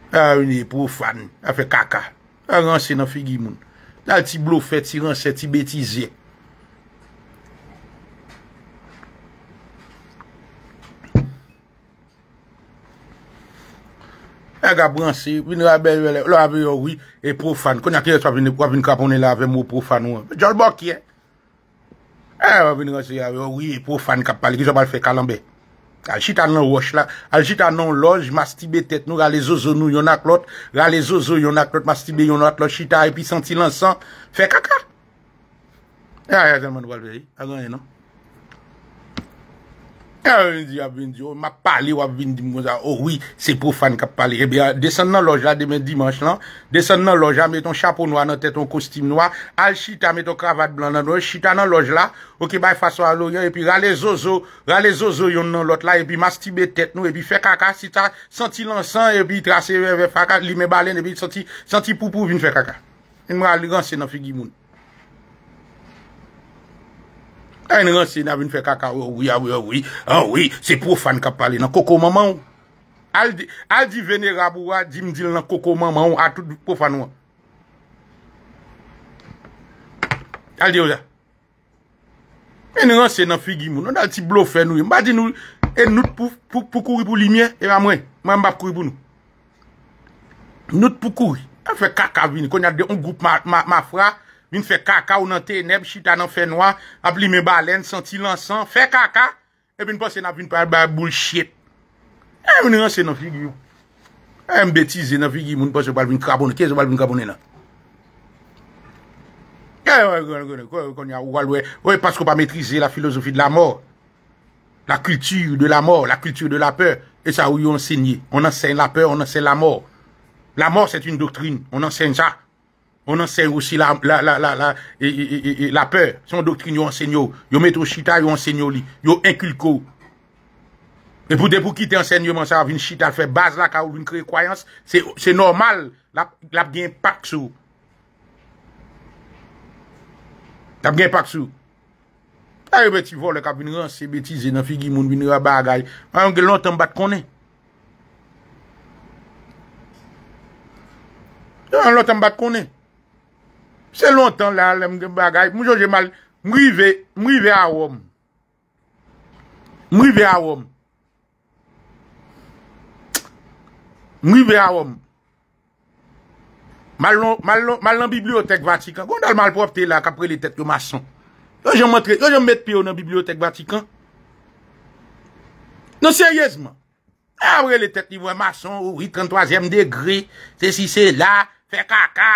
A yon e pou fan. A fe kaka. A ran se nan figi moun. Dal ti blo fe, ti ran se, ti betize. A yon gwa bran se, vin rado be yon wele. O la ve yon we, e pou fan. Konya ki yon swa vin kap, ou ne la ve mou pou fan. Jol bokye. A yon vini rase, yon we, e pou fan kap pali. Ki jom al fe kalambe. A yon jol bokye. Al chita nan wosh la, al chita nan lonj, mastibe tet nou, gale zozo nou yonak lot, gale zozo yonak lot, mastibe yonot, lò chita e pi santi lansan, fe kaka. E a yon man wal ve yi, a gwenye nan. Mwen di a ven di yo, oh, mwen pa pale wap ven di mwen za, o oh, wii se pou fan kap pale. E eh bi desan nan loja demen dimanche lan, desan nan loja meton chapo noua nan tèt, ton kostim noua, al chita meton kravat blan nan loja, chita nan loja la, oke bay faso alo yon, e pi rale zozo, rale zozo yon nan lot la, e bi mastibè tèt nou, e bi fè kaka, si ta senti lansan, e bi trase faka, li mè balen, e bi senti poupou vini fè kaka. Mwen a liransen nan figi moun. A yon ransen nan fin fè kaka, woy, woy, woy, woy, woy, se pou fan kap pale nan koko maman an. Aldi venerab woy, di mdi lan koko maman an, atout pou fan woy. Aldi woy. Meni ransen nan figi moun, nan dal ti blofe nou, mbadi nou, en nou pou kuri pou li e mwen, e mbap kuri pou nou. Nou pou kuri, an fe kaka vin, kon yad de un goup ma fra... Min fè kaka ou nan teneb, chita nan fè noa, ap li men balen, senti lansan, fè kaka, epi mwen posen ap vin par boul chit. E mwen yon se nan figi yo. E m betize nan figi mwen posen balvin krabon, ke zon balvin krabon enan. E yon kon ya walwe, wè pasko pa metrize la filosofi de la mòr, la kultur de la mòr, la kultur de la pèr, e sa ou yon ensegne. On ensegne la pèr, on ensegne la mòr. La mòr sèt un doktrine, on ensegne sa. La mòr, On enseigne aussi la peur. Son doktrine yo enseigne yo. Yo mette yo chita yo enseigne yo li. Yo inculko. E pou de pou kite enseigne yo man sa avine chita. Fè baz la ka ou vine kre kwayans. Se normal. Lap gen paksou. Lap gen paksou. A ah, yo beti vo le ka vinran se betize nan figi moun vinran bagay. A ah, yo gen lontan bat konen. A yo gen lontan bat konen. Se lontan la, lèm gen bagay, mou jò jè mal, mou i ve, mou i ve a wòm. Mou i ve a wòm. Mou i ve a wòm. Non, non, mal nan bibliotèk vatikan, gòndal mal propè la kapre le tèt yo mason. Lò jè mèt pè yo nan bibliotèk vatikan. Non seryèzman, apre le tèt yo mason, ouri 33èm degre, se si se la, fe kaka,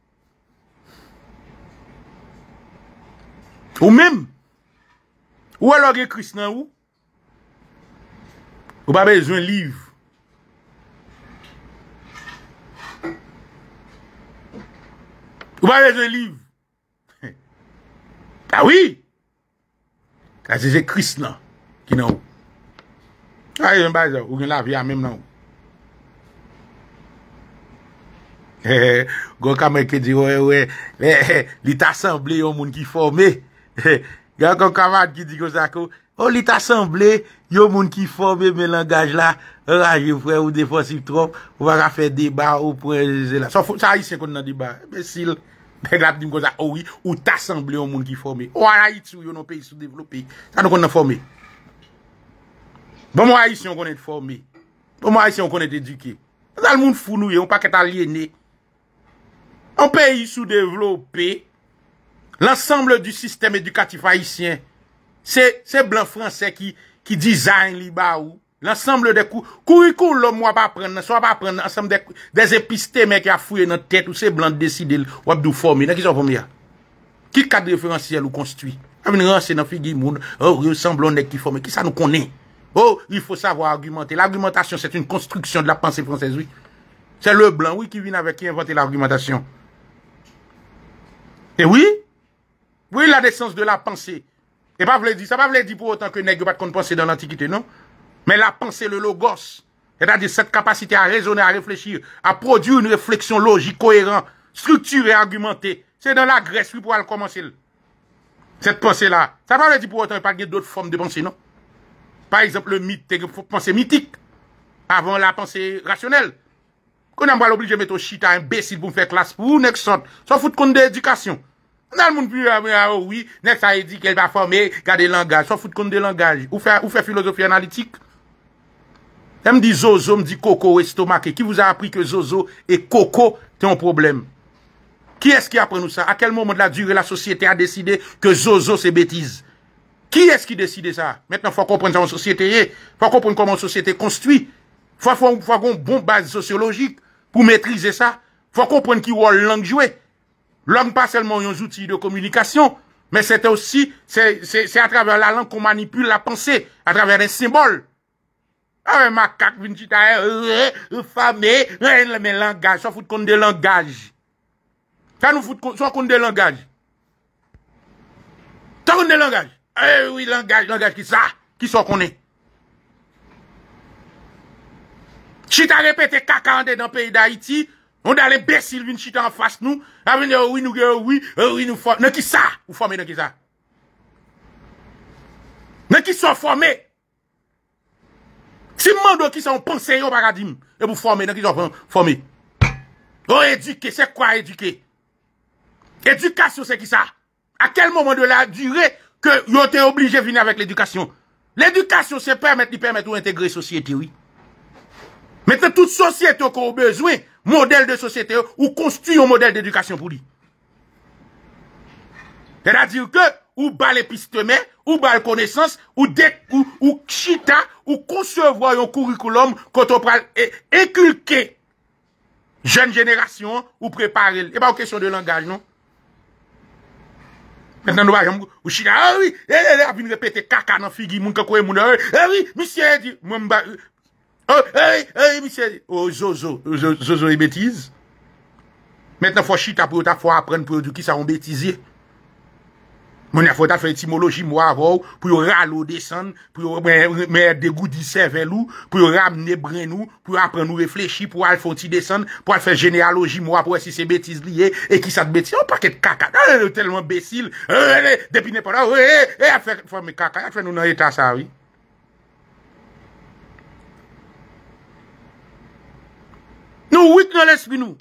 Ou mèm? Ou alogue kris nan ou? Ou ba bejoun liv? Ou ba bejoun liv? Ta wè! La se zè kris nan, ki nan ou. A yon ba zè, ou gen la vi an mèm nan ou. Gon kamè ke di, wè wè, li tasemble yon moun ki fòmè. Gyan kon kamad ki di gozakou O oh, li tasemble Yo moun ki forme men langaj la Rajen frè ou defosif trop Ou va rafè deba ou preze la Sa a yisi kon nan deba Mwen sil beglat di mgozak oh Ou tasemble yon moun ki forme Ou a yisi yon nou pe yisi sou devlope Sa nou kon nan forme Bon moun a yisi yon kon net forme Bon moun a yisi yon kon net edike Dal moun founou yon pa ket aliene Ou pe yisi sou devlope L'ensemble du système éducatif haïtien se blan fransè ki dizayn li ba ou l'ensemble de kou kou y kou l'om wap aprennen se wap aprennen l'ensemble de zépistèmèk y a fouye nan tèt ou se blan dè sidèl wap dè ou formé nan ki sa ou formè ya Ki kadre fransèl ou konstuit avin ransè nan figi moun ou oh, ressemblon nek ki formè ki sa nou konè Ou, oh, il faut savoir argumenter L'argumentation, c'est une construction de la pensée française, oui C'est le blan, oui, qui vine avec qui inventait l'argumentation Et oui Oui, la naissance de la pensée. Et pas dire, ça pas veut dire pour autant que nègre pas de penser dans l'Antiquité, non? Mais la pensée, le logos, c'est-à-dire cette capacité à raisonner, à réfléchir, à produire une réflexion logique, cohérente, structurée, argumentée, c'est dans la Grèce, lui, pour aller commencer. Cette pensée-là. Ça pas veut dire pour autant qu'il n'y a pas d'autres formes de pensée, non? Par exemple, le mythe, faut pensée mythique. Avant la pensée rationnelle. Qu'on n'a pas obligé de mettre au shit à imbécile pour faire classe pour ou, n'est-ce Sans foutre compte d'éducation. Nan moun pi ou oui, nek sa e dit qu'elle va former, qu'elle langage, langaj, foutre fout de langage. Ou faire, ou faire philosophie analytique. Elle me dit Zozo, me dit Coco Qui vous a appris que Zozo et Coco t'es un problème Qui est-ce qui apprend nous ça À quel moment de la durée la société a décidé que Zozo c'est bêtise Qui est-ce qui décide ça Maintenant, faut comprendre ça en société. Eh. faut comprendre comment la société construit. faut faut, faut, avoir une bonne base sociologique pour maîtriser ça. faut comprendre qui rôle langue jouer. L'homme pas seulement un outil de communication, mais c'est aussi, c'est à travers la langue qu'on manipule la pensée, à travers un symbole... Ah, mais macaque, une petite famé, mais langage, ça fout compte de langage. Ça nous fout compte de langage. Ça compte de langage. Eh oui, langage, langage, qui ça? Qui soit qu'on est? Si répété caca dans le pays d'Haïti, on a l'imbécile le chita en face nous, a ah, venir euh, oui nous euh, oui, euh, oui nous former. Nan qui ça Vous formez dans qui ça Nan qui sont formés Si mando qui sont pensés au paradigme et vous formez dans qui sont formés. Oh éduquer, c'est quoi éduquer Éducation c'est qui ça À quel moment de la durée que vous êtes obligé de venir avec l'éducation L'éducation c'est permettre lui permettre d'intégrer la société oui. Maintenant toute société qu'on a besoin modèle de société ou construit un modèle d'éducation pour lui. C'est-à-dire que, ou bal épistémé, ou bal connaissance, ou, de, ou, ou chita, ou concevoir un curriculum quand on parle inculquer jeune génération ou préparer. Et pas question de langage, non? Maintenant, nous voyons, ou chita, ah oui, eh, eh, eh, elle a répéter caca dans figue, moun kakoye mon ah oui, monsieur, dit, Oh, hey, hey, hey, mi se, zozo, zozo, zozo e betize. Metan fwa chita pou yo ta fwa apren pou yo du ki sa yon betize. Mwen a fwa ta fwa etimoloji mwa avou pou yo ralo desen, pou yo mwen degou disen velou, pou yo ramne brenou, pou yo apren nou reflechi pou yo al fwanti desen, pou yo al fwa etimoloji mwa pou yo se se betize liye, e ki sa betize, ou pak et kaka, ou telman besil, ou depine pwada, ou e, ou e, ou e, ou e, ou e, ou e, ou e, ou e, Nou wik nou lesbi nou.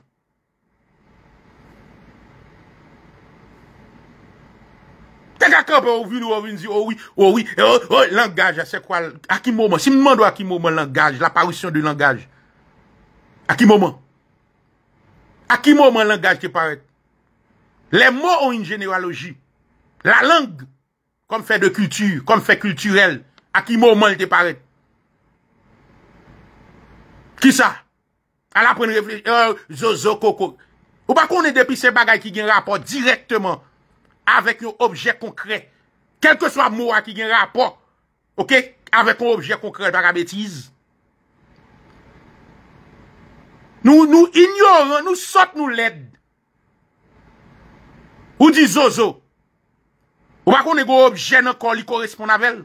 Ten ka kap oh ouvi nou, oh ouvi nou eh, zi, ouvi, oh, ouvi, ouvi, langaj a ah, se kwa, a ki mouman, si mouman do a ki mouman langaj, la parisyon de langaj, a ki mouman? A ki mouman langaj te paret? Le mouman ou yon jeneraloji, la lang, kom fe de kultur, kom fe kulturel, a ki mouman te paret? Ki sa? A? Al apren reflej, e, euh, zozo, koko. Ou pa kon e depi se bagay ki gen rapor direktman, avek yo objek konkre. Kelke swa mou a ki gen rapor, ok, avek yo objek konkre baga betiz. Nou, nou ignore, nou sote nou led. Ou di zozo. Ou pa kon e go objek nan kon li korespon navel.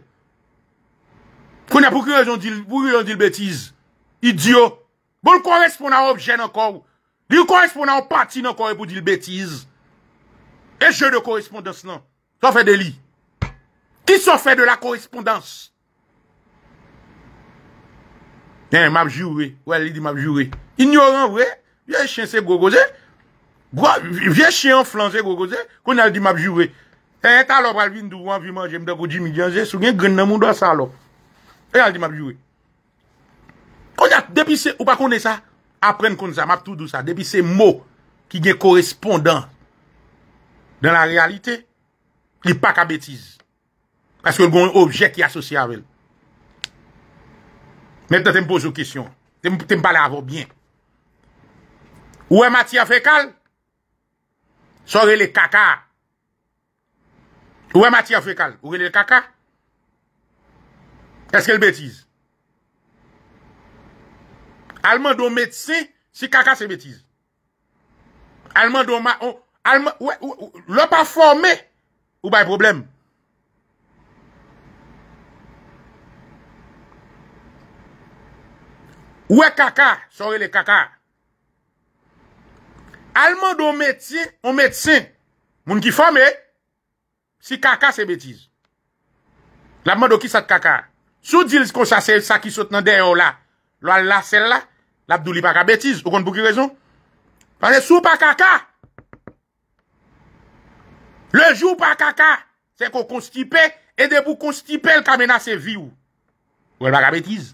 Kon e pou kre jondil, pou kre jondil betiz. Idiot. Boun korespon nan objen nan kou. Di korespon nan w pati nan kou e pou di l betize. E jè de korespondans nan. Sò fè de li. Ki sò fè de la korespondans. Yè eh, mabjou we. Wè li di mabjou we. Ignorant we. Vye chen se gogoze. Vye chen flanze gogoze. Koun al di mabjou we. E yè talo w alvin doun w an vi manje mdou goji mi djanje. Sou gen gren nan moun do a salo. E al di mabjou we. Ou pa konde sa? Aprende konde sa, map tout dou sa. Depi se mo ki gen korespondant dan la realite, li pa ka betize. Pase kon objek ki asosye avel. Meta te mpozo kisyon. Te mpale avon bien. Ou e mati afekal? So re le kaka. Ou e mati afekal? Ou re le kaka? Eske l betize? Alman do metsin, si kaka se betize. Alman do ma... Alman... Lop pa fome, ou bay problem. Ouwe kaka, sorre le kaka. Alman do metsin, ou metsin, moun ki fome, si kaka se betize. Laman do ki sat kaka. Sou di li skon sa se, sa ki sot nan deyo la. Lwa la sel la, L'abdou li pa ka betiz. Ou kon pou ki rezon? Pan le sou pa kaka. Le jou pa kaka. Se kon konstipe, e de pou konstipe l kamenase vi ou. Ou el pa ka betiz.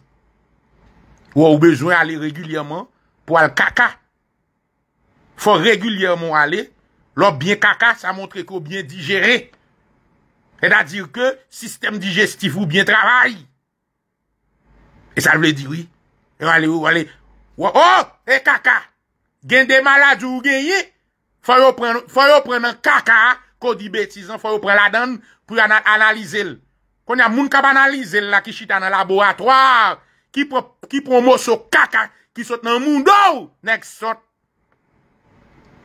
Ou ou bezwen ale regulyaman pou al kaka. Fon regulyaman ale, lop bien kaka, sa montre ko bien digere. E da dir ke, sistem digestif ou bien travay. E sa vle di wii. E wale ou wale, Ou, ou, oh, e kaka, gen de maladjou gen yi, fay ou pren nan kaka, ko di betiz nan, fay ou pren la dan pou yon analize l. Kon yon moun kab analize l la ki chita nan laboratoar, ki pron moso kaka ki sot nan moun do, nek sot.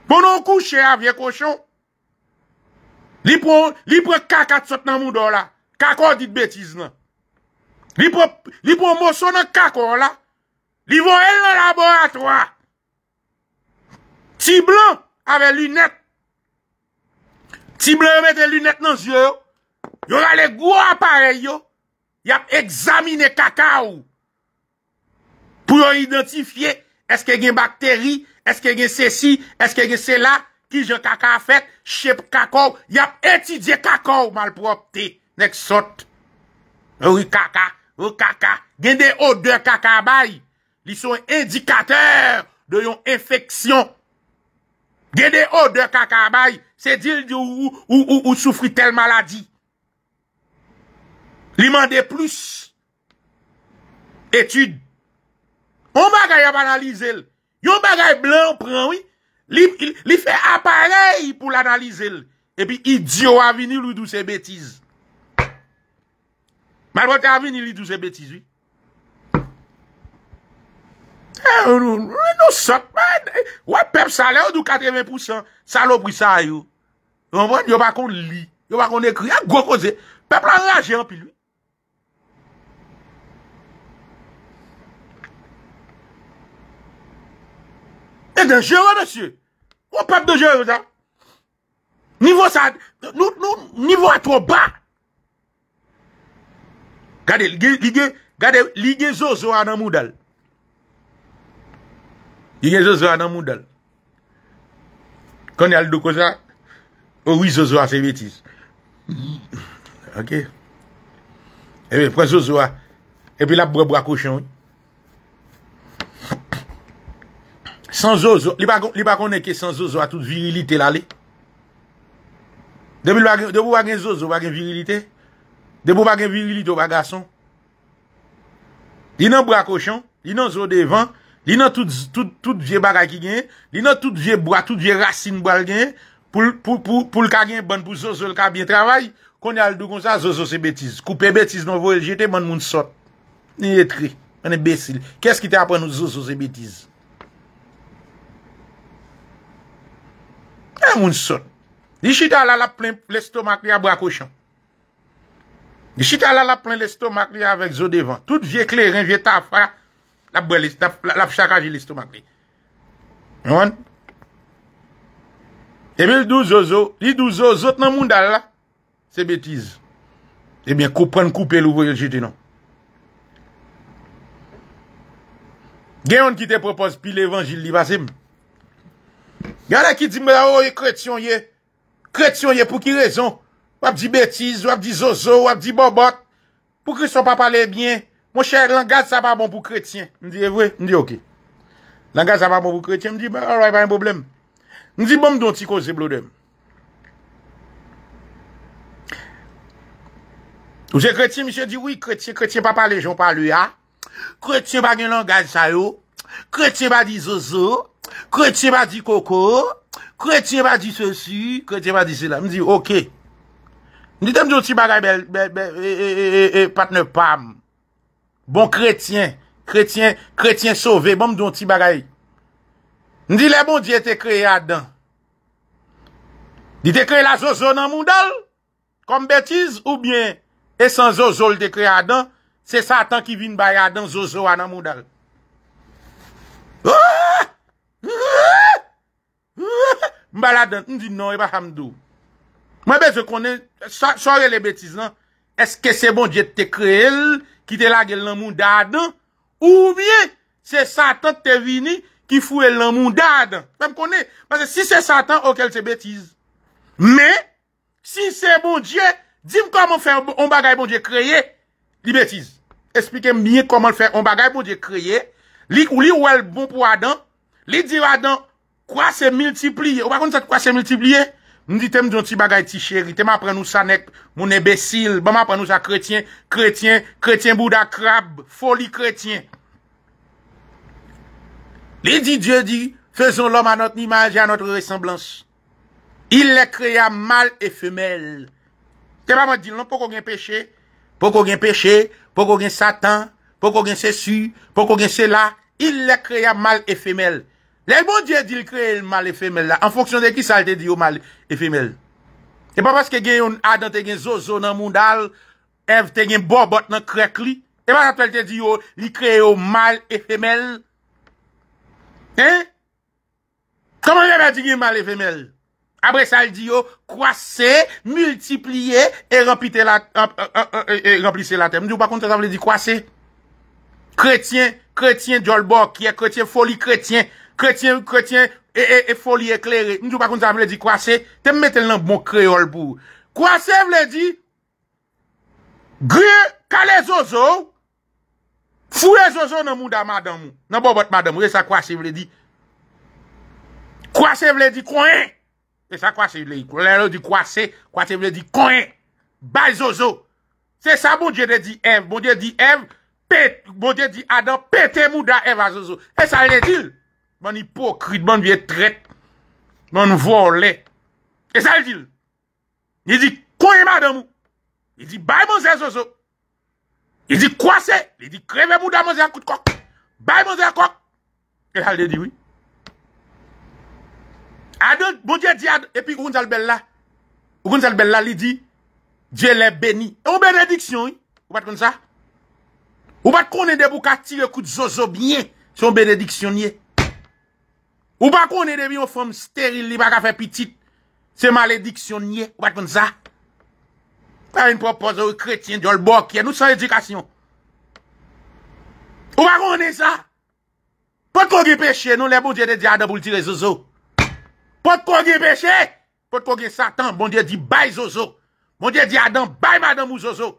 Pon nou kouche avye koshon, li pron kaka ti sot nan moun do la, kakor dit betiz nan, li pron moso nan kakor la. Li vo el nan laboratoi. Ti blan ave lunet. Ti blan mette lunet nan zyo yo. Yo rale gwa apare yo. Yap examine kaka ou. Pou yon identifiye eske gen bakteri, eske gen se si, eske gen se la, ki je kaka fet, ship kaka ou. Yap entidye kaka ou malpropte. Nek sot. Ou kaka, ou kaka. Gende ou de kaka bayi. Li sou yon indikater de yon infeksyon. Gede o de kakabay. Se dil di ou ou ou ou soufri tel maladi. Li mande plus. Etude. O magay ap analize li. Yo magay blan pranwi. Li fe aparey pou l'analize li. E pi idyo avini li dou se betiz. Malvote avini li dou se betiz. E nou sot, wè pep salè ou dou 80% salopri sa yo. Yon bakon li, yon bakon ekri, a gwo koze, pep la reage an pi lui. E den jero de sye, wè pep de jero za. Nivo sa, nou nivo a tro ba. Gade, gade, gade, lige zozo an an moudal. Di gen zozwa nan moun dal. Kone al do koza, ouwi zozwa se vetis. Mm. Ok. Ewe, eh pren zozwa. Epe la, brou brou a kouchen ou. San zozwa. Li pa konen ke san zozwa tout virilite la li. De pou bagen zozwa bagen virilite. De pou bagen virilite ou baga son. Di nan brou a kouchen. Di nan zozwa devan. Li nan tout vie bagay ki gen, li nan tout vie bra, tout vie racine bal gen, pou lka gen ban pou zozo lka bin travay, kon yal do kon sa, zozo se betiz. Koupe betiz nan vo el jete, man moun sot. Ni etri, an e besil. Kèsk ite apan nou zozo se betiz? Nan moun sot. Di chita la la plen lesto makli a bra koshan. Di chita la la plen lesto makli a vek zo devan. Tout vie kleren, vie tafara Laf chaka jilistou mak li. Yon? Emi l dou zozo. Li dou zozo, tnan moun dal la. Se betiz. Emi, pren koupe lou vo yon jite nan. Gen yon ki te propos pi l evanjil li basim. Yon la ki di mwen la, oye kretyon ye. Kretyon ye pou ki rezon. Wap di betiz, wap di zozo, wap di bobot. Pou ki son pa pale bien. Mwen chè, langage sa pa bon pou kretien. Mwen di, e vwe, mwen di, ok. Langage sa pa bon pou kretien. Mwen di, be, alwa, e pa yon boblem. Mwen di, bom don ti kon se blodem. Mwen di, kretien, mwen se di, oui, kretien, kretien, pa pa lejyon pa lui, ah. ha. Kretien pa gen langage sa yo. Kretien pa di zozo. Kretien pa di koko. Kretien pa di se si. Kretien pa di se la. Mwen di, ok. Mwen di, dem di yon ti bagay bel, bel, bel, bel, e, e, e, e, e, patne pam. Bon kretyen, kretyen, kretyen sove. Bon m don ti bagay. Ndi le bon di ete kre yadan. Di dekre la zozo nan moun dal. Kom betiz ou bien. E san zozo l dekre yadan. Se satan ki vin bayadan zozo an nan moun dal. Aaaa. Aaaa. Aaaa. M baladan. Ndi nou e ba hamdou. Mwen be ze konen. Soye le betiz nan. Mwen. Eske se bon diye te kreye el, ki te lage el nan moun dadan, ou bien se satan te vini ki fwe el nan moun dadan. Si se satan, ok el se betize. Men, si se bon diye, dim koman fwe on bagay bon diye kreye, li betize. Esplike m bien koman fwe on bagay bon diye kreye, li ou li ou el bon pou adan, li diwa adan, kwa se multipliye, ou bakon se kwa se multipliye? Nous tem diyon ti bagay ti chéri, tem apren nou sa nek, moun imbécile, bam apren nou sa chrétien, chrétien chrétien bouda crabe, folie chrétien. Li di dit, faisons l'homme à notre image et à notre ressemblance. Il les créa mâle et femelle. Te ma mwen dit non pourquoi gen péché Pourquoi péché, gen péché Pourquoi satan, Pourquoi kon gen sesu, pou kon gen là il les créa mâle et femelle. Le bon Dieu dit créer le mal éphémère là, en fonction de qui ça te dit au mal éphémère. Et pas parce que gen un Adam te gen zozo nan mondal, Eve te gen bobot nan krek li, et pas parce te dit yo, li créé au mal éphémère. Hein? Comment il dit le mal éphémère? Après ça, il dit yo, croissez, multipliez et remplissez la, euh, euh, euh, remplir la terre. Je ne pas contre ça, veut dire croissez. Chrétien, chrétien d'Olbor, qui est chrétien, folie chrétien, Kretyen, kretyen, e foli e, e kleri. Njou pa kon zan, vle di kwa se, tem metel nan bon kreol pou. Kwa se vle di, gru, kale zozo, fule zozo nan mou da madan mou. Nan bo bot madan mou, e sa kwa se vle di. Kwa se vle di kwen, e sa kwa se vle di. Kwa se vle di kwen, ba zozo. Se sa bon dje de di ev, bon dje de di ev, bon dje de di adam, pete mou da ev a zozo. E sa vle di l. bon hypocrite, bon vieux traite, bon volé. Et ça, il dit. Il dit, quoi madame? Il dit, bye mon zé zozo. Il dit, quoi c'est? Il dit, créez-vous dans mon à coup de coq. Bye mon zé coq. Et ça, il dit, oui. Adon, bon Dieu dit, et puis, vous avez là. vous belle là, il dit, Dieu l'a béni. Et on bénédiction, oui. Ou pas comme ça? Vous pas qu'on est debout qu'à coup de zozo bien, son oui. Ou pa kone de mi ou fom steril li bak a fe pitit? Se malediksyon nye? Ou bat kon za? Par yon propos ou kretyen, diol bokye, nou san edikasyon. Ou ba kone za? Pot kogue peche, nou le bonje de di adan boul tire zozo. Pot kogue peche, pot kogue satan, bonje di bay zozo. Bonje di adan bay madan mou zozo.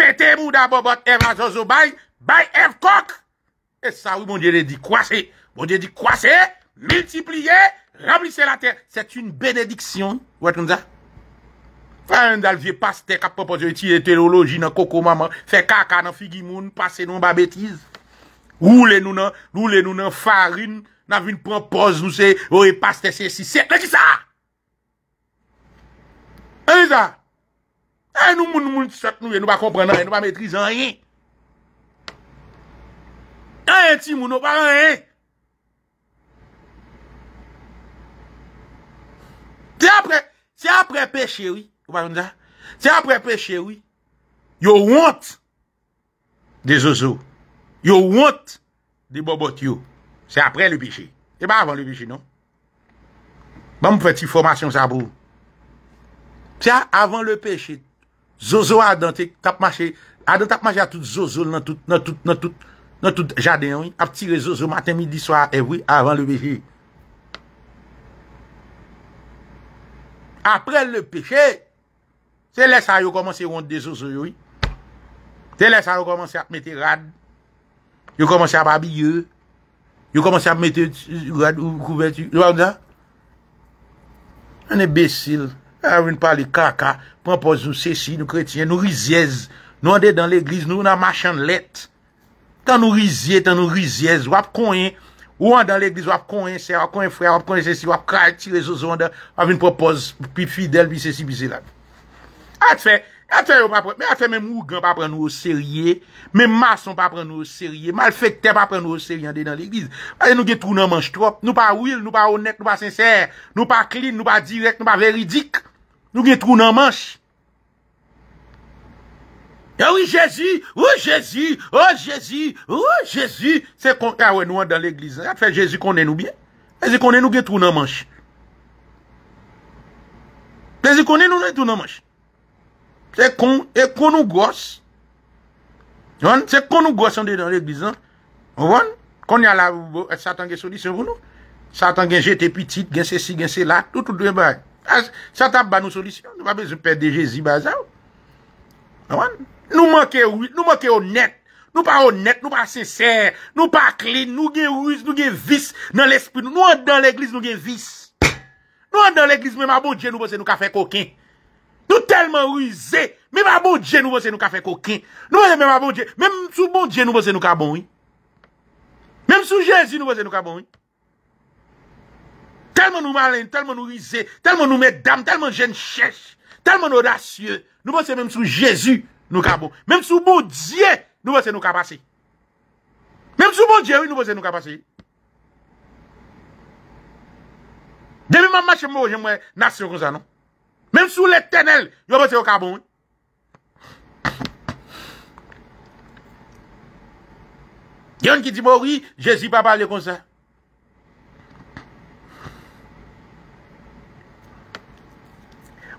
Pete mou da bobot eva zozo bay, bay ev kok. E sa ou bonje de di kwa se, bonje de di kwa se. multipliye, rablise la ter. Sè t'youn benediksyon, wè t'youn zè? Fè yon dal vie pastè, kap propos yon ti l'etilologi nan koko maman, fè kaka nan figi moun, pasè nou mba betiz. Roule nou nan, roule nou nan farin, nav yon propos yon se, wè oh, pastè se si sè. Nè ki sa? Nè ki sa? Nè nou moun moun tisat nou, nou ba kompren nan, nou ba metri zan yon. Nè ti moun, nou ba ran yon. Ti apre peche, oui, komajon da? Ti apre peche, oui, yo wont de non? bon, zozo. Yo wont de bobot yo. Ti apre le peche. E ba avan le peche, nou? Ban mwen feti formasyon sa bou. Ti apre avan le peche. Zozo adante tap mache. Adante tap mache a tout zozo nan tout, nan tout, nan tout, nan tout jade, oui. Apti le zozo maten, midi, swa, evwi, avan le peche, oui. apre le peche, se lè sa yo komanse yon ah, de sou sou yoy, se lè sa yo komanse ap mette rad, yo komanse ap abye, yo komanse ap mette rad ou kouverti, yon an zan? An e besil, an avoun pali kaka, pampoz nou se si nou kretien, nou rizez, nou ande dan l'eglise, nou nan machan let, tan nou rizez, tan nou rizez, wap konyen, Ou an dan l'Eglise wap konen sè, wap konen frè, wap konen sè sè, wap kal tire zo zon dan av yon propoz pi fidèl, pi sè si, pi sè la. At fè, at fè yon pa pre, at fè men mougan pa pre nou o sè rye, men mason pa pre nou o sè rye, mal fèk te pa pre nou o sè rye an dey dan l'Eglise. A yon nou gen trou nan manch trop, nou pa will, nou pa honèk, nou pa sènsèr, nou pa klin, nou pa direk, nou pa veridik, nou gen trou nan manch. Ya ouye Jezi, ou Jezi, ou Jezi, ou Jezi. Se kon, ya ouye nou an dan l'eglizan. Ya fe Jezi konnen nou biye. Jezi konnen nou gen tou nan manche. Jezi konnen nou gen tou nan manche. Se kon, e kon nou gos. Se kon nou gos an de dan l'eglizan. Ou an, kon ya la, satan gen solisyon voun nou. Satan gen jetè pitit, gen se si, gen se la. Toutou dwen baye. Satan ban nou solisyon. Nou va bezou pe de Jezi bazal. Ou an, ou an. Nous manquons, nous manquons honnête. Nous pas honnête, nous pas sincère, nous pas clean, nous gagnons ruse, nous gagnons vice dans l'esprit. Nous, en dans l'église, nous gagnons vice. Nous dans l'église, même à bon Dieu, nous pensons nous faire coquin. Nous tellement rusés, Même à bon Dieu, nous pensons nous faire coquin. Nous même à bon Dieu, même sous bon Dieu, nous pensons nous bon, oui. Même sous Jésus, nous pensons nous bon, oui. Tellement nous malins, tellement nous rusés, tellement nous mesdames, tellement jeunes cherche, tellement audacieux. Nous pensons même sous Jésus, Nou ka bo. Mem sou bo diye, nou bose nou ka basi. Mem sou bo diye, nou bose nou ka basi. Demi mamache mou, jem mwen nasi yo kon sa nou. Mem sou le tenel, nou bose yo ka bo. Yon ki di mori, jesi pa pale kon sa.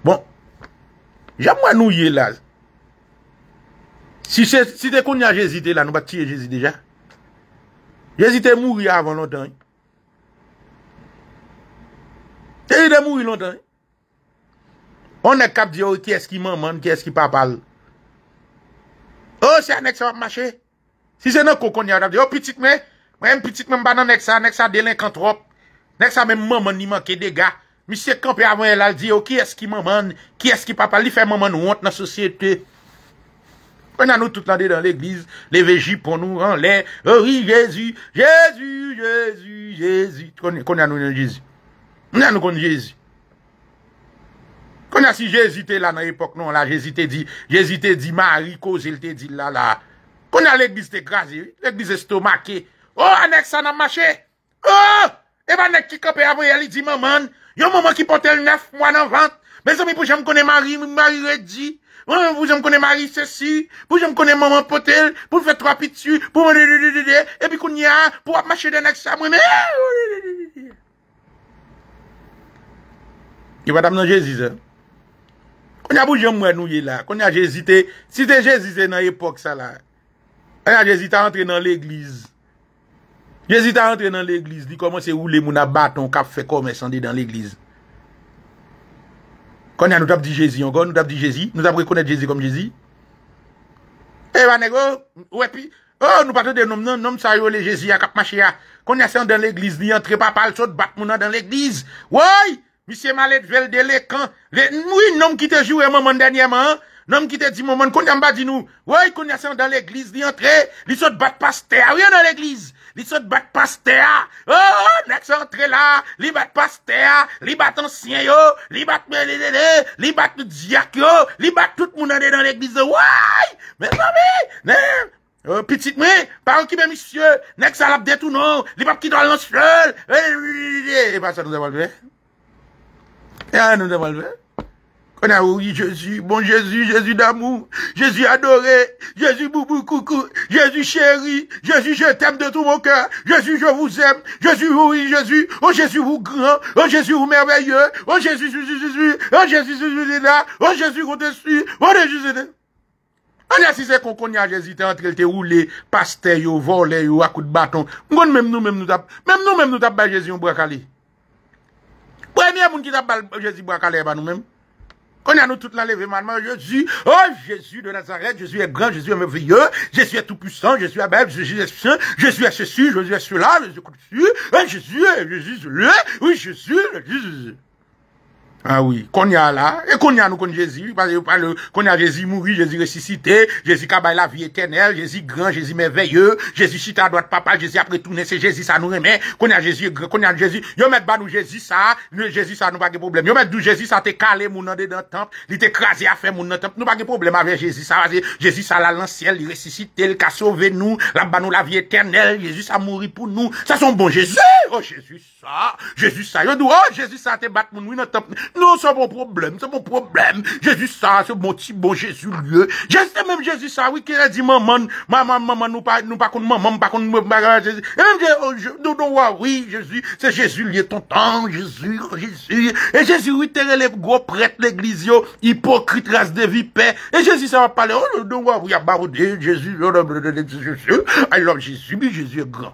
Bon. Jem mwen nou ye laz. Si te konye a Jezite oh, oh, oh, la, nou ba tiye Jezite deja. Jezite mouri avan lontan. Te yi de mouri lontan. On ne kap di yo, ki eski mamman, ki eski papal. O, se anek sa wap mache. Si se nan kokonye a wap di, o, pitik men. Men, pitik men, banan nek sa, nek sa delen kantrop. Nek sa men mamman ni manke dega. Mi se kampi avan elal di yo, ki eski mamman, ki eski papal. Li fe mamman wont nan sosyete. Konya nou tout lande dan l'eglize, le veji pou nou ran lè, ori, jesu, jesu, jesu, jesu, konya nou kon jesu? Konya nou kon jesu? Konya si jesu te la nan epok non la, jesu te di, jesu te di, mariko, jel te di la la. Konya l'eglize te graze, l'eglize stoma ke, oh, anek sa nan mache, oh, evanek ki kope avoye li di maman, yo maman ki pote l'nef, mwanan vant, bezan mi pou jem konen marie, mi marie re di, Mwen mwen poujèm konè mari sèsi, poujèm konè mwen potel, poujèm fè trò apitù, pou mwen dè dè dè dè dè, e pi konè nyan pou ap machè den ek sa mwen mè. E patam nan Jezise, konè mwen mwen mwen nouye la, konè mwen jésite, si te jésite nan epok sa la, konè mwen jésite a entre nan l'eglise. Jésite a entre nan l'eglise, di kon mwen se oule moun a baton, kap fè komè sande dan l'eglise. Quand nous avons dit Jésus, nous avons dit Jésus, nous avons Jésus comme Jésus. Eh ben, nego, ouais, puis, oh, nous parlons de nom, non, ça y est, Jésus, à cap machia. Quand nous sommes dans l'église, ni entrer pas par le saut, bat dans l'église. Ouais, monsieur Malet, vel de l'écran. Oui, nom qui te joue, hein, maman, dernièrement, hein. Nom ki te di moun moun, koun yam ba di nou. Woy, koun yasen dan l'eglise, li entre, li sot bat pastea, woy an dan l'eglise. Li sot bat pastea, oh, oh, nek se entre la, li bat pastea, li bat ansyen yo, li bat melelele, li bat diak yo, li bat tout moun ane dan l'eglise, woy! Men, men, euh, men, men, petite men, paron ki be misye, nek salap de tou nou, li pap ki dal lans fye, eba sa nou devolve. Eba sa nou devolve. On a oui Jésus, bon Jésus, Jésus d'amour, Jésus adoré, Jésus boubou coucou, Jésus chéri, Jésus je t'aime de tout mon cœur, Jésus je vous aime, Jésus oui Jésus, oh Jésus vous grand, oh Jésus vous merveilleux, oh Jésus, Jésus, Jésus, oh Jésus, Jésus là, oh Jésus qu'on te suit, oh Jésus, on a si c'est qu'on connaît Jésus, t'es entré, t'es roulé, pasteur, yo, volé, yo, à coup de bâton. On même nous, même nous tapons. même nous, même nous tape, Jésus, on braque Premier monde qui tape Jésus, brakali à bah nous même, on a nous toute la levée, maintenant, Jésus, oh Jésus de Nazareth, Jésus est grand, Jésus est merveilleux, Jésus est tout puissant, Jésus est bel, Jésus est saint, Jésus est ceci, Jésus est cela, Jésus est oh Jésus, eh, Jésus, le, oui, Jésus, Jésus. Ah oui, a là, et qu'on y e a nous qu'on Jésus, parce que a Jésus mourit, Jésus ressuscité, Jésus qui la vie éternelle, Jésus grand, Jésus merveilleux, Jésus chita à droite papa, Jésus après tout c'est Jésus ça nous remet, a Jésus grand, a Jésus, yo met bas nous Jésus ça, Jésus ça nous pas de problème, yo met d'où Jésus ça t'es calé mon dans dedans temple, il t'écrasé à faire mon dans temple, nous pas de problème avec Jésus ça, Jésus ça l'a lancé, ciel, il ressuscité, il a sauvé nous, là bas nous la vie éternelle, Jésus ça mouru pour nous, ça sont bon Jésus, oh Jésus ça, Jésus ça, yo dit oh Jésus ça t'es battre mon dans temple non, c'est mon problème, c'est mon problème. Jésus ça, c'est mon petit bon Jésus lieu. j'essaie même Jésus ça, oui, qui a dit maman, maman, maman, nous pas, nous pas contre maman, pas contre Jésus. Et même, oh, nous, nous, ah, oui, Jésus, c'est Jésus lié ton temps, Jésus, Jésus. Et Jésus, oui, t'es les gros prêtres, l'église, hypocrite, race de vipère. Et Jésus, ça va parler, oh, nous, ah, oui, à ah, baroudé, oh, oh, Jésus, Jésus, alors Jésus, mais Jésus est grand.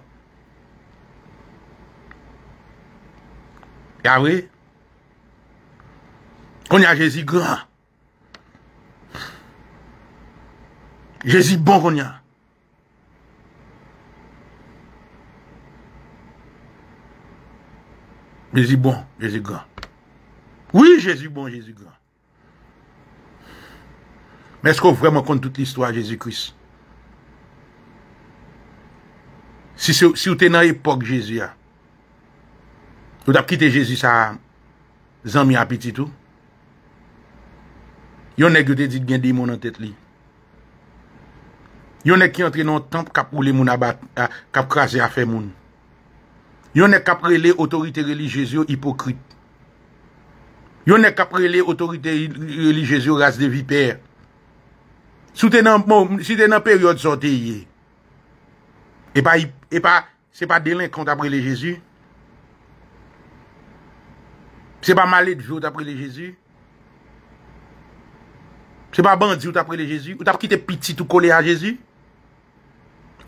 Ah oui? On y a Jezi gran. Jezi bon kon y a. Jezi bon, Jezi gran. Oui, Jezi bon, Jezi gran. Mè skou vreman kont tout l'histoire Jezi kris. Si ou te nan epok Jezi a, ou da p kite Jezi sa zan mi apiti tou, Yon ne gyo te dit gen di moun an tet li. Yon ne ki entre nan temp kap oule moun abat, kap krasi afe moun. Yon ne kap rele otorite religyezyo hipokrit. Yon ne kap rele otorite religyezyo rase de viper. Soute nan peryode sote yi. E, e pa se pa delink kont apre le jesu. Se pa male djou dapre le jesu. Se pa bandi ou tap prele Jezu, ou tap kite piti tou kole a Jezu,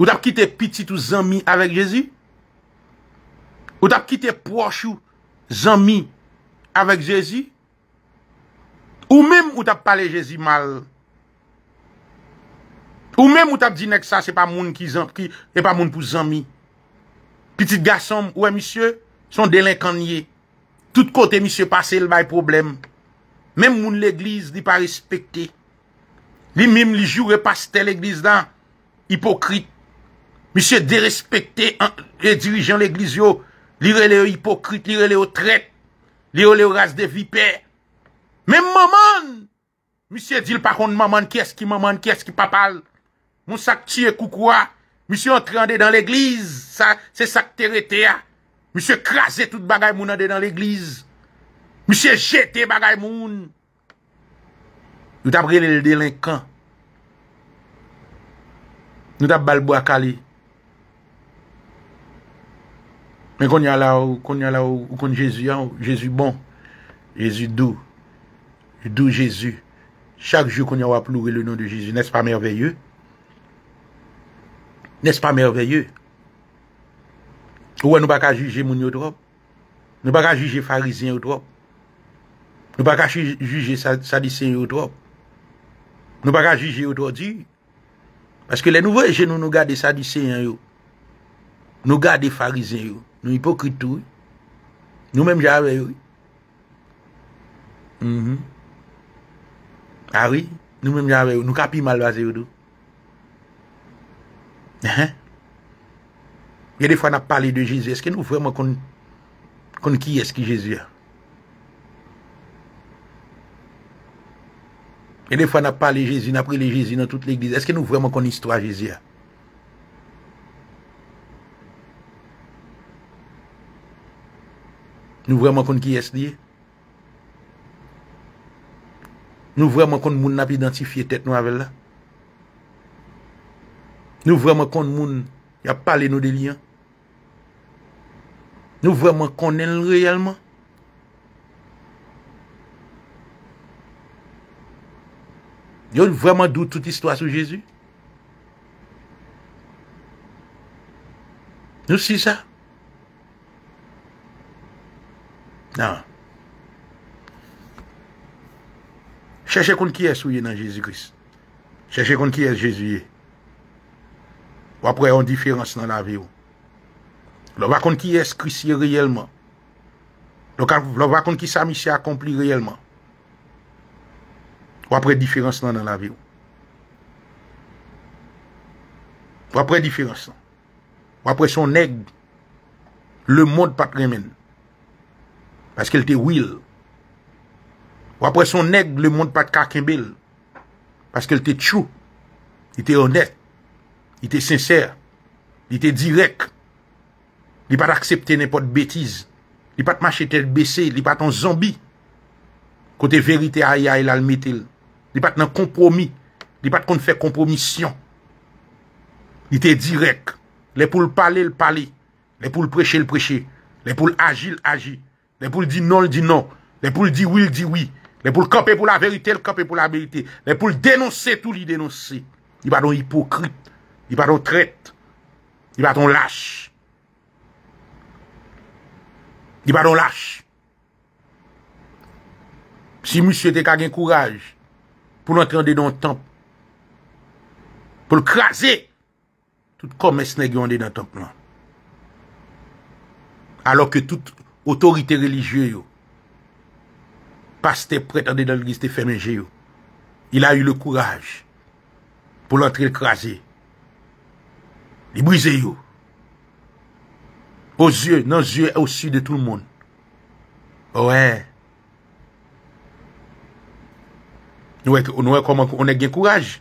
ou tap kite piti tou zami avek Jezu, ou tap kite pochou zami avek Jezu, ou menm ou tap pale Jezu mal, ou menm ou tap dinek sa se pa moun pou zami. Piti gasom, ouwe misye, son delin kanye, tout kote misye pase l bay problem, menm moun l eglise di pa respekte, Li mim li jou repaste l'eglise dan, hipokrite. Mise, derespekte en dirijan l'eglise yo, li rele yo hipokrite, li rele yo tret, li rele yo rase de viper. Men maman! Mise, dil paron maman, kyeski maman, kyeski papal. Moun sak tiye koukwa, mise, entre ande dan l'eglise, se sak terete ya. Mise, krasi tout bagay moun ande dan l'eglise. Mise, jete bagay moun. Nou tap rele l delinkan. Nou tap balbo akali. Men kon yal la ou kon jesu yon. Jesu bon. Jesu dou. Jesu dou jesu. Chak jou kon yal wap loure le nou de jesu. Nes pa merveye. Nes pa merveye. Ou wè nou pa ka juje moun yo trop. Nou pa ka juje farizien yo trop. Nou pa ka juje sadisen yo trop. Nou pa ka juje yo to di. Paske le nou veje nou nou gade sa di seyen yo. Nou gade farizen yo. Nou hipokritou. Nou menm jave yo. A wè, nou menm jave yo. Nou kapi malvaze yo do. E de fwa na pale de Jezi, eske nou vreman kon ki eski Jezi yo. E de fwa na pale Jezi, na prele Jezi nan tout l'eglize. Eske nou vreman kon istwa Jezi ya? Nou vreman kon ki esdi? Nou vreman kon moun nap identifiye tet nou avel la? Nou vreman kon moun ya pale nou de liyan? Nou vreman konnen l reyelman? Yo vreman dout tout istwa sou Jezu? Yo si sa? Nan. Cheche kon ki es ou ye nan Jezu Kris. Cheche kon ki es Jezu ye. Ou apre yon diferans nan la veyo. Lo va kon ki es Kris ye reyelman. Lo va kon ki sa misye akompli reyelman. Ou apre diferans nan nan la ve ou. Ou apre diferans nan. Ou apre son neg le moun pat remen. Paske el te will. Ou apre son neg le moun pat kakembel. Paske el te chou. El te honet. El te senser. El te direk. El pat aksepte nepot betiz. El pat machete l bese. El pat an zambi. Kote verite aya el almetel. El pat aksepte nepot betiz. Li pat nan kompromis. Li pat kon fè kompromisyon. Li te direk. Li pou l'pale, l'pale. Li pou l'preche, l'preche. Li pou l'agi, l'agi. Li pou l'di non, l'di non. Li pou l'di oui, l'di oui. Li pou l'kopè pou la verite, l'kopè pou la verite. Li pou l'denonse tout li denonse. Li pat don hypocrite. Li pat don traite. Li pat don lâche. Li pat don lâche. Si moussou te kagen kouraj... pou l'entrèndè nan tanp, pou l'krasè, tout kom mè snèk yon dè nan tanp nan. Alors ke tout otorite religieux yo, paste prèt an dè nan l'gistè fèmèjè yo, il a yu lè kouraj, pou l'entrè l'krasè, lè brisé yo, nan zye ou si de tout l'monde. Ouè, ouè, Nous on a gagné courage.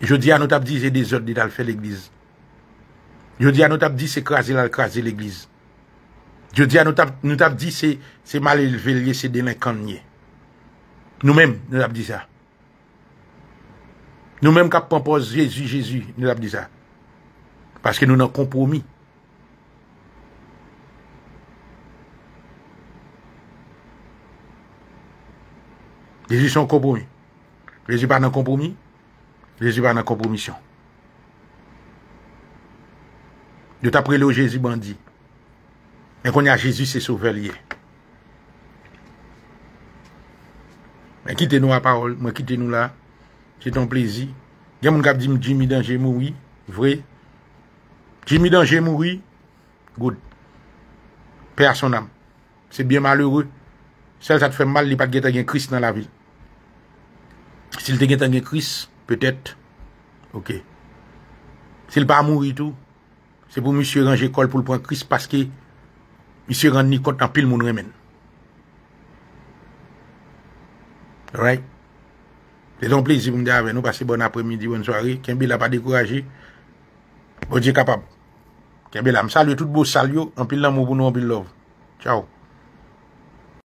Je dis à nous dit c'est des ordres d'aller faire l'église. Je dis à nous dit c'est craser l'église. Je dis à nous nous c'est c'est mal élevé c'est délinquant Nous-mêmes nous mêmes dit ça. Nous-mêmes qu'a Jésus Jésus nous l'abdi ça. Parce que nous n'en compromis. Jésus son kompromi. Jésus pa nan kompromi, Jésus pa nan kompromisyon. De ta prele ou Jésus bandi. Men konye a Jésus se soufer liye. Men kite nou a parol, men kite nou la. Se ton plezi. Gen moun kap di mou Jimmy dan jè moui, vre. Jimmy dan jè moui, goud. Per son am. Se bien malheureux. Sel sa te fè mal, li pat gen ten gen kris nan la vi. Si li ten gen ten gen kris, petèt, ok. Si li pa mouri tout, se pou monsie ranger kol pou l'pon kris, paske monsie rang ni kont an pil moun remen. Alright? Se ton plezi pou mde ave nou, pase bon apre midi, bon soare, kenbe la pa dekoraje, bo di kapab. Kenbe la, msal yo, tout bo sal yo, an pil la moun moun, an pil love. Tchao.